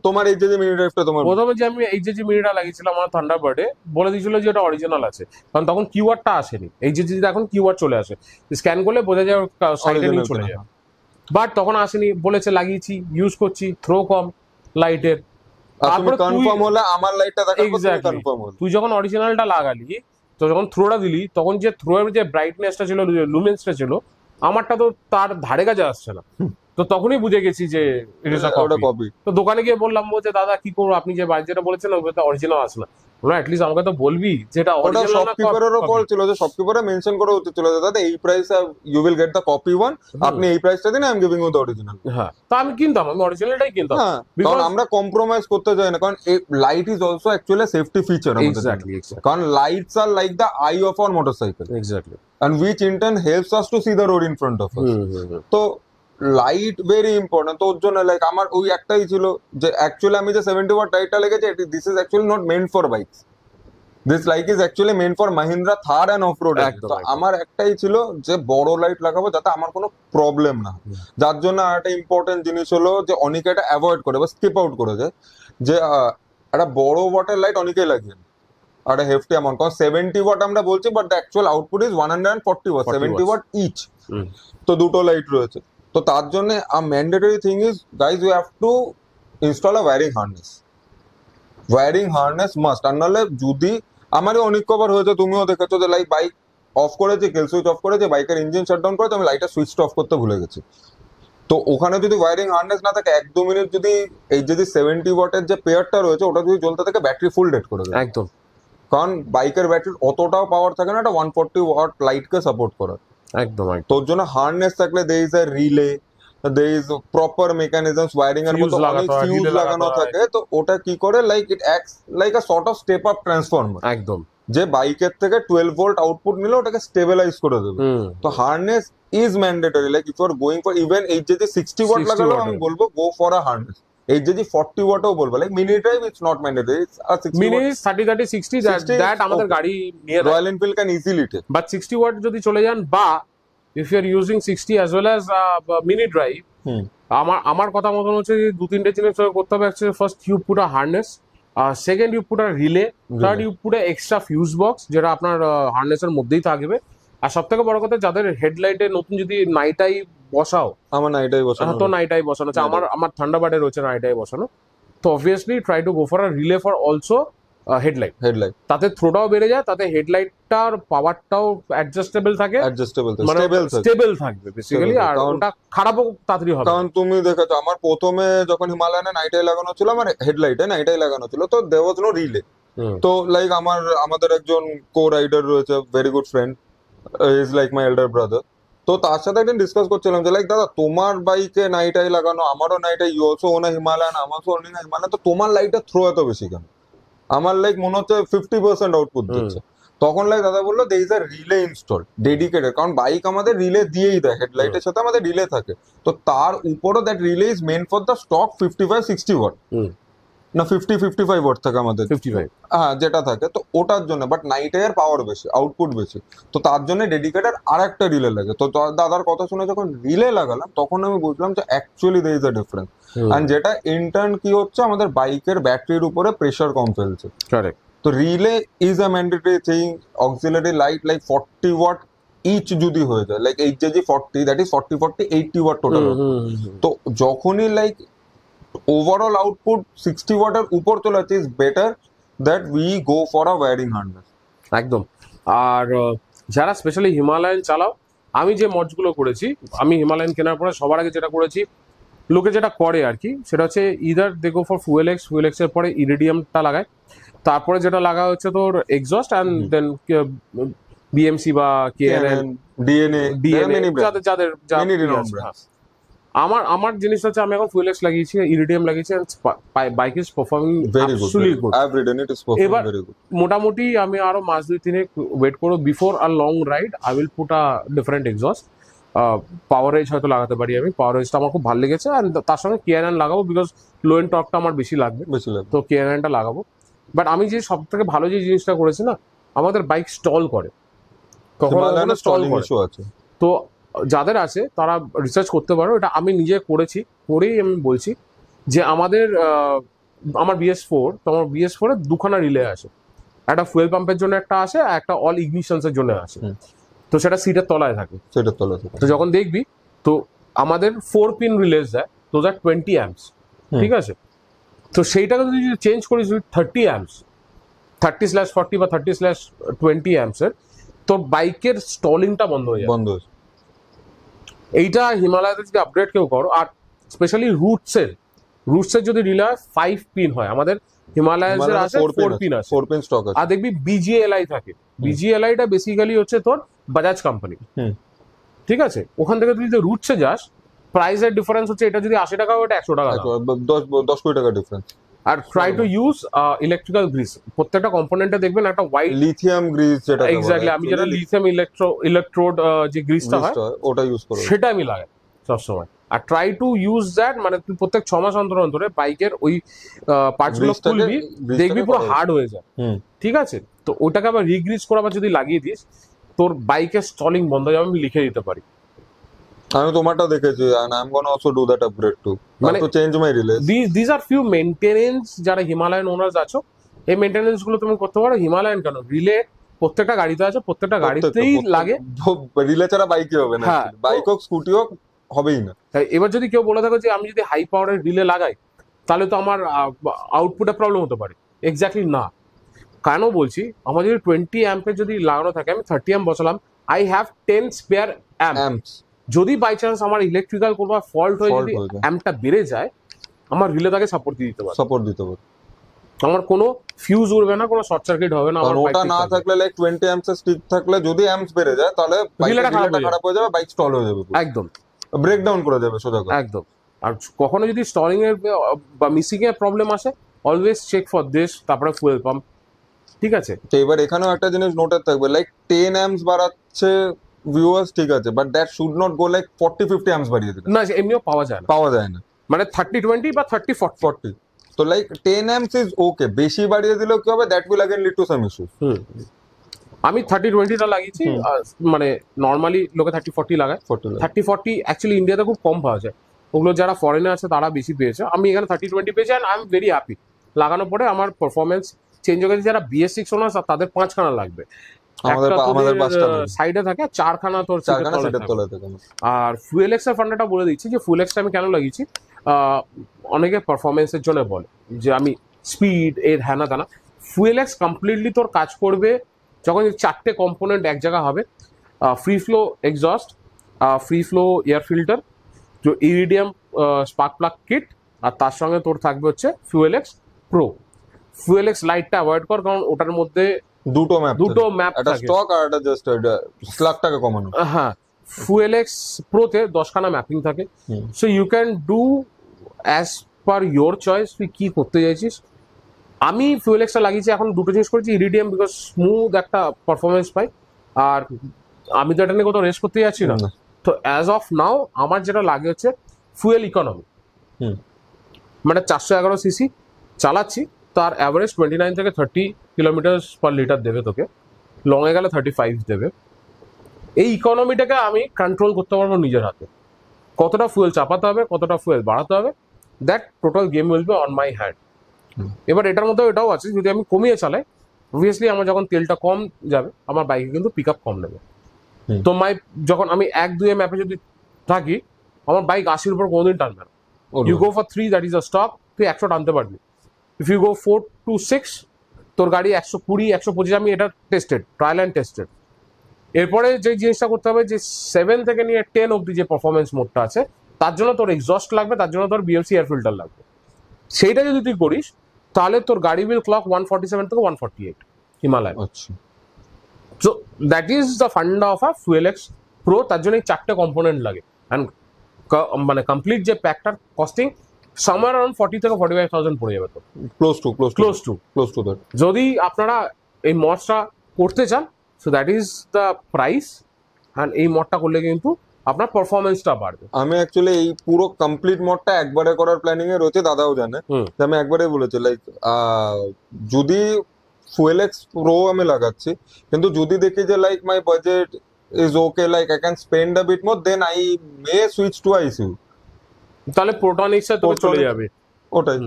Speaker 2: তোমার এই যে যে মিনি ড্রাইভটা তোমার প্রথমে যে আমি এই যে যে মিনিটা
Speaker 1: লাগিয়েছিলাম আমার থান্ডারবার্ডে বলে দিয়েছিল যে এটা অরিজিনাল আছে কারণ তখন কিওয়ার্ডটা আসেনি এই যে যে এখন কিওয়ার্ড চলে আসে স্ক্যান করলে বোঝা যায় সাইডে চলে যায় বাট তখন আসেনি বলেছে লাগিয়েছি ইউজ করছি থ্রো কম লাইটের তুই যখন অরিজিনালটা লাগালি তো যখন থ্রোটা দিলি তখন যে থ্রো যে ব্রাইটনেসটা ছিল লুমেন্সটা ছিল আমারটা তো তার ধারে কাছে আসছে না তো তখনই বুঝে গেছি যে তো দোকানে গিয়ে বললাম বলছে দাদা কি করবো আপনি যে বাড়ি যেটা বলেছেন ওটা অরিজিনাল আসে না না আমাকে তো বলবি যেটা শপকিপারেরও কল
Speaker 2: ছিল যে শপকিপারে মেনশন করা উচিত ছিল দাদা এই price you will get the copy one আপনি এই প্রাইসটা দিন I am giving you the original হ্যাঁ আমি কিনতাম আমি অরিজিনালটাই কিনতাম হ্যাঁ, আমরা কম্প্রোমাইজ করতে যাই না কারণ light is also actually safety feature exactly কারণ lights are like the eye of our motorcycle exactly which in helps us to see the road in front of light very important তো ওর জন্য like আমার ওই একটাই ছিল যে actually আমি যে সেভেন্টি ওয়াট লাইটটা লেগেছে এটি this is actually not meant for bikes this like is actually meant for Mahindra Thar and off road আমার একটাই ছিল যে বড় লাইট লাগাবো যাতে আমার কোনো প্রবলেম না যার জন্য আর একটা ইম্পর্টেন্ট জিনিস হলো যে অনেকে এটা অ্যাভয়েড করে বা স্কিপ আউট করে যে যে একটা বড় ওয়াটের লাইট অনেকেই লাগিয়ে একটা হেফটি অ্যামাউন্ট কারণ সেভেন্টি ওয়াট আমরা বলছি but the actual output is one hundred and forty watt seventy watt each তো দুটো লাইট রয়েছে তো তার জন্যে a mandatory thing is guys you have to install a wiring harness wiring harness must আর নাহলে যদি আমারই অনেক কবার হয়েছে তুমিও দেখেছো যে লাইক বাইক অফ করেছে কেল সুইচ অফ করেছে বাইকের ইঞ্জিন শাটডাউন করেছে আমি লাইটার সুইচ অফ করতে ভুলে গেছি তো ওখানে যদি ওয়ারিং হার্নেস না থাকে এক দু মিনিট যদি এই যদি সেভেন্টি ওয়াটের যে পেয়ারটা রয়েছে ওটা যদি জ্বলতে থাকে ব্যাটারি ফুল ডেট করে দেবে একদম কারণ বাইকের ব্যাটারি অতটাও পাওয়ার থাকে না এটা ওয়ান ফোর্টি ওয়াট লাইটকে সাপোর্ট করে একদম তোর জন্য হার্নেস থাকলে there is a relay there is proper mechanism wiring এর মতো অনেক ফিউজ লাগানো থাকে তো ওটা কি করে like it acts like a sort of step up transformer একদম যে বাইকের থেকে টুয়েলভ ভোল্ট আউটপুট নিলে ওটাকে স্টেবিলাইজ করে দেবে তো harness is mandatory like if you going for even H যে সিক্সটি ওয়াট লাগালো আমি বলবো গো ফর আ হার্নেস এই যদি 40 ওয়াটও বলবো like mini drive it's not mandatory it's a thirty mini
Speaker 1: 30 30 that আমাদের
Speaker 2: গাড়ি নিয়ে Royal Enfield can easily take but sixty watt যদি চলে
Speaker 1: যান বা if you are using sixty as well as mini drive আমার আমার কথা মতন হচ্ছে যে দু তিনটে জিনিস করতে হবে actually first you put a harness second you put a relay third you put a extra fuse box যেটা আপনার হার্নেসের uh, মধ্যেই থাকবে আর সব থেকে বড় কথা যাদের হেডলাইটে নতুন যদি নাইট নাইটাই বসাও আমার নাইটাই হ্যাঁ, আচ্ছা, বসানো তো নাইটাই বসানো আছে আমার আমার থান্ডাবার্ডে রয়েছে নাইটাই বসানো তো obviously try to go for a relay for also headlight headlight তাতে থ্রোটাও বেড়ে যায় তাতে হেডলাইটটার পাওয়ারটাও অ্যাডজাস্টেবল থাকে
Speaker 2: অ্যাডজাস্টেবল থাকে স্টেবল মানে থাকবে বেসিক্যালি আর ওটা খারাপও তাড়াতাড়ি হবে কারণ তুমি দেখেছো আমার প্রথমে যখন হিমালয়ানে নাইটাই লাগানো ছিল আমার হেডলাইটে নাইটাই লাগানো ছিল তো দেয়ার ওয়াজ নো রিলে তো লাইক আমার আমাদের একজন কো রাইডার রয়েছে very good friend is like my elder brother তো তার সাথে একদিন ডিসকাস করছিলাম যে লাইক দাদা তোমার বাইকে নাইটাই লাগানো আমারও নাইটাই ইউসো ওনা হিমালয়ান আমারও ওনি না হিমালয়ান তো তোমার লাইটটা থ্রো এত বেশি কেন আমার লাইক মনে হচ্ছে ফিফটি পার্সেন্ট আউটপুট দিচ্ছে তখন লাইক দাদা বললো there is a relay install dedicated কারণ বাইক আমাদের রিলে দিয়েই দেয় হেডলাইটের সাথে আমাদের রিলে থাকে তো তার উপরও that relay is meant for the stock fifty five sixty watt না ফিফটি ফিফটি ফাইভ ওয়াট থাকে আমাদের ফিফটি ফাইভ হ্যাঁ যেটা থাকে তো ওটার জন্য বাট নাইট এর পাওয়ার বেশি আউটপুট বেশি তো তার জন্য ডেডিকেটেড আর একটা রিলে লাগে তো দাদার কথা শুনে যখন রিলে লাগালাম তখন আমি বুঝলাম যে actually there is a difference and যেটা ইন্টার্ন কি হচ্ছে আমাদের বাইকের ব্যাটারির উপরে প্রেশার কম ফেলছে কারেক্ট তো relay is a mandatory thing auxiliary light like forty watt each যদি হয়ে যায় like H JG forty that is forty forty eighty watt total তো যখনই লাইক ওভারঅল আউটপুট সিক্সটি ওয়াটের উপর চলে যাচ্ছে is better that we go for a wiring হান্ডার একদম আর যারা স্পেশালি হিমালয়ান
Speaker 1: চালাও আমি যে মজগুলো করেছি আমি হিমালয়ান কেনার পরে সবার আগে যেটা করেছি লোকে যেটা করে আর কি সেটা হচ্ছে either they go for fuel X fuel এক্সের পরে ইরিডিয়ামটা লাগায় তারপরে যেটা লাগা হচ্ছে তোর এক্সস্ট অ্যান্ড দেন বিএমসি বা কেএনএন
Speaker 2: ডিএনএ ডিএনএ যাদের
Speaker 1: যাদের আমার আমার জিনিস হচ্ছে আমি এখন ফুয়েল এক্স লাগিয়েছি ইরিডিয়াম লাগিয়েছি bike is performing very good it
Speaker 2: performing very good
Speaker 1: মোটামুটি আমি আরো মাস দুই তিনে ওয়েট করব before a long ride I will put a different exhaust power edge হয়তো লাগাতে পারি আমি পাওয়ার এজটা আমার খুব ভালো লেগেছে আর তার সঙ্গে কেয়ারান লাগাবো বিকজ লো এন্ড টকটা আমার বেশি লাগবে বেশি লাগবে তো কেয়ারানটা লাগাবো বাট আমি যে সব থেকে ভালো যে জিনিসটা করেছি না আমাদের বাইক স্টল করে
Speaker 2: কখনো স্টল ইস্যু আছে
Speaker 1: তো যাদের আছে তারা রিসার্চ করতে পারো এটা আমি নিজে করেছি করেই আমি বলছি যে আমাদের আমার বিএস ফোর তো আমার বিএস ফোরে দুখানা রিলে আছে একটা ফুয়েল পাম্পের জন্য একটা আসে একটা অল ইগনিশনসের জন্য আসে তো সেটা সিটের তলায় থাকে সিটের তলায় থাকে তো যখন দেখবি তো আমাদের ফোর পিন রিলেজ দেয় তো যা টোয়েন্টি অ্যাম্পস ঠিক আছে তো সেইটাকে যদি চেঞ্জ করিস thirty amps thirty slash forty বা থার্টি স্ল্যাশ টোয়েন্টি অ্যাম্পসের তোর বাইকের স্টলিংটা বন্ধ হয়ে যায় বন্ধ হয়ে এইটা হিমালয়াতে যদি আপগ্রেড কেউ করো আর স্পেশালি রুটসের রুটসের যদি রিলায় ফাইভ পিন হয় আমাদের হিমালয়াসের আছে ফোর পিন আছে ফোর পিন স্টক আছে আর দেখবি বিজিএলআই থাকে বিজিএলআই টা বেসিক্যালি হচ্ছে তোর বাজাজ কোম্পানি ঠিক আছে ওখান থেকে তুই যদি রুটসে যাস প্রাইসের ডিফারেন্স হচ্ছে এটা যদি আশি টাকা ওটা একশো টাকা দশ কোটি টাকা ডিফারেন্স আর try to use electrical grease প্রত্যেকটা কম্পোনেন্টে দেখবেন একটা হোয়াইট লিথিয়াম গ্রিস যেটা এক্স্যাক্টলি আমি যেটা লিথিয়াম ইলেকট্রো ইলেকট্রোড যে গ্রিসটা হয় ওটা ইউজ করো সেটা আমি লাগাই সবসময় আর ট্রাই টু ইউজ দ্যাট মানে তুই প্রত্যেক ছ মাস অন্তর অন্তরে বাইকের ওই পার্টসগুলো খুলবি দেখবি পুরো হার্ড হয়ে যায় ঠিক আছে তো ওটাকে আবার রিগ্রিজ করে আবার যদি লাগিয়ে দিস তোর বাইকের স্টলিং বন্ধ
Speaker 2: হয়ে যাবে আমি লিখে দিতে পারি আমি তোমারটা দেখেছি I am gonna also do that upgrade to মানে to change my relays. This this are few
Speaker 1: maintenance যারা হিমালয়ান ওনার্স আছো এই মেইনটেনেন্স গুলো তুমি করতে পারো হিমালয়ান কেন রিলে প্রত্যেকটা গাড়িতে আছে প্রত্যেকটা গাড়িতেই লাগে
Speaker 2: রিলে ছাড়া বাইকে হবে
Speaker 1: না বাইক হ্যাঁ। হোক স্কুটি হোক হবেই না এবার যদি কেউ বলে থাকে যে আমি যদি হাই পাওয়ারের রিলে লাগাই তাহলে তো আমার আউটপুটে প্রবলেম হতে পারে এক্স্যাক্টলি না কেন বলছি আমার যদি টোয়েন্টি অ্যাম্পের যদি লাগানো থাকে আমি থার্টি অ্যাম্প বসালাম I have ten spare amps যদি বাই চান্স আমার ইলেকট্রিক্যাল কোনো ফল্ট হয়ে যদি অ্যাম্পটা বেড়ে যায় আমার রিলে তাকে সাপোর্ট দিতে পারে সাপোর্ট দিতে পারে আমার কোনো ফিউজ উড়বে না কোনো শর্ট সার্কিট হবে না আমার ওটা না
Speaker 2: থাকলে লাইক 20 অ্যাম্পস স্টিক থাকলে যদি অ্যাম্পস বেড়ে যায় তাহলে রিলেটা
Speaker 1: খারাপ হয়ে যাবে বাইক স্টল হয়ে যাবে একদম ব্রেকডাউন করে যাবে সোজা করে একদম আর কখনো যদি স্টলিং এর বা মিসিং এর প্রবলেম আসে অলওয়েজ চেক ফর দিস তারপরে ফুয়েল পাম্প
Speaker 2: ঠিক আছে তো এবার এখানেও একটা জিনিস নোটেড থাকবে লাইক টেন অ্যাম্পস বাড়াচ্ছে ভিউয়ার্স ঠিক আছে but that should not go like forty fifty amps বাড়িয়ে দেবে না এমনিও পাওয়া যায় না পাওয়া যায় না মানে থার্টি টোয়েন্টি বা থার্টি ফর্টি ফর্টি তো like ten amps is okay বেশি বাড়িয়ে দিলেও কি হবে that will again lead to some issue আমি থার্টি টোয়েন্টিটা লাগিয়েছি মানে
Speaker 1: নর্মালি লোকে থার্টি ফর্টি লাগায় থার্টি ফর্টি অ্যাকচুয়ালি ইন্ডিয়াতে খুব কম পাওয়া যায় ওগুলো যারা ফরেনে আছে তারা বেশি পেয়েছে আমি এখানে থার্টি টোয়েন্টি পেয়েছি and I am very happy লাগানোর পরে আমার পারফরমেন্স চেঞ্জ হয়ে গেছে যারা বিএস সিক্স ওনার্স তাদের পাঁচখানা লাগবে সাইডে থাকে চারখানা তোর আর বলে দিচ্ছি যে আমি কেন লাগিয়েছি অনেকে পারফরমেন্সের জন্য বলে যে আমি এর হ্যানা কমপ্লিটলি তোর কাজ করবে যখন চারটে কম্পোনেন্ট এক জায়গা হবে free flow exhaust free flow air filter তো ইরিডিয়াম স্পার্ক প্লাক কিট আর তার সঙ্গে তোর থাকবে হচ্ছে fuel X pro fuel X লাইটটা অ্যাভয়েড কর কারণ ওটার মধ্যে দুটো ম্যাপ দুটো ম্যাপ একটা স্টক আর একটা জাস্ট স্লাগটাকে কমানো হ্যাঁ ফুয়েল এক্স প্রোতে দশখানা ম্যাপিং থাকে so you can do as per your choice তুই কি করতে চাইছিস আমি ফুয়েল এক্সটা লাগিয়েছি এখন দুটো জিনিস করেছি ইরিডিয়াম বিকজ স্মুথ একটা পারফরমেন্স পাই আর আমি তো এটা নিয়ে কোথাও রেস করতে যাচ্ছি না তো অ্যাজ অফ নাও আমার যেটা লাগে হচ্ছে ফুয়েল ইকোনমি মানে চারশো এগারো সিসি চালাচ্ছি তার অ্যাভারেজ টোয়েন্টি নাইন থেকে থার্টি কিলোমিটার্স পার লিটার দেবে তোকে লংয়ে গেলে থার্টি ফাইভ দেবে এই ইকোনমিটাকে আমি কন্ট্রোল করতে পারবো নিজের হাতে কতটা ফুয়েল চাপাতে হবে কতটা ফুয়েল বাড়াতে হবে that total game will be on my hand এবার এটার মধ্যে এটাও আছে যদি আমি কমিয়ে চালাই অবভিয়াসলি আমার যখন তেলটা কম যাবে আমার বাইকে কিন্তু পিক আপ কম নেবে তো মাই যখন আমি এক দুই এম অ্যাপে যদি থাকি আমার বাইক আশির উপর কোনোদিন টানবে না you go for three that is a stop তুই একশো টানতে পারবি if you go four two six তোর গাড়ি একশো কুড়ি একশো পঁচিশ আমি এটা টেস্টেড ট্রায়াল অ্যান্ড টেস্টেড এরপরে যে জিনিসটা করতে হবে যে সেভেন থেকে নিয়ে টেন অব্দি যে পারফরমেন্স মোডটা আছে তার জন্য তোর এক্সস্ট লাগবে তার জন্য তোর বিএমসি এয়ার ফিল্টার লাগবে সেইটা যদি তুই করিস তাহলে তোর গাড়ি will clock one forty seven থেকে ওয়ান ফর্টি এইট হিমালয় আচ্ছা সো দ্যাট ইজ দ্য ফান্ডা of a fuel X pro তার জন্য এই চারটে কম্পোনেন্ট লাগে অ্যান্ড মানে কমপ্লিট যে প্যাকটার কস্টিং সামার অন ফর্টি থেকে ফর্টি ফাইভ থাউজেন্ড পড়ে যাবে তো close to close close to close to that যদি আপনারা এই মডসটা করতে চান so that is the price and এই মডটা করলে কিন্তু আপনার পারফরমেন্সটা
Speaker 2: বাড়বে আমি অ্যাকচুয়ালি এই পুরো কমপ্লিট মডটা একবারে করার প্ল্যানিং এ রয়েছে দাদাও জানে আমি একবারে বলেছি লাইক যদি ফুয়েল এক্স প্রো আমি লাগাচ্ছি কিন্তু যদি দেখি যে like my budget is okay like I can spend the bit more then I may switch to আইসিউ তাহলে প্রোটনিক্সে
Speaker 1: তুমি চলে যাবে ওটাই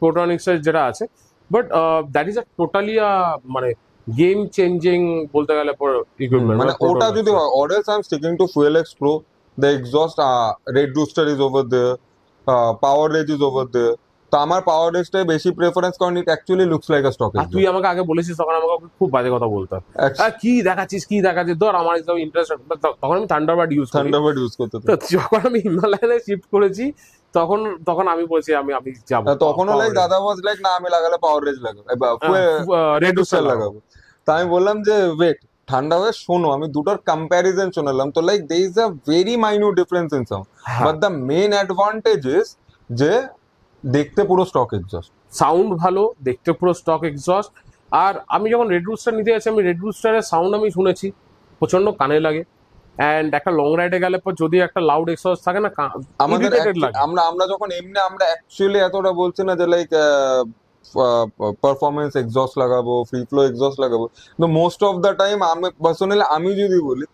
Speaker 1: প্রোটনিক্সের যেটা আছে but that is a totally
Speaker 2: মানে গেম চেঞ্জিং বলতে গেলে ইকুইপমেন্ট মানে, মানে ওটা যদি order I am sticking to fuel X pro the exhaust red rooster is over the power rage is over the তো আমার পাওয়ার ডেস্কটাই বেশি প্রেফারেন্স কারণ it actually looks like a stock আর তুই আমাকে আগে বলেছিস তখন আমাকে খুব বাজে কথা বলতো আর কি দেখাচ্ছিস কি দেখাচ্ছিস
Speaker 1: ধর আমার একদম ইন্টারেস্ট তখন আমি থান্ডারবার্ড ইউজ থান্ডারবার্ড ইউজ করতে তো যখন আমি হিমালয়ানে শিফট করেছি তখন তখন
Speaker 2: আমি বলছি আমি আমি যাব তখন লাইক দাদা ওয়াজ লাইক না আমি লাগালে পাওয়ার রেজ লাগাবো রেডুসার হ্যাঁ, uh, লাগাবো তা আমি বললাম যে ওয়েট ঠান্ডা হয়ে শোনো আমি দুটোর কম্প্যারিজন শোনালাম তো like they is a very minute difference in sound but the main advantage যে দেখতে পুরো স্টক এক্সস্ট সাউন্ড ভালো দেখতে পুরো স্টক এক্সস্ট
Speaker 1: আর আমি যখন রেড রুস্টার নিতে যাচ্ছি আমি রেড রুস্টারের সাউন্ড আমি শুনেছি প্রচন্ড কানে লাগে অ্যান্ড একটা লং রাইডে গেলে পর যদি একটা লাউড এক্সস থাকে না আমাদের
Speaker 2: আমরা আমরা যখন এমনি আমরা অ্যাকচুয়ালি এতটা বলছি না যে লাইক পারফরমেন্স এক্সস্ট লাগাবো ফ্রি ফ্লো এক্সস্ট লাগাবো কিন্তু মোস্ট অফ দ্য টাইম আমি পার্সোনালি আমি যদি বলি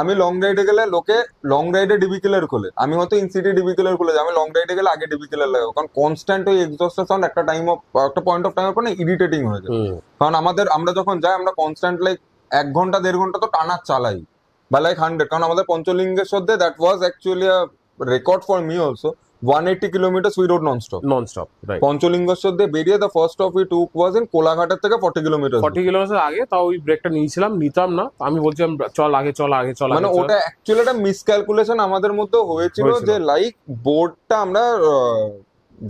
Speaker 2: আমি লং রাইডে গেলে লোকে লং রাইডে ডিবি কিলার খোলে আমি হয়তো ইনসিটি ডিবি কিলার খুলে আমি লং রাইডে গেলে আগে ডিবি কিলার লাগাবো কারণ কনস্ট্যান্ট ওই এক্সস্টার সাউন্ড একটা টাইম অফ একটা পয়েন্ট অফ টাইমের পর না ইরিটেটিং হয়ে যায় কারণ আমাদের আমরা যখন যাই আমরা কনস্ট্যান্ট লাইক এক ঘন্টা দেড় ঘন্টা তো টানা চালাই বা লাইক হান্ড্রেড কারণ আমাদের পঞ্চলিঙ্গের সদ্যে that was actually record for me also 180 kilometers we rode non-stop. Non-stop, right. Panchalingeswar দিয়ে বেরিয়ে the first stop we took was in কোলাঘাটের থেকে 40 kilometers.
Speaker 1: 40 কিলোমিটার আগে তাও ওই ব্রেকটা নিয়েছিলাম নিতাম না আমি বলছিলাম চল আগে চল আগে চল মানে ওটা
Speaker 2: অ্যাকচুয়ালি একটা মিসক্যালকুলেশন আমাদের মধ্যে হয়েছিল যে লাইক বোর্ডটা আমরা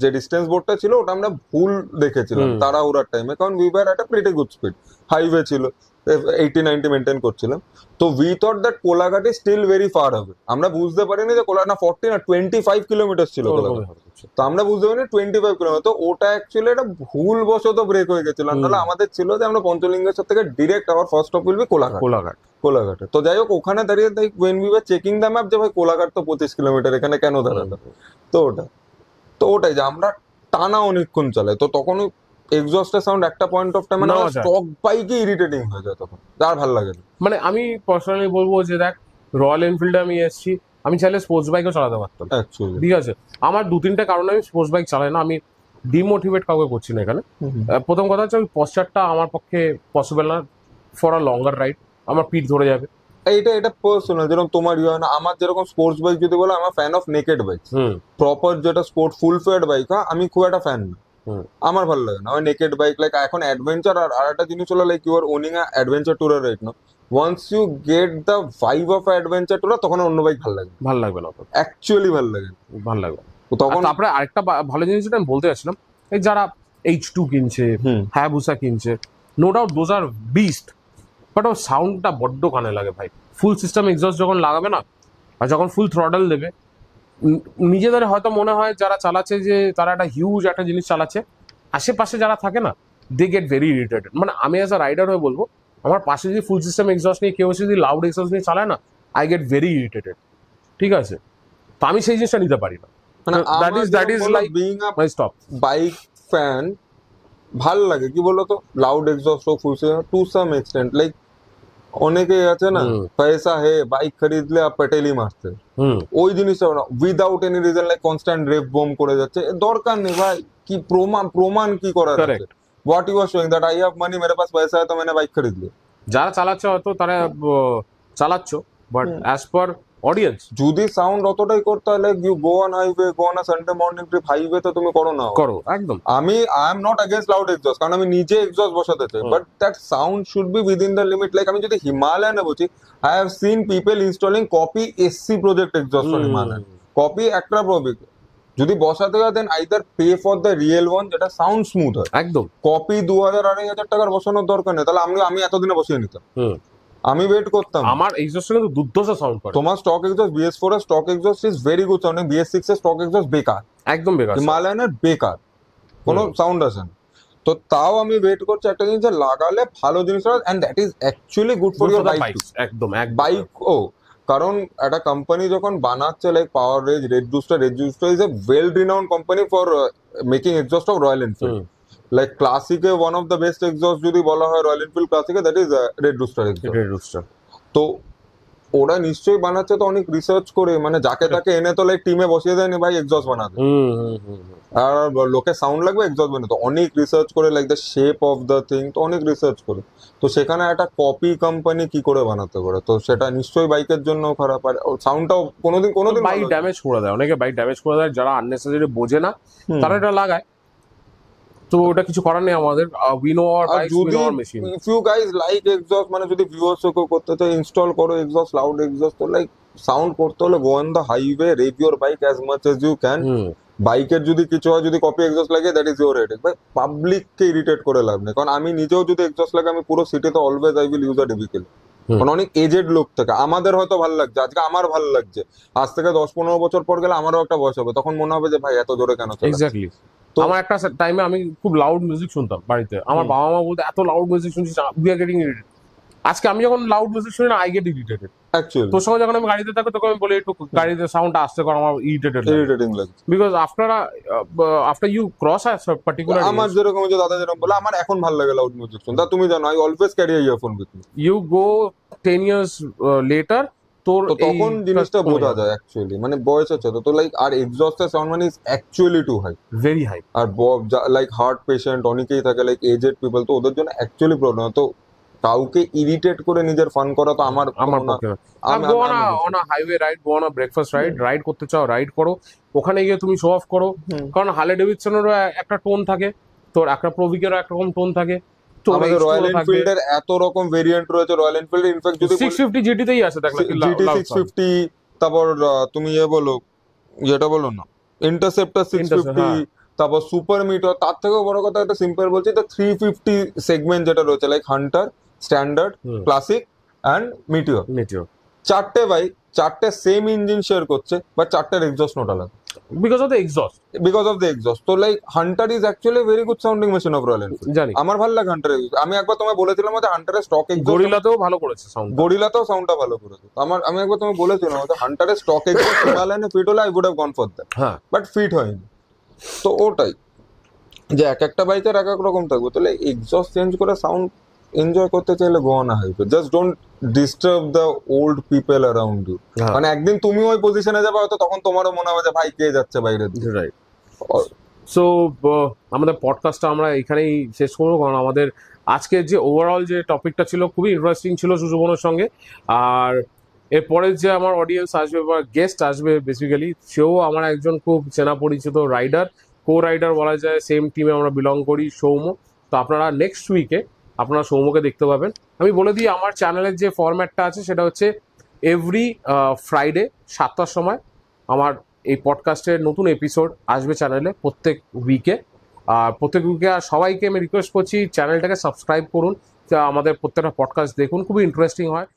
Speaker 2: যে ডিস্টেন্স বোর্ডটা ছিল ওটা আমরা ভুল দেখেছিলাম তারা উড়ার টাইমে কারণ উই ওয়্যার একটা প্রিটি গুড স্পিড হাইওয়ে ছিল এইটি নাইনটি মেনটেন করছিলাম তো উই থট দ্যাট কোলাঘাটে স্টিল ভেরি ফার হবে আমরা বুঝতে পারিনি যে কোলা না ফর্টি না টোয়েন্টি ফাইভ কিলোমিটার ছিল তো আমরা বুঝতে পারিনি টোয়েন্টি ফাইভ কিলোমিটার তো ওটা অ্যাকচুয়ালি একটা ভুল বশত ব্রেক হয়ে গেছিল নাহলে আমাদের ছিল যে আমরা পঞ্চলিঙ্গেশ্বর থেকে ডিরেক্ট আবার first of will be Kolaghat Kolaghat কোলাঘাটে তো যাই হোক ওখানে দাঁড়িয়ে তাই when we checking the map যে ভাই কোলাঘাট তো পঁচিশ কিলোমিটার এখানে কেন দাঁড়ালো তো ওটা তো ওটাই যে আমরা টানা অনেকক্ষণ চালাই তো তখন এক্সস্টের সাউন্ড একটা পয়েন্ট অফ টাইম মানে স্টক বাইকে ইরিটেটিং হয়ে যায় তখন তার ভালো লাগে মানে আমি পার্সোনালি বলবো যে দেখ রয়্যাল
Speaker 1: এনফিল্ডে আমি এসেছি আমি চাইলে স্পোর্টস বাইকও চালাতে পারতাম ঠিক আছে আমার দু তিনটা কারণে আমি স্পোর্টস বাইক চালাই না আমি ডিমোটিভেট কাউকে করছি না এখানে প্রথম কথা হচ্ছে ওই পশ্চারটা আমার পক্ষে
Speaker 2: পসিবল না ফর আ লঙ্গার রাইড আমার পিঠ ধরে যাবে এটা এটা পার্সোনাল যেরকম তোমার ইয়ে হয় না আমার যেরকম স্পোর্টস বাইক যদি বলো আমার fan of naked bike proper যেটা স্পোর্ট ফুল ফেয়ার বাইক আমি খুব একটা ফ্যান না আমার ভালো লাগে না ওই নেকেড বাইক লাইক এখন অ্যাডভেঞ্চার আর আর একটা জিনিস হলো like you are owning adventure tourer right না once you get the vibe of adventure tourer তখন অন্য বাইক ভালো লাগে ভালো লাগবে না অ্যাকচুয়ালি ভালো লাগে ভালো লাগবে তখন তারপরে আরেকটা
Speaker 1: ভালো জিনিস আমি বলতে চাচ্ছিলাম এই যারা এইচ টু কিনছে হায়াবুসা কিনছে no doubt those are beast but ওর সাউন্ডটা বড্ড কানে লাগে ভাই ফুল সিস্টেম এক্সস্ট যখন লাগাবে না আর যখন ফুল থ্রডল দেবে নিজেদের হয়তো মনে হয় যারা চালাচ্ছে যে তারা একটা হিউজ একটা জিনিস চালাচ্ছে আশেপাশে যারা থাকে না দে গেট ভেরি ইরিটেটেড মানে আমি অ্যাজ আ রাইডার হয়ে বলবো আমার পাশে যদি ফুল সিস্টেম এক্সস্ট নিয়ে কেউ যদি লাউড এক্সস্ট নিয়ে চালায় না আই গেট ভেরি
Speaker 2: ইরিটেটেড ঠিক আছে তো আমি সেই জিনিসটা নিতে পারি না that is that is like being a my stop bike fan ভাল লাগে কি বলতো লাউড এক্সস্ট হোক full system to some extent like অনেকে আছে না পয়সা হে বাইক খরিদলে আর পেটেলি মারছে ওই জিনিসটা না without any reason like constant rev bomb করে যাচ্ছে দরকার নেই ভাই কি প্রমাণ প্রমাণ কি করা যাচ্ছে what you are showing that I have money মেরে পাস পয়সা হ্যায় তো মেনে বাইক খরিদ লি যারা চালাচ্ছে হয়তো তারা চালাচ্ছ বাট অ্যাজ পার অডিয়েন্স যদি সাউন্ড অতটাই করতে হয় you go on highway go on Sunday morning trip highway তো তুমি করো না করো একদম আমি I am not against loud exhaust কারণ আমি নিজে এক্সজস্ট বসাতে চাই but that sound should be within the limit like আমি যদি হিমালয়ানে বলছি I have seen people installing copy SC project exhaust on Himalayan copy একটা প্রবিক যদি বসাতে হয় then either pay for the real one যেটা সাউন্ড স্মুথ হয় একদম কপি দু হাজার আড়াই হাজার টাকার বসানোর দরকার নেই তাহলে আমি আমি এতদিনে বসিয়ে নিতাম আমি ওয়েট করতাম আমার এক্সস্টে কিন্তু দুর্দশা সাউন্ড করে তোমার স্টক এক্সস্ট BS4 এর stock exhaust is very good sounding BS6 এর স্টক এক্সস্ট বেকার একদম বেকার হিমালয়ানের বেকার কোনো সাউন্ড আছে না তো তাও আমি ওয়েট করছি একটা জিনিস লাগালে ভালো জিনিস and that is actually good for your bike একদম এক বাইক ও কারণ একটা কোম্পানি যখন বানাচ্ছে like power rage red rooster red rooster is a well renowned company for making exhaust of Royal Enfield like ক্লাসিকে one of the best exhaust যদি বলা হয় রয়্যাল এনফিল্ড ক্লাসিকে that is red rooster red rooster তো ওরা নিশ্চয়ই বানাচ্ছে তো অনেক রিসার্চ করে মানে যাকে তাকে এনে তো লাইক টিমে বসিয়ে দেয়নি ভাই এক্সস্ট বানাতে আর লোকে সাউন্ড লাগবে এক্সস্ট বানাতে তো অনেক রিসার্চ করে like the shape of the thing তো অনেক রিসার্চ করে তো সেখানে একটা কপি কোম্পানি কি করে বানাতে পারে তো সেটা নিশ্চয়ই বাইকের জন্য খারাপ আর সাউন্ডটাও কোনোদিন কোনোদিন বাইক ড্যামেজ করে দেয় অনেকে বাইক ড্যামেজ করে দেয়
Speaker 1: যারা আননেসেসারি বোঝে না তারা এটা লাগায় তো ওটা কিছু করার নেই আমাদের উইনো আর যদি machine
Speaker 2: few guys like exhaust মানে যদি ভিউয়ার্স কেউ করতে তো ইনস্টল করো এক্সজস্ট লাউড এক্সজস্ট তো লাইক সাউন্ড করতে হলে go on the highway rev your bike as much as you can বাইকের যদি কিছু হয় যদি কপি এক্সজস্ট লাগে দ্যাট ইজ ইউর হেডেক ভাই পাবলিককে ইরিটেট করে লাভ নেই কারণ আমি নিজেও যদি এক্সজস্ট লাগে আমি পুরো সিটি সিটিতে always I will use a vehicle কারণ অনেক এজেড লোক থাকে আমাদের হয়তো ভালো লাগছে আজকে আমার ভালো লাগছে আজ থেকে দশ পনেরো বছর পর গেলে আমারও একটা বয়স হবে তখন মনে হবে যে ভাই এত জোরে কেন এক্স্যাক্টলি
Speaker 1: তো আমার একটা টাইমে আমি খুব লাউড মিউজিক শুনতাম বাড়িতে আমার বাবা মা বলতে এত লাউড মিউজিক শুনছিস উই আর গেটিং আজকে আমি যখন লাউড মিউজিক শুনি না আই গেট ইরিটেটেড অ্যাকচুয়ালি তোর সঙ্গে যখন আমি গাড়িতে থাকি তখন আমি বলি একটু গাড়িতে সাউন্ডটা আসতে কর আমার ইরিটেটেড ইরিটেটিং লাগে because after
Speaker 2: after you cross a particular আমার যেরকম যে দাদা যেরকম বলে আমার এখন ভালো লাগে লাউড মিউজিক শুনতে তুমি জানো I always carry earphone with me you go 10 years later তোর তখন জিনিসটা বোঝা যায় অ্যাকচুয়ালি মানে বয়স হচ্ছে তো তো লাইক আর এক্সস্টের সাউন্ড মানে is actually too high very high আর লাইক হার্ট পেশেন্ট অনেকেই থাকে লাইক এজেড পিপল তো ওদের জন্য অ্যাকচুয়ালি প্রবলেম তো কাউকে ইরিটেট করে নিজের ফান করা তো আমার আমার পক্ষে না অন
Speaker 1: হাইওয়ে রাইড গো না ব্রেকফাস্ট রাইড রাইড করতে চাও রাইড করো ওখানে গিয়ে তুমি শো অফ করো কারণ হালে ডেভিডসনেরও একটা টোন থাকে তোর আক্রা প্রভিকেরও একরকম টোন থাকে স্টোরেজ রয়্যাল এনফিল্ড এর
Speaker 2: এত রকম ভেরিয়েন্ট রয়েছে রয়্যাল এনফিল্ড ইনফ্যাক্ট যদি 650 জিটি তেই আসে দেখলাম জিটি 650 তারপর তুমি এ ইয়ে বলো যেটা বলো না ইন্টারসেপ্টর হ্যাঁ। 650 তারপর সুপার মিটার তার থেকেও বড় কথা একটা সিম্পল বলছি এটা 350 সেগমেন্ট যেটা রয়েছে like Hunter Standard Classic and Meteor Meteor চারটে বাইক চারটে সেম ইঞ্জিন শেয়ার করছে বা চারটের এক্সস্ট নোট আলাদা because of the exhaust because of the exhaust তো like Hunter is actually very good sounding machine of Royal Enfield জানি আমার ভালো লাগে হান্টার আমি একবার তোমায় বলেছিলাম যে হান্টারের স্টক এক্সহস্ট গরিলাতেও ভালো করেছে সাউন্ড গরিলাতেও সাউন্ডটা ভালো করেছে আমার আমি একবার তোমায় বলেছিলাম যে হান্টারের স্টক এক্সহস্ট রয়্যাল এনে ফিট হলে I would have gone for that হ্যাঁ বাট ফিট হয়নি তো ওটাই যে এক একটা বাইকের এক এক রকম থাকবে তাহলে এক্সহস্ট চেঞ্জ করে সাউন্ড এনজয় করতে চাইলে গোয়ানা হাইপে just don't disturb the old people around you মানে একদিন তুমি ওই পজিশনে যাবে হয়তো তখন তোমারও মনে হবে যে ভাই কে যাচ্ছে বাইরে রাইট
Speaker 1: সো আমাদের পডকাস্টটা আমরা এখানেই শেষ করবো কারণ আমাদের আজকে যে ওভারঅল যে টপিকটা ছিল খুবই ইন্টারেস্টিং ছিল সুযোগনের সঙ্গে আর এরপরে যে আমার অডিয়েন্স আসবে বা গেস্ট আসবে বেসিক্যালি সেও আমার একজন খুব চেনা পরিচিত রাইডার কো রাইডার বলা যায় সেম টিমে আমরা বিলং করি সৌম্য তো আপনারা নেক্সট উইকে আপনারা সৌম্যকে দেখতে পাবেন আমি বলে দিই আমার চ্যানেলের যে ফরম্যাটটা আছে সেটা হচ্ছে এভরি ফ্রাইডে সাতটার সময় আমার এই পডকাস্টের নতুন এপিসোড আসবে চ্যানেলে প্রত্যেক উইকে আর প্রত্যেক উইকে আর সবাইকে আমি রিকোয়েস্ট করছি চ্যানেলটাকে সাবস্ক্রাইব করুন আমাদের প্রত্যেকটা পডকাস্ট দেখুন খুবই ইন্টারেস্টিং হয়